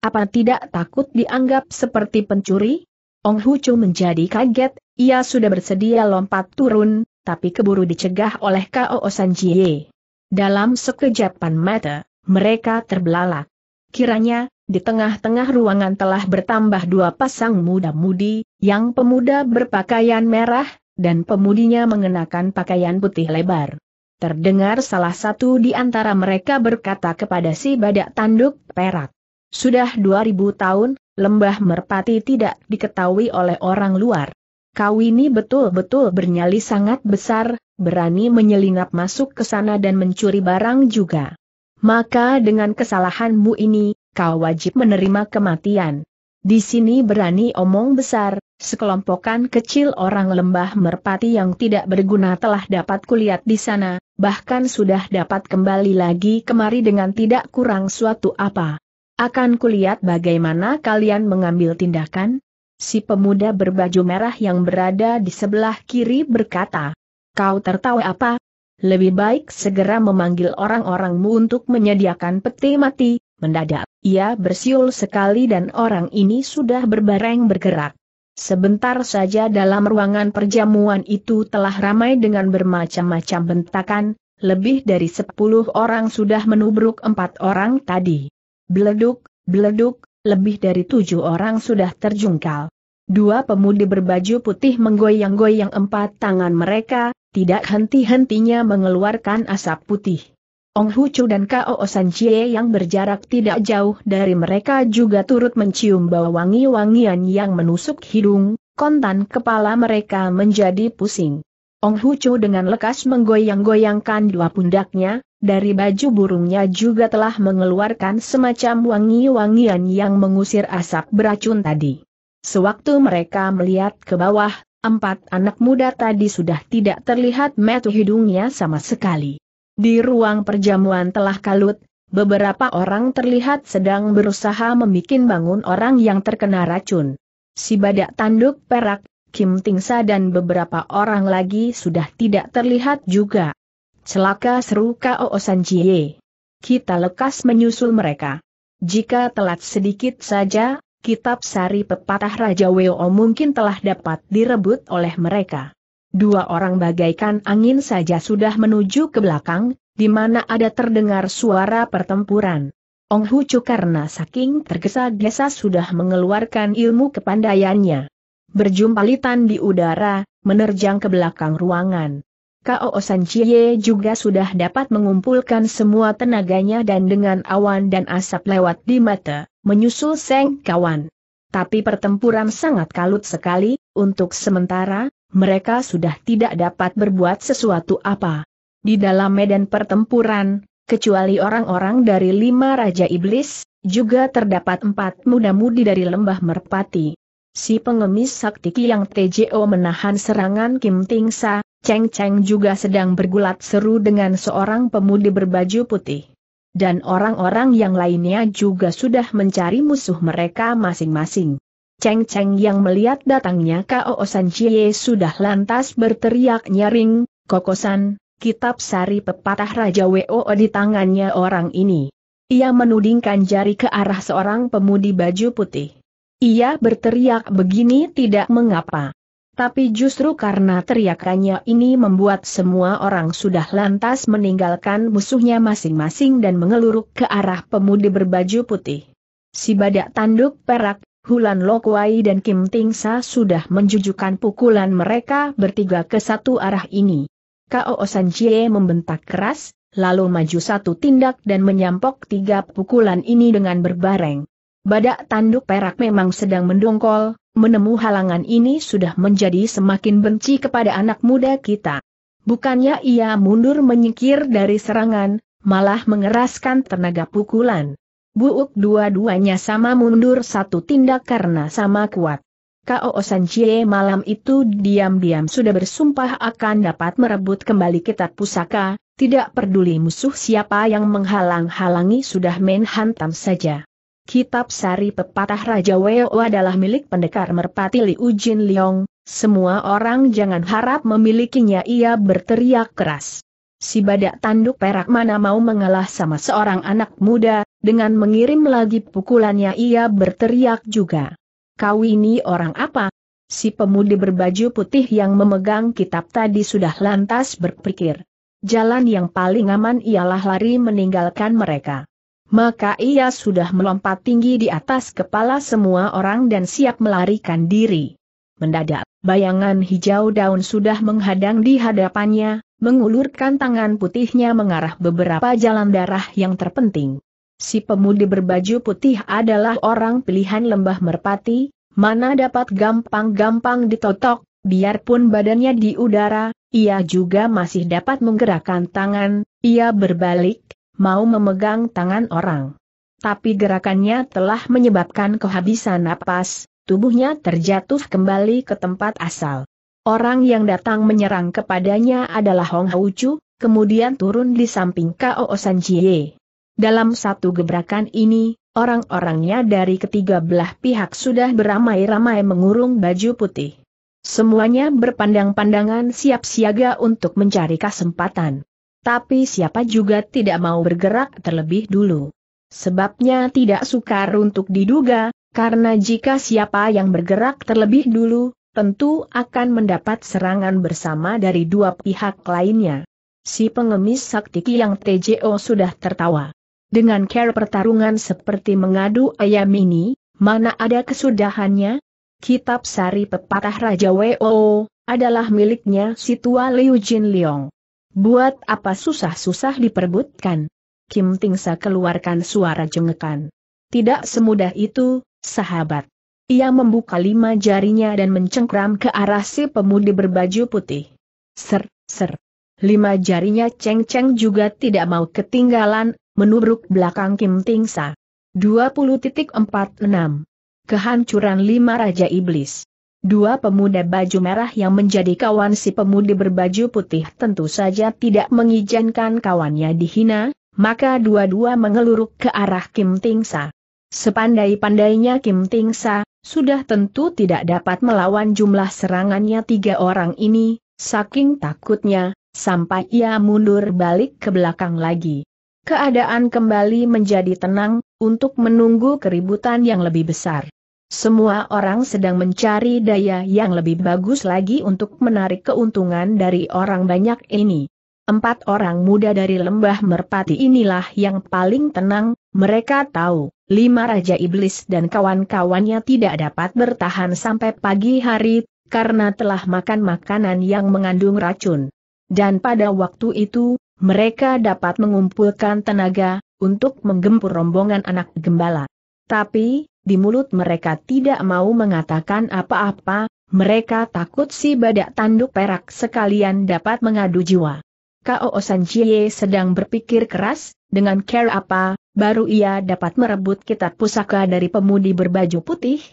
Apa tidak takut dianggap seperti pencuri? Ong Hucu menjadi kaget, ia sudah bersedia lompat turun, tapi keburu dicegah oleh K.O. Sanjie. Dalam sekejapan mata, mereka terbelalak. Kiranya, di tengah-tengah ruangan telah bertambah dua pasang muda-mudi, yang pemuda berpakaian merah, dan pemudinya mengenakan pakaian putih lebar. Terdengar salah satu di antara mereka berkata kepada si badak tanduk perak. Sudah 2000 tahun, lembah merpati tidak diketahui oleh orang luar. Kau ini betul-betul bernyali sangat besar, berani menyelinap masuk ke sana dan mencuri barang juga. Maka dengan kesalahanmu ini, kau wajib menerima kematian. Di sini berani omong besar, sekelompokan kecil orang lembah merpati yang tidak berguna telah dapat kulihat di sana, bahkan sudah dapat kembali lagi kemari dengan tidak kurang suatu apa. Akan kulihat bagaimana kalian mengambil tindakan? Si pemuda berbaju merah yang berada di sebelah kiri berkata, Kau tertawa apa? Lebih baik segera memanggil orang-orangmu untuk menyediakan peti mati, Mendadak, ia bersiul sekali dan orang ini sudah berbareng bergerak. Sebentar saja dalam ruangan perjamuan itu telah ramai dengan bermacam-macam bentakan, lebih dari sepuluh orang sudah menubruk empat orang tadi. Beleduk, beleduk, lebih dari tujuh orang sudah terjungkal. Dua pemudi berbaju putih menggoyang-goyang empat tangan mereka, tidak henti-hentinya mengeluarkan asap putih. Ong Hucu dan Kao Chie yang berjarak tidak jauh dari mereka juga turut mencium bau wangi-wangian yang menusuk hidung, kontan kepala mereka menjadi pusing. Ong Hucu dengan lekas menggoyang-goyangkan dua pundaknya, dari baju burungnya juga telah mengeluarkan semacam wangi-wangian yang mengusir asap beracun tadi. Sewaktu mereka melihat ke bawah, empat anak muda tadi sudah tidak terlihat metu hidungnya sama sekali. Di ruang perjamuan telah kalut, beberapa orang terlihat sedang berusaha memikin bangun orang yang terkena racun. Si badak tanduk perak, Kim Tingsa dan beberapa orang lagi sudah tidak terlihat juga. Celaka seru Kao Sanjie. Kita lekas menyusul mereka. Jika telat sedikit saja, kitab sari pepatah Raja Weo mungkin telah dapat direbut oleh mereka. Dua orang bagaikan angin saja sudah menuju ke belakang, di mana ada terdengar suara pertempuran. Ong Hucu karena saking tergesa-gesa sudah mengeluarkan ilmu kepandaiannya. litan di udara, menerjang ke belakang ruangan. Kao San Chie juga sudah dapat mengumpulkan semua tenaganya dan dengan awan dan asap lewat di mata, menyusul Seng Kawan. Tapi pertempuran sangat kalut sekali, untuk sementara, mereka sudah tidak dapat berbuat sesuatu apa. Di dalam medan pertempuran, kecuali orang-orang dari lima Raja Iblis, juga terdapat empat muda-mudi dari lembah merpati. Si pengemis sakti yang TJO menahan serangan Kim Tingsa, Cheng Cheng juga sedang bergulat seru dengan seorang pemudi berbaju putih. Dan orang-orang yang lainnya juga sudah mencari musuh mereka masing-masing. Cheng Cheng yang melihat datangnya Kao San Chie sudah lantas berteriak nyaring, Kokosan, kitab sari pepatah Raja Wo di tangannya orang ini. Ia menudingkan jari ke arah seorang pemudi baju putih. Ia berteriak begini tidak mengapa. Tapi justru karena teriakannya ini membuat semua orang sudah lantas meninggalkan musuhnya masing-masing dan mengeluruk ke arah pemudi berbaju putih. Si badak tanduk perak, Hulan Lokwai dan Kim Tingsa sudah menjujukan pukulan mereka bertiga ke satu arah ini. Kao San Jie membentak keras, lalu maju satu tindak dan menyampok tiga pukulan ini dengan berbareng. Badak tanduk perak memang sedang mendongkol, menemu halangan ini sudah menjadi semakin benci kepada anak muda kita. Bukannya ia mundur menyingkir dari serangan, malah mengeraskan tenaga pukulan. Buuk dua-duanya sama mundur satu tindak karena sama kuat. K.O. Sanchie malam itu diam-diam sudah bersumpah akan dapat merebut kembali kitab pusaka, tidak peduli musuh siapa yang menghalang-halangi sudah main hantam saja. Kitab Sari Pepatah Raja Weo adalah milik pendekar merpati Liu Ujin Leong, semua orang jangan harap memilikinya ia berteriak keras. Si badak tanduk perak mana mau mengalah sama seorang anak muda, dengan mengirim lagi pukulannya ia berteriak juga. Kau ini orang apa? Si pemudi berbaju putih yang memegang kitab tadi sudah lantas berpikir. Jalan yang paling aman ialah lari meninggalkan mereka. Maka ia sudah melompat tinggi di atas kepala semua orang dan siap melarikan diri. Mendadak, bayangan hijau daun sudah menghadang di hadapannya, mengulurkan tangan putihnya mengarah beberapa jalan darah yang terpenting. Si pemudi berbaju putih adalah orang pilihan lembah merpati, mana dapat gampang-gampang ditotok, biarpun badannya di udara, ia juga masih dapat menggerakkan tangan, ia berbalik, mau memegang tangan orang. Tapi gerakannya telah menyebabkan kehabisan napas, tubuhnya terjatuh kembali ke tempat asal. Orang yang datang menyerang kepadanya adalah Hong Hau Chu, kemudian turun di samping Kao San Jie. Dalam satu gebrakan ini, orang-orangnya dari ketiga belah pihak sudah beramai-ramai mengurung baju putih. Semuanya berpandang-pandangan siap siaga untuk mencari kesempatan. Tapi siapa juga tidak mau bergerak terlebih dulu. Sebabnya tidak sukar untuk diduga, karena jika siapa yang bergerak terlebih dulu, tentu akan mendapat serangan bersama dari dua pihak lainnya. Si pengemis sakti yang TJO sudah tertawa. Dengan care pertarungan seperti mengadu ayam ini, mana ada kesudahannya? Kitab Sari Pepatah Raja WO adalah miliknya si tua Liu Jin Liong. Buat apa susah-susah diperbutkan? Kim Tingsa keluarkan suara jengekan. Tidak semudah itu, sahabat. Ia membuka lima jarinya dan mencengkram ke arah si pemudi berbaju putih. Ser, ser. Lima jarinya ceng-ceng juga tidak mau ketinggalan, menubruk belakang Kim Tingsa. 20.46 Kehancuran Lima Raja Iblis Dua pemuda baju merah yang menjadi kawan si pemudi berbaju putih tentu saja tidak mengizinkan kawannya dihina, maka dua-dua mengeluruk ke arah Kim Tingsa. Sepandai-pandainya Kim Tingsa, sudah tentu tidak dapat melawan jumlah serangannya tiga orang ini, saking takutnya, sampai ia mundur balik ke belakang lagi. Keadaan kembali menjadi tenang, untuk menunggu keributan yang lebih besar. Semua orang sedang mencari daya yang lebih bagus lagi untuk menarik keuntungan dari orang banyak ini. Empat orang muda dari lembah merpati inilah yang paling tenang, mereka tahu lima Raja Iblis dan kawan-kawannya tidak dapat bertahan sampai pagi hari, karena telah makan makanan yang mengandung racun. Dan pada waktu itu, mereka dapat mengumpulkan tenaga, untuk menggempur rombongan anak gembala. Tapi, di mulut mereka tidak mau mengatakan apa-apa, mereka takut si badak tanduk perak sekalian dapat mengadu jiwa. Kao Jie sedang berpikir keras, dengan care apa, baru ia dapat merebut kitab pusaka dari pemudi berbaju putih?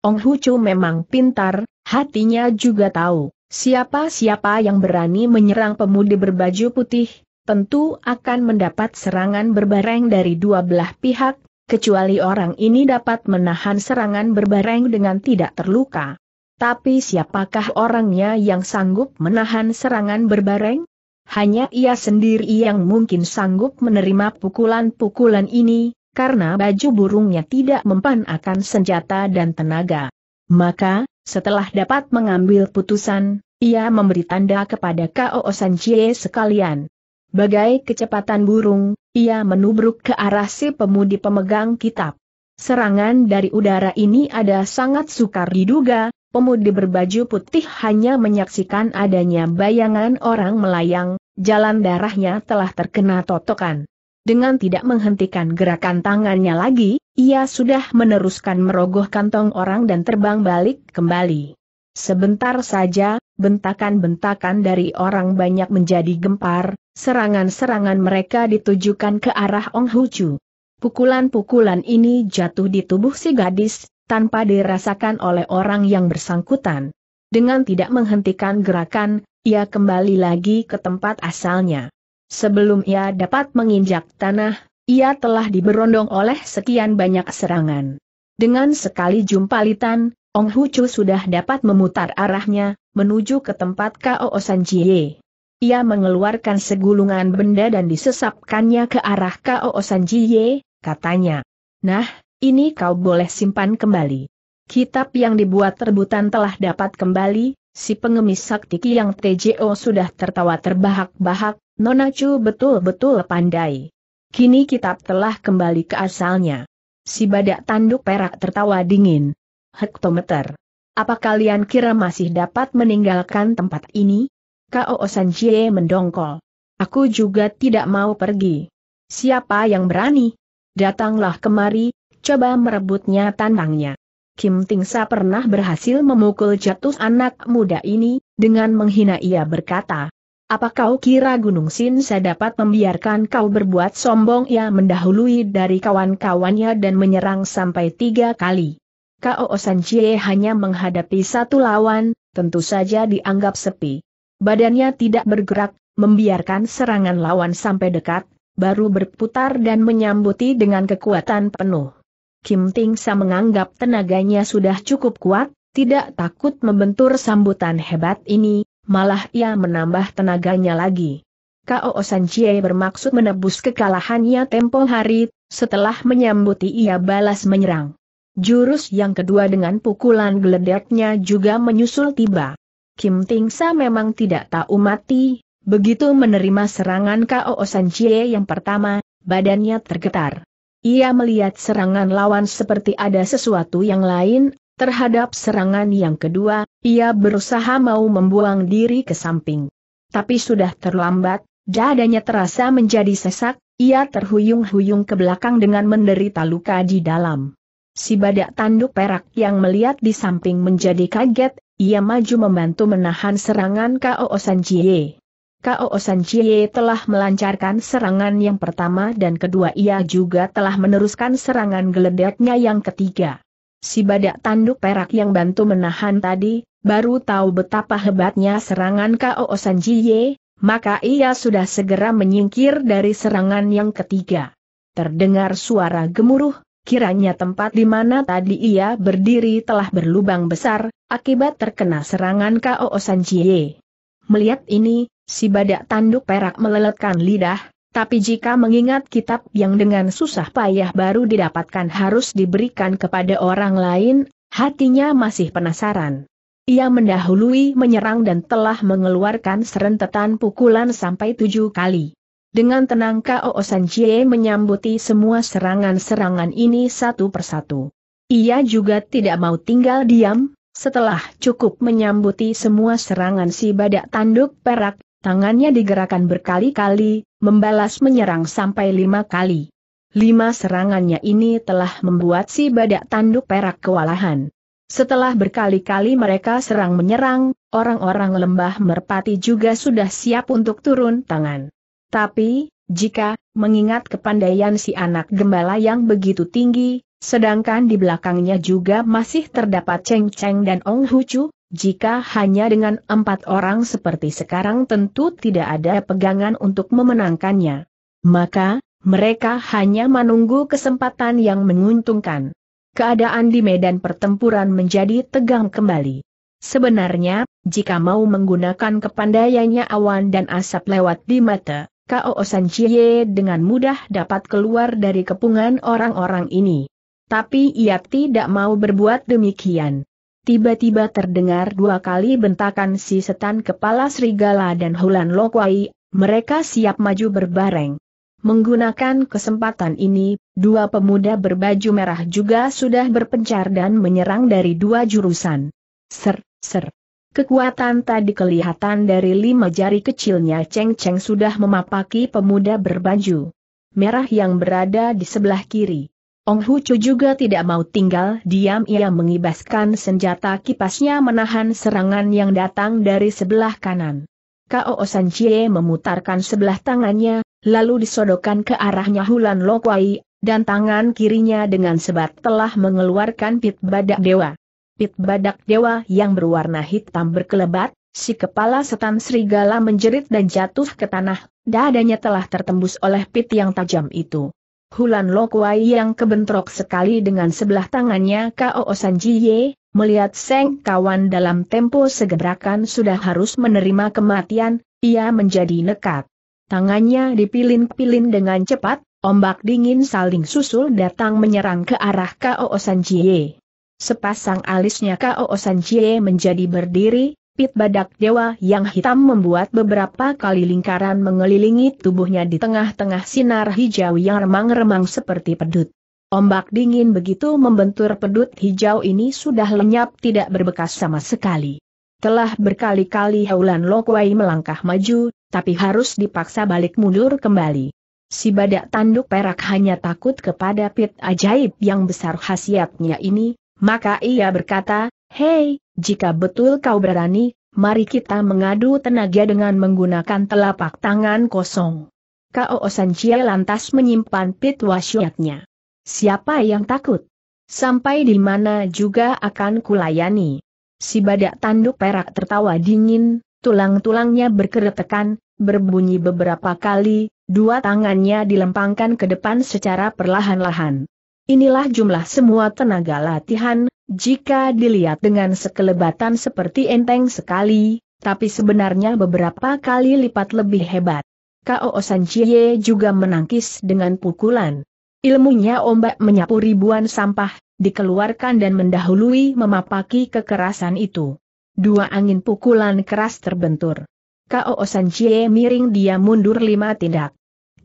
Ong Hucu memang pintar, hatinya juga tahu, siapa-siapa yang berani menyerang pemudi berbaju putih, tentu akan mendapat serangan berbareng dari dua belah pihak, kecuali orang ini dapat menahan serangan berbareng dengan tidak terluka. Tapi siapakah orangnya yang sanggup menahan serangan berbareng? hanya ia sendiri yang mungkin sanggup menerima pukulan-pukulan ini, karena baju burungnya tidak mempan akan senjata dan tenaga. Maka, setelah dapat mengambil putusan, ia memberi tanda kepada Kao Sanjie sekalian. Bagai kecepatan burung, ia menubruk ke arah si pemudi pemegang kitab. Serangan dari udara ini ada sangat sukar diduga, Pemudi berbaju putih hanya menyaksikan adanya bayangan orang melayang, jalan darahnya telah terkena totokan. Dengan tidak menghentikan gerakan tangannya lagi, ia sudah meneruskan merogoh kantong orang dan terbang balik kembali. Sebentar saja, bentakan-bentakan dari orang banyak menjadi gempar, serangan-serangan mereka ditujukan ke arah Ong Hucu. Pukulan-pukulan ini jatuh di tubuh si gadis, tanpa dirasakan oleh orang yang bersangkutan. Dengan tidak menghentikan gerakan, ia kembali lagi ke tempat asalnya. Sebelum ia dapat menginjak tanah, ia telah diberondong oleh sekian banyak serangan. Dengan sekali jumpalitan, Ong Hucu sudah dapat memutar arahnya, menuju ke tempat Kao Sanjie. Ia mengeluarkan segulungan benda dan disesapkannya ke arah Kao Sanjie, katanya. Nah, ini kau boleh simpan kembali. Kitab yang dibuat rebutan telah dapat kembali, si pengemis sakti yang TJO sudah tertawa terbahak-bahak, Nona betul-betul pandai. Kini kitab telah kembali ke asalnya. Si badak tanduk perak tertawa dingin. Hektometer. Apa kalian kira masih dapat meninggalkan tempat ini? Kao Sanjie mendongkol. Aku juga tidak mau pergi. Siapa yang berani? Datanglah kemari, coba merebutnya tandangnya. Kim Tingsa pernah berhasil memukul jatuh anak muda ini, dengan menghina ia berkata, apa kau kira Gunung Sinsa dapat membiarkan kau berbuat sombong ia mendahului dari kawan-kawannya dan menyerang sampai tiga kali. Kao Jie hanya menghadapi satu lawan, tentu saja dianggap sepi. Badannya tidak bergerak, membiarkan serangan lawan sampai dekat, baru berputar dan menyambuti dengan kekuatan penuh. Kim Ting Sa menganggap tenaganya sudah cukup kuat, tidak takut membentur sambutan hebat ini, malah ia menambah tenaganya lagi. Kao San Chie bermaksud menebus kekalahannya tempo hari, setelah menyambuti ia balas menyerang. Jurus yang kedua dengan pukulan geledeknya juga menyusul tiba. Kim Ting Sa memang tidak tahu mati, begitu menerima serangan Kao San Chie yang pertama, badannya tergetar. Ia melihat serangan lawan seperti ada sesuatu yang lain, terhadap serangan yang kedua, ia berusaha mau membuang diri ke samping. Tapi sudah terlambat, dadanya terasa menjadi sesak, ia terhuyung-huyung ke belakang dengan menderita luka di dalam. Si badak tanduk perak yang melihat di samping menjadi kaget, ia maju membantu menahan serangan Kao Sanjie. Kao Chie telah melancarkan serangan yang pertama dan kedua ia juga telah meneruskan serangan geledeknya yang ketiga. Si badak tanduk perak yang bantu menahan tadi, baru tahu betapa hebatnya serangan Kao Chie, maka ia sudah segera menyingkir dari serangan yang ketiga. Terdengar suara gemuruh, kiranya tempat di mana tadi ia berdiri telah berlubang besar, akibat terkena serangan Kao Chie. Melihat ini, si badak tanduk perak meleletkan lidah, tapi jika mengingat kitab yang dengan susah payah baru didapatkan harus diberikan kepada orang lain, hatinya masih penasaran. Ia mendahului menyerang dan telah mengeluarkan serentetan pukulan sampai tujuh kali. Dengan tenang Kao Osanjie menyambuti semua serangan-serangan ini satu persatu. Ia juga tidak mau tinggal diam, setelah cukup menyambuti semua serangan si badak tanduk perak, Tangannya digerakkan berkali-kali, membalas menyerang sampai lima kali. Lima serangannya ini telah membuat si badak tanduk perak kewalahan. Setelah berkali-kali mereka serang menyerang, orang-orang lembah merpati juga sudah siap untuk turun tangan. Tapi, jika mengingat kepandaian si anak gembala yang begitu tinggi, sedangkan di belakangnya juga masih terdapat Cheng Cheng dan Ong Hucu, jika hanya dengan empat orang seperti sekarang tentu tidak ada pegangan untuk memenangkannya. Maka, mereka hanya menunggu kesempatan yang menguntungkan. Keadaan di medan pertempuran menjadi tegang kembali. Sebenarnya, jika mau menggunakan kepandaiannya awan dan asap lewat di mata, Kao San Chie dengan mudah dapat keluar dari kepungan orang-orang ini. Tapi ia tidak mau berbuat demikian. Tiba-tiba terdengar dua kali bentakan si setan kepala serigala dan Hulan Lokwai, mereka siap maju berbareng. Menggunakan kesempatan ini, dua pemuda berbaju merah juga sudah berpencar dan menyerang dari dua jurusan. Ser, ser. Kekuatan tadi kelihatan dari lima jari kecilnya Cheng Cheng sudah memapaki pemuda berbaju merah yang berada di sebelah kiri. Ong Chu juga tidak mau tinggal diam ia mengibaskan senjata kipasnya menahan serangan yang datang dari sebelah kanan. Kao San Chie memutarkan sebelah tangannya, lalu disodokkan ke arahnya Hulan Lokwai, dan tangan kirinya dengan sebat telah mengeluarkan pit badak dewa. Pit badak dewa yang berwarna hitam berkelebat, si kepala setan serigala menjerit dan jatuh ke tanah, dadanya telah tertembus oleh pit yang tajam itu. Hulan Lokwai yang kebentrok sekali dengan sebelah tangannya Kao Sanjiye, melihat Seng kawan dalam tempo segerakan sudah harus menerima kematian, ia menjadi nekat. Tangannya dipilin-pilin dengan cepat, ombak dingin saling susul datang menyerang ke arah Kao Sanjiye. Sepasang alisnya Kao Sanjiye menjadi berdiri, Pit badak dewa yang hitam membuat beberapa kali lingkaran mengelilingi tubuhnya di tengah-tengah sinar hijau yang remang-remang seperti pedut. Ombak dingin begitu membentur pedut hijau ini sudah lenyap tidak berbekas sama sekali. Telah berkali-kali Haulan Lokwai melangkah maju, tapi harus dipaksa balik mundur kembali. Si badak tanduk perak hanya takut kepada pit ajaib yang besar khasiatnya ini, maka ia berkata, Hei, jika betul kau berani, mari kita mengadu tenaga dengan menggunakan telapak tangan kosong. Kao Chie lantas menyimpan pit wasyatnya. Siapa yang takut? Sampai di mana juga akan kulayani. Si badak tanduk perak tertawa dingin, tulang-tulangnya berkeretekan, berbunyi beberapa kali, dua tangannya dilempangkan ke depan secara perlahan-lahan. Inilah jumlah semua tenaga latihan, jika dilihat dengan sekelebatan seperti enteng sekali, tapi sebenarnya beberapa kali lipat lebih hebat. Kao Sanjie juga menangkis dengan pukulan. Ilmunya ombak menyapu ribuan sampah, dikeluarkan dan mendahului memapaki kekerasan itu. Dua angin pukulan keras terbentur. Kao Sanjie miring dia mundur lima tindak.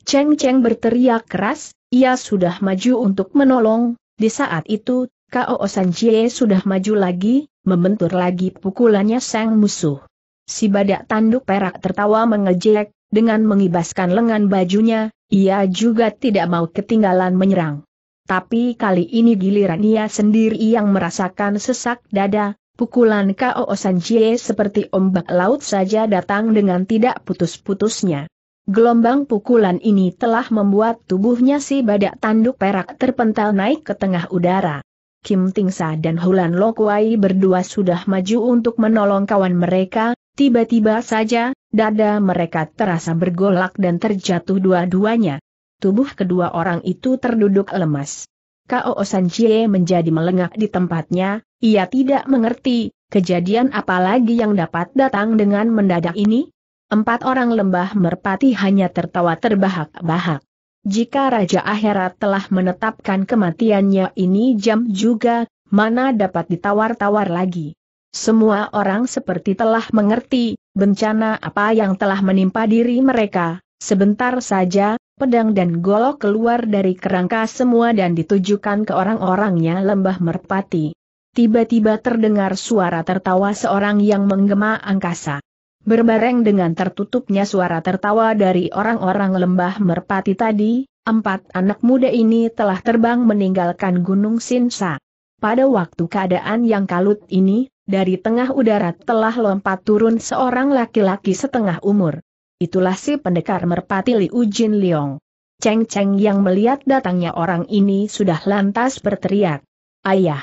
Cheng Cheng berteriak keras, ia sudah maju untuk menolong, di saat itu Kao Sanjie sudah maju lagi, membentur lagi pukulannya sang musuh. Si badak tanduk perak tertawa mengejek, dengan mengibaskan lengan bajunya, ia juga tidak mau ketinggalan menyerang. Tapi kali ini giliran ia sendiri yang merasakan sesak dada, pukulan Kao Sanjie seperti ombak laut saja datang dengan tidak putus-putusnya. Gelombang pukulan ini telah membuat tubuhnya si badak tanduk perak terpental naik ke tengah udara. Kim Tingsa dan Hulan Lokwai berdua sudah maju untuk menolong kawan mereka, tiba-tiba saja, dada mereka terasa bergolak dan terjatuh dua-duanya. Tubuh kedua orang itu terduduk lemas. Kao Jie menjadi melengak di tempatnya, ia tidak mengerti, kejadian apa lagi yang dapat datang dengan mendadak ini? Empat orang lembah merpati hanya tertawa terbahak-bahak. Jika Raja Akhirat telah menetapkan kematiannya ini jam juga, mana dapat ditawar-tawar lagi. Semua orang seperti telah mengerti, bencana apa yang telah menimpa diri mereka, sebentar saja, pedang dan golok keluar dari kerangka semua dan ditujukan ke orang-orangnya lembah merpati. Tiba-tiba terdengar suara tertawa seorang yang menggema angkasa. Berbareng dengan tertutupnya suara tertawa dari orang-orang lembah merpati tadi, empat anak muda ini telah terbang meninggalkan Gunung Sinsa. Pada waktu keadaan yang kalut ini, dari tengah udara telah lompat turun seorang laki-laki setengah umur. Itulah si pendekar merpati Liu Jin Liong. Cheng Cheng yang melihat datangnya orang ini sudah lantas berteriak. Ayah!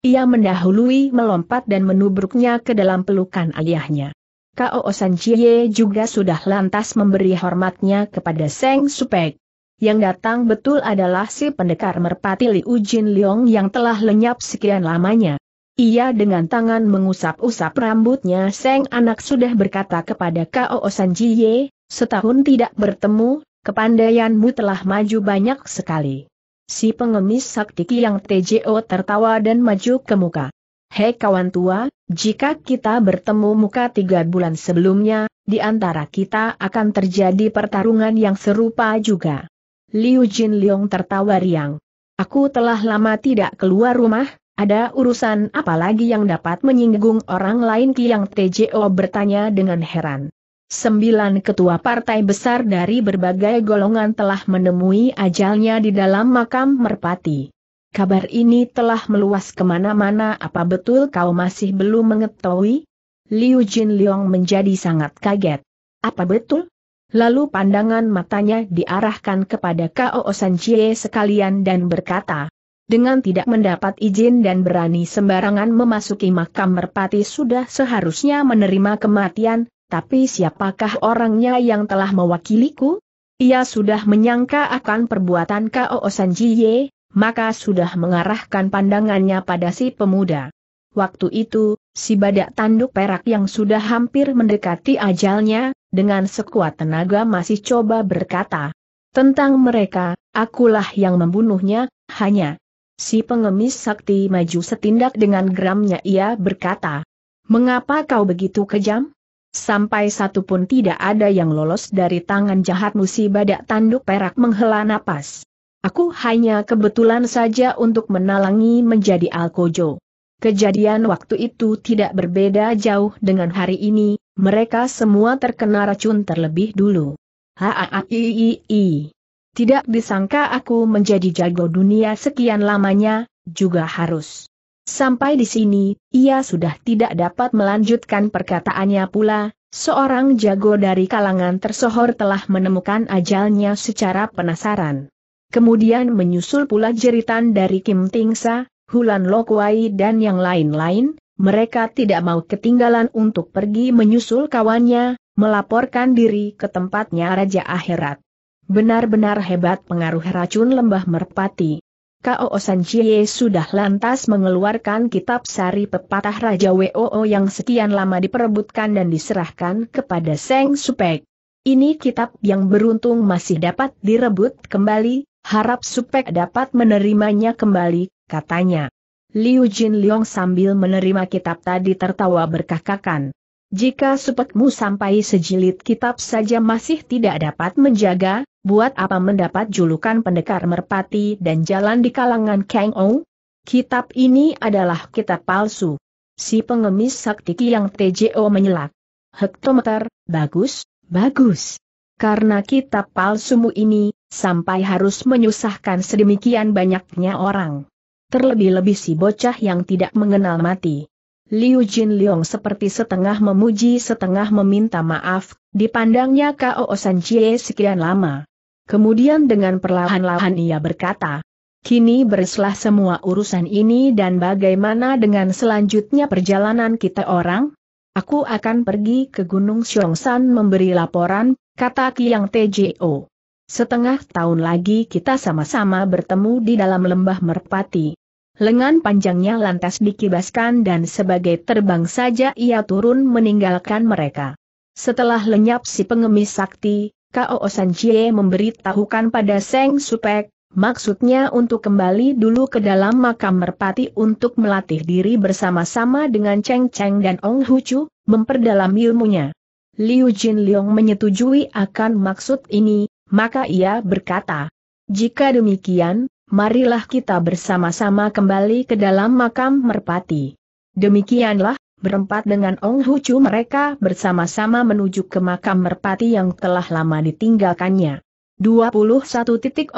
Ia mendahului melompat dan menubruknya ke dalam pelukan ayahnya. Kao Sanjie juga sudah lantas memberi hormatnya kepada Seng Supek. Yang datang betul adalah si pendekar merpati Liu Jin Leong yang telah lenyap sekian lamanya. Ia dengan tangan mengusap-usap rambutnya Seng anak sudah berkata kepada Kao Sanjie, setahun tidak bertemu, kepandaianmu telah maju banyak sekali. Si pengemis sakti yang TJO tertawa dan maju ke muka. Hei kawan tua, jika kita bertemu muka tiga bulan sebelumnya, di antara kita akan terjadi pertarungan yang serupa juga. Liu Jin Leong tertawa riang. Aku telah lama tidak keluar rumah, ada urusan apa lagi yang dapat menyinggung orang lain Kiang TJO bertanya dengan heran. Sembilan ketua partai besar dari berbagai golongan telah menemui ajalnya di dalam makam merpati. Kabar ini telah meluas kemana-mana apa betul kau masih belum mengetahui? Liu Jin Leong menjadi sangat kaget. Apa betul? Lalu pandangan matanya diarahkan kepada Kao San Chie sekalian dan berkata, dengan tidak mendapat izin dan berani sembarangan memasuki makam merpati sudah seharusnya menerima kematian, tapi siapakah orangnya yang telah mewakiliku? Ia sudah menyangka akan perbuatan Kao San Jie, maka sudah mengarahkan pandangannya pada si pemuda. Waktu itu, si badak tanduk perak yang sudah hampir mendekati ajalnya, dengan sekuat tenaga masih coba berkata. Tentang mereka, akulah yang membunuhnya, hanya. Si pengemis sakti maju setindak dengan geramnya ia berkata. Mengapa kau begitu kejam? Sampai satu pun tidak ada yang lolos dari tangan jahatmu si badak tanduk perak menghela napas. Aku hanya kebetulan saja untuk menalangi menjadi Alkojo. Kejadian waktu itu tidak berbeda jauh dengan hari ini, mereka semua terkena racun terlebih dulu. Haaaiii. Tidak disangka aku menjadi jago dunia sekian lamanya, juga harus. Sampai di sini, ia sudah tidak dapat melanjutkan perkataannya pula, seorang jago dari kalangan tersohor telah menemukan ajalnya secara penasaran. Kemudian menyusul pula jeritan dari Kim Tingsa, Hulan Lokwai dan yang lain-lain, mereka tidak mau ketinggalan untuk pergi menyusul kawannya, melaporkan diri ke tempatnya Raja Akhirat. Benar-benar hebat pengaruh racun lembah merpati. K.O.O. Sanchie sudah lantas mengeluarkan kitab sari pepatah Raja Woo yang sekian lama diperebutkan dan diserahkan kepada Seng Supek. Ini kitab yang beruntung masih dapat direbut kembali, Harap Supek dapat menerimanya kembali, katanya. Liu Jin Liong sambil menerima kitab tadi tertawa berkakakan. Jika supekmu sampai sejilid kitab saja masih tidak dapat menjaga, buat apa mendapat julukan pendekar merpati dan jalan di kalangan Kang Ou? Kitab ini adalah kitab palsu. Si pengemis sakti yang TJO menyelak. Hektometer, bagus, bagus. Karena kitab palsumu ini, sampai harus menyusahkan sedemikian banyaknya orang. Terlebih-lebih si bocah yang tidak mengenal mati. Liu Jin Leong seperti setengah memuji setengah meminta maaf, dipandangnya Kao San Jie sekian lama. Kemudian dengan perlahan-lahan ia berkata, Kini bereslah semua urusan ini dan bagaimana dengan selanjutnya perjalanan kita orang? Aku akan pergi ke Gunung Xiongsan memberi laporan, kata Kiang Tjo. Setengah tahun lagi kita sama-sama bertemu di dalam lembah merpati. Lengan panjangnya lantas dikibaskan dan sebagai terbang saja ia turun meninggalkan mereka. Setelah lenyap si pengemis sakti, Kao Sanjie memberitahukan pada Seng Supek, maksudnya untuk kembali dulu ke dalam makam merpati untuk melatih diri bersama-sama dengan Cheng Cheng dan Ong Hu Hucu, memperdalam ilmunya. Liu Jin Leong menyetujui akan maksud ini, maka ia berkata, jika demikian, marilah kita bersama-sama kembali ke dalam makam merpati. Demikianlah, berempat dengan Ong Hucu mereka bersama-sama menuju ke makam merpati yang telah lama ditinggalkannya. 21.47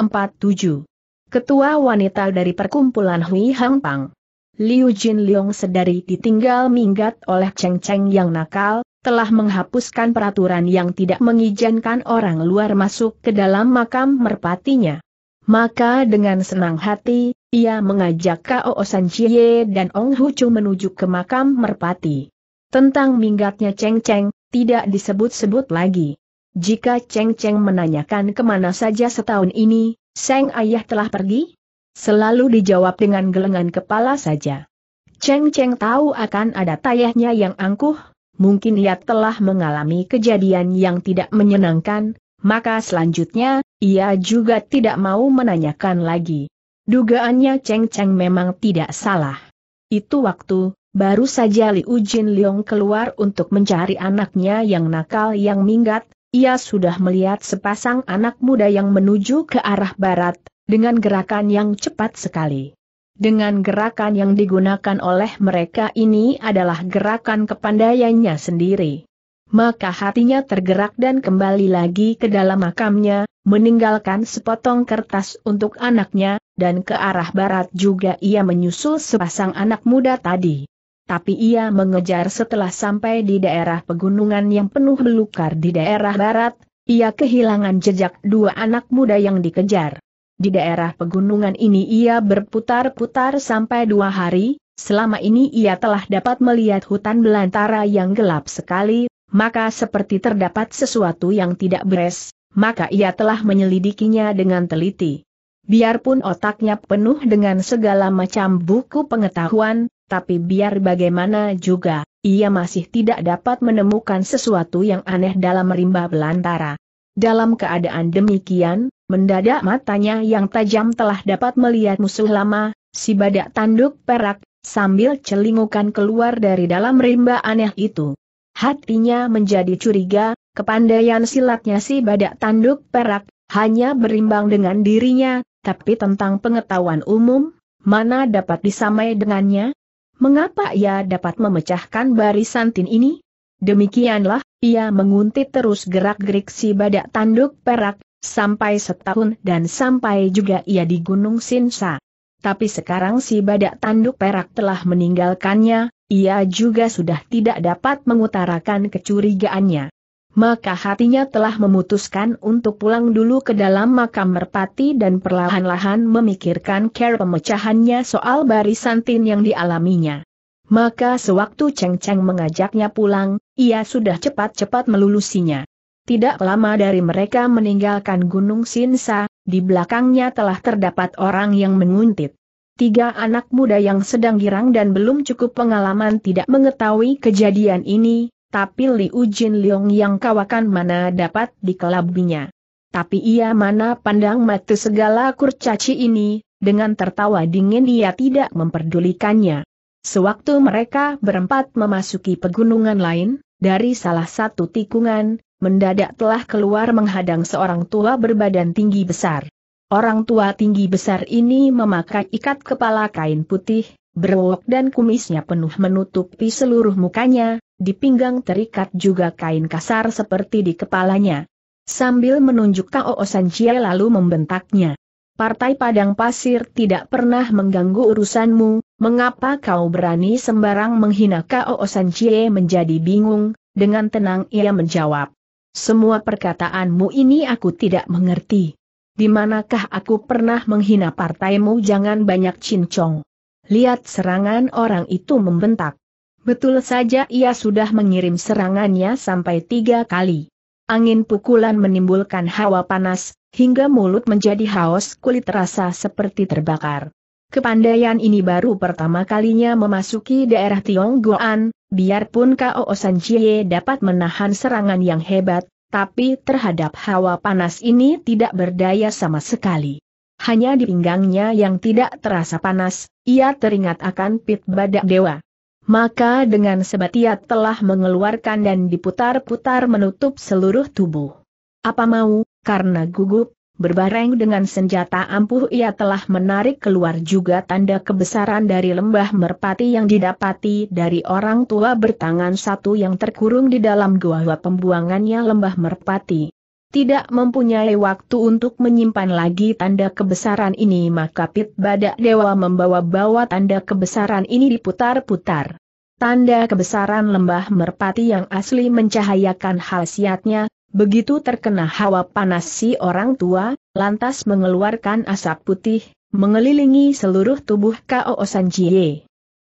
Ketua wanita dari perkumpulan Hui Hang Pang Liu Jin Leong sedari ditinggal minggat oleh Cheng Cheng yang nakal, telah menghapuskan peraturan yang tidak mengizinkan orang luar masuk ke dalam makam merpatinya. Maka dengan senang hati, ia mengajak Kao San Chie dan Ong Hucu menuju ke makam merpati. Tentang minggatnya Cheng Cheng, tidak disebut-sebut lagi. Jika Cheng Cheng menanyakan kemana saja setahun ini, Seng Ayah telah pergi? Selalu dijawab dengan gelengan kepala saja. Cheng Cheng tahu akan ada tayahnya yang angkuh, mungkin ia telah mengalami kejadian yang tidak menyenangkan, maka selanjutnya, ia juga tidak mau menanyakan lagi. Dugaannya Cheng Cheng memang tidak salah. Itu waktu, baru saja Liu Jin Leong keluar untuk mencari anaknya yang nakal yang minggat, ia sudah melihat sepasang anak muda yang menuju ke arah barat, dengan gerakan yang cepat sekali. Dengan gerakan yang digunakan oleh mereka ini adalah gerakan kepandaiannya sendiri. Maka hatinya tergerak dan kembali lagi ke dalam makamnya, meninggalkan sepotong kertas untuk anaknya, dan ke arah barat juga ia menyusul sepasang anak muda tadi. Tapi ia mengejar setelah sampai di daerah pegunungan yang penuh belukar di daerah barat, ia kehilangan jejak dua anak muda yang dikejar. Di daerah pegunungan ini ia berputar-putar sampai dua hari, selama ini ia telah dapat melihat hutan belantara yang gelap sekali, maka seperti terdapat sesuatu yang tidak beres, maka ia telah menyelidikinya dengan teliti. Biarpun otaknya penuh dengan segala macam buku pengetahuan, tapi biar bagaimana juga, ia masih tidak dapat menemukan sesuatu yang aneh dalam rimba belantara. Dalam keadaan demikian, Mendadak matanya yang tajam telah dapat melihat musuh lama, si badak tanduk perak, sambil celingukan keluar dari dalam rimba aneh itu. Hatinya menjadi curiga, kepandaian silatnya si badak tanduk perak, hanya berimbang dengan dirinya, tapi tentang pengetahuan umum, mana dapat disamai dengannya? Mengapa ia dapat memecahkan barisan tin ini? Demikianlah, ia menguntit terus gerak-gerik si badak tanduk perak, sampai setahun dan sampai juga ia di Gunung Sinsa. Tapi sekarang si badak tanduk perak telah meninggalkannya, ia juga sudah tidak dapat mengutarakan kecurigaannya. Maka hatinya telah memutuskan untuk pulang dulu ke dalam makam merpati dan perlahan-lahan memikirkan care pemecahannya soal barisan tin yang dialaminya. Maka sewaktu Cheng Cheng mengajaknya pulang, ia sudah cepat-cepat melulusinya. Tidak lama dari mereka meninggalkan Gunung Sinsa, di belakangnya telah terdapat orang yang menguntit. Tiga anak muda yang sedang girang dan belum cukup pengalaman tidak mengetahui kejadian ini, tapi Liu Ujin Leong yang kawakan mana dapat dikelabinya. Tapi ia mana pandang mata segala kurcaci ini, dengan tertawa dingin ia tidak memperdulikannya. Sewaktu mereka berempat memasuki pegunungan lain, dari salah satu tikungan, mendadak telah keluar menghadang seorang tua berbadan tinggi besar. Orang tua tinggi besar ini memakai ikat kepala kain putih, berwok dan kumisnya penuh menutupi seluruh mukanya, di pinggang terikat juga kain kasar seperti di kepalanya. Sambil menunjuk Kao Sanjie lalu membentaknya. Partai Padang Pasir tidak pernah mengganggu urusanmu, mengapa kau berani sembarang menghina Kao Sanjie menjadi bingung, dengan tenang ia menjawab. Semua perkataanmu ini aku tidak mengerti. Di manakah aku pernah menghina partaimu jangan banyak cincong. Lihat serangan orang itu membentak. Betul saja ia sudah mengirim serangannya sampai tiga kali. Angin pukulan menimbulkan hawa panas, hingga mulut menjadi haus kulit rasa seperti terbakar. Kepandaian ini baru pertama kalinya memasuki daerah Tionggoan, biarpun Kao San Chie dapat menahan serangan yang hebat, tapi terhadap hawa panas ini tidak berdaya sama sekali. Hanya di pinggangnya yang tidak terasa panas, ia teringat akan pit badak dewa. Maka dengan ia telah mengeluarkan dan diputar-putar menutup seluruh tubuh. Apa mau, karena gugup, Berbareng dengan senjata ampuh ia telah menarik keluar juga tanda kebesaran dari lembah merpati yang didapati dari orang tua bertangan satu yang terkurung di dalam gua gua pembuangannya lembah merpati. Tidak mempunyai waktu untuk menyimpan lagi tanda kebesaran ini maka Pit Badak Dewa membawa-bawa tanda kebesaran ini diputar-putar. Tanda kebesaran lembah merpati yang asli mencahayakan khasiatnya, Begitu terkena hawa panas si orang tua, lantas mengeluarkan asap putih, mengelilingi seluruh tubuh Kao Sanjie.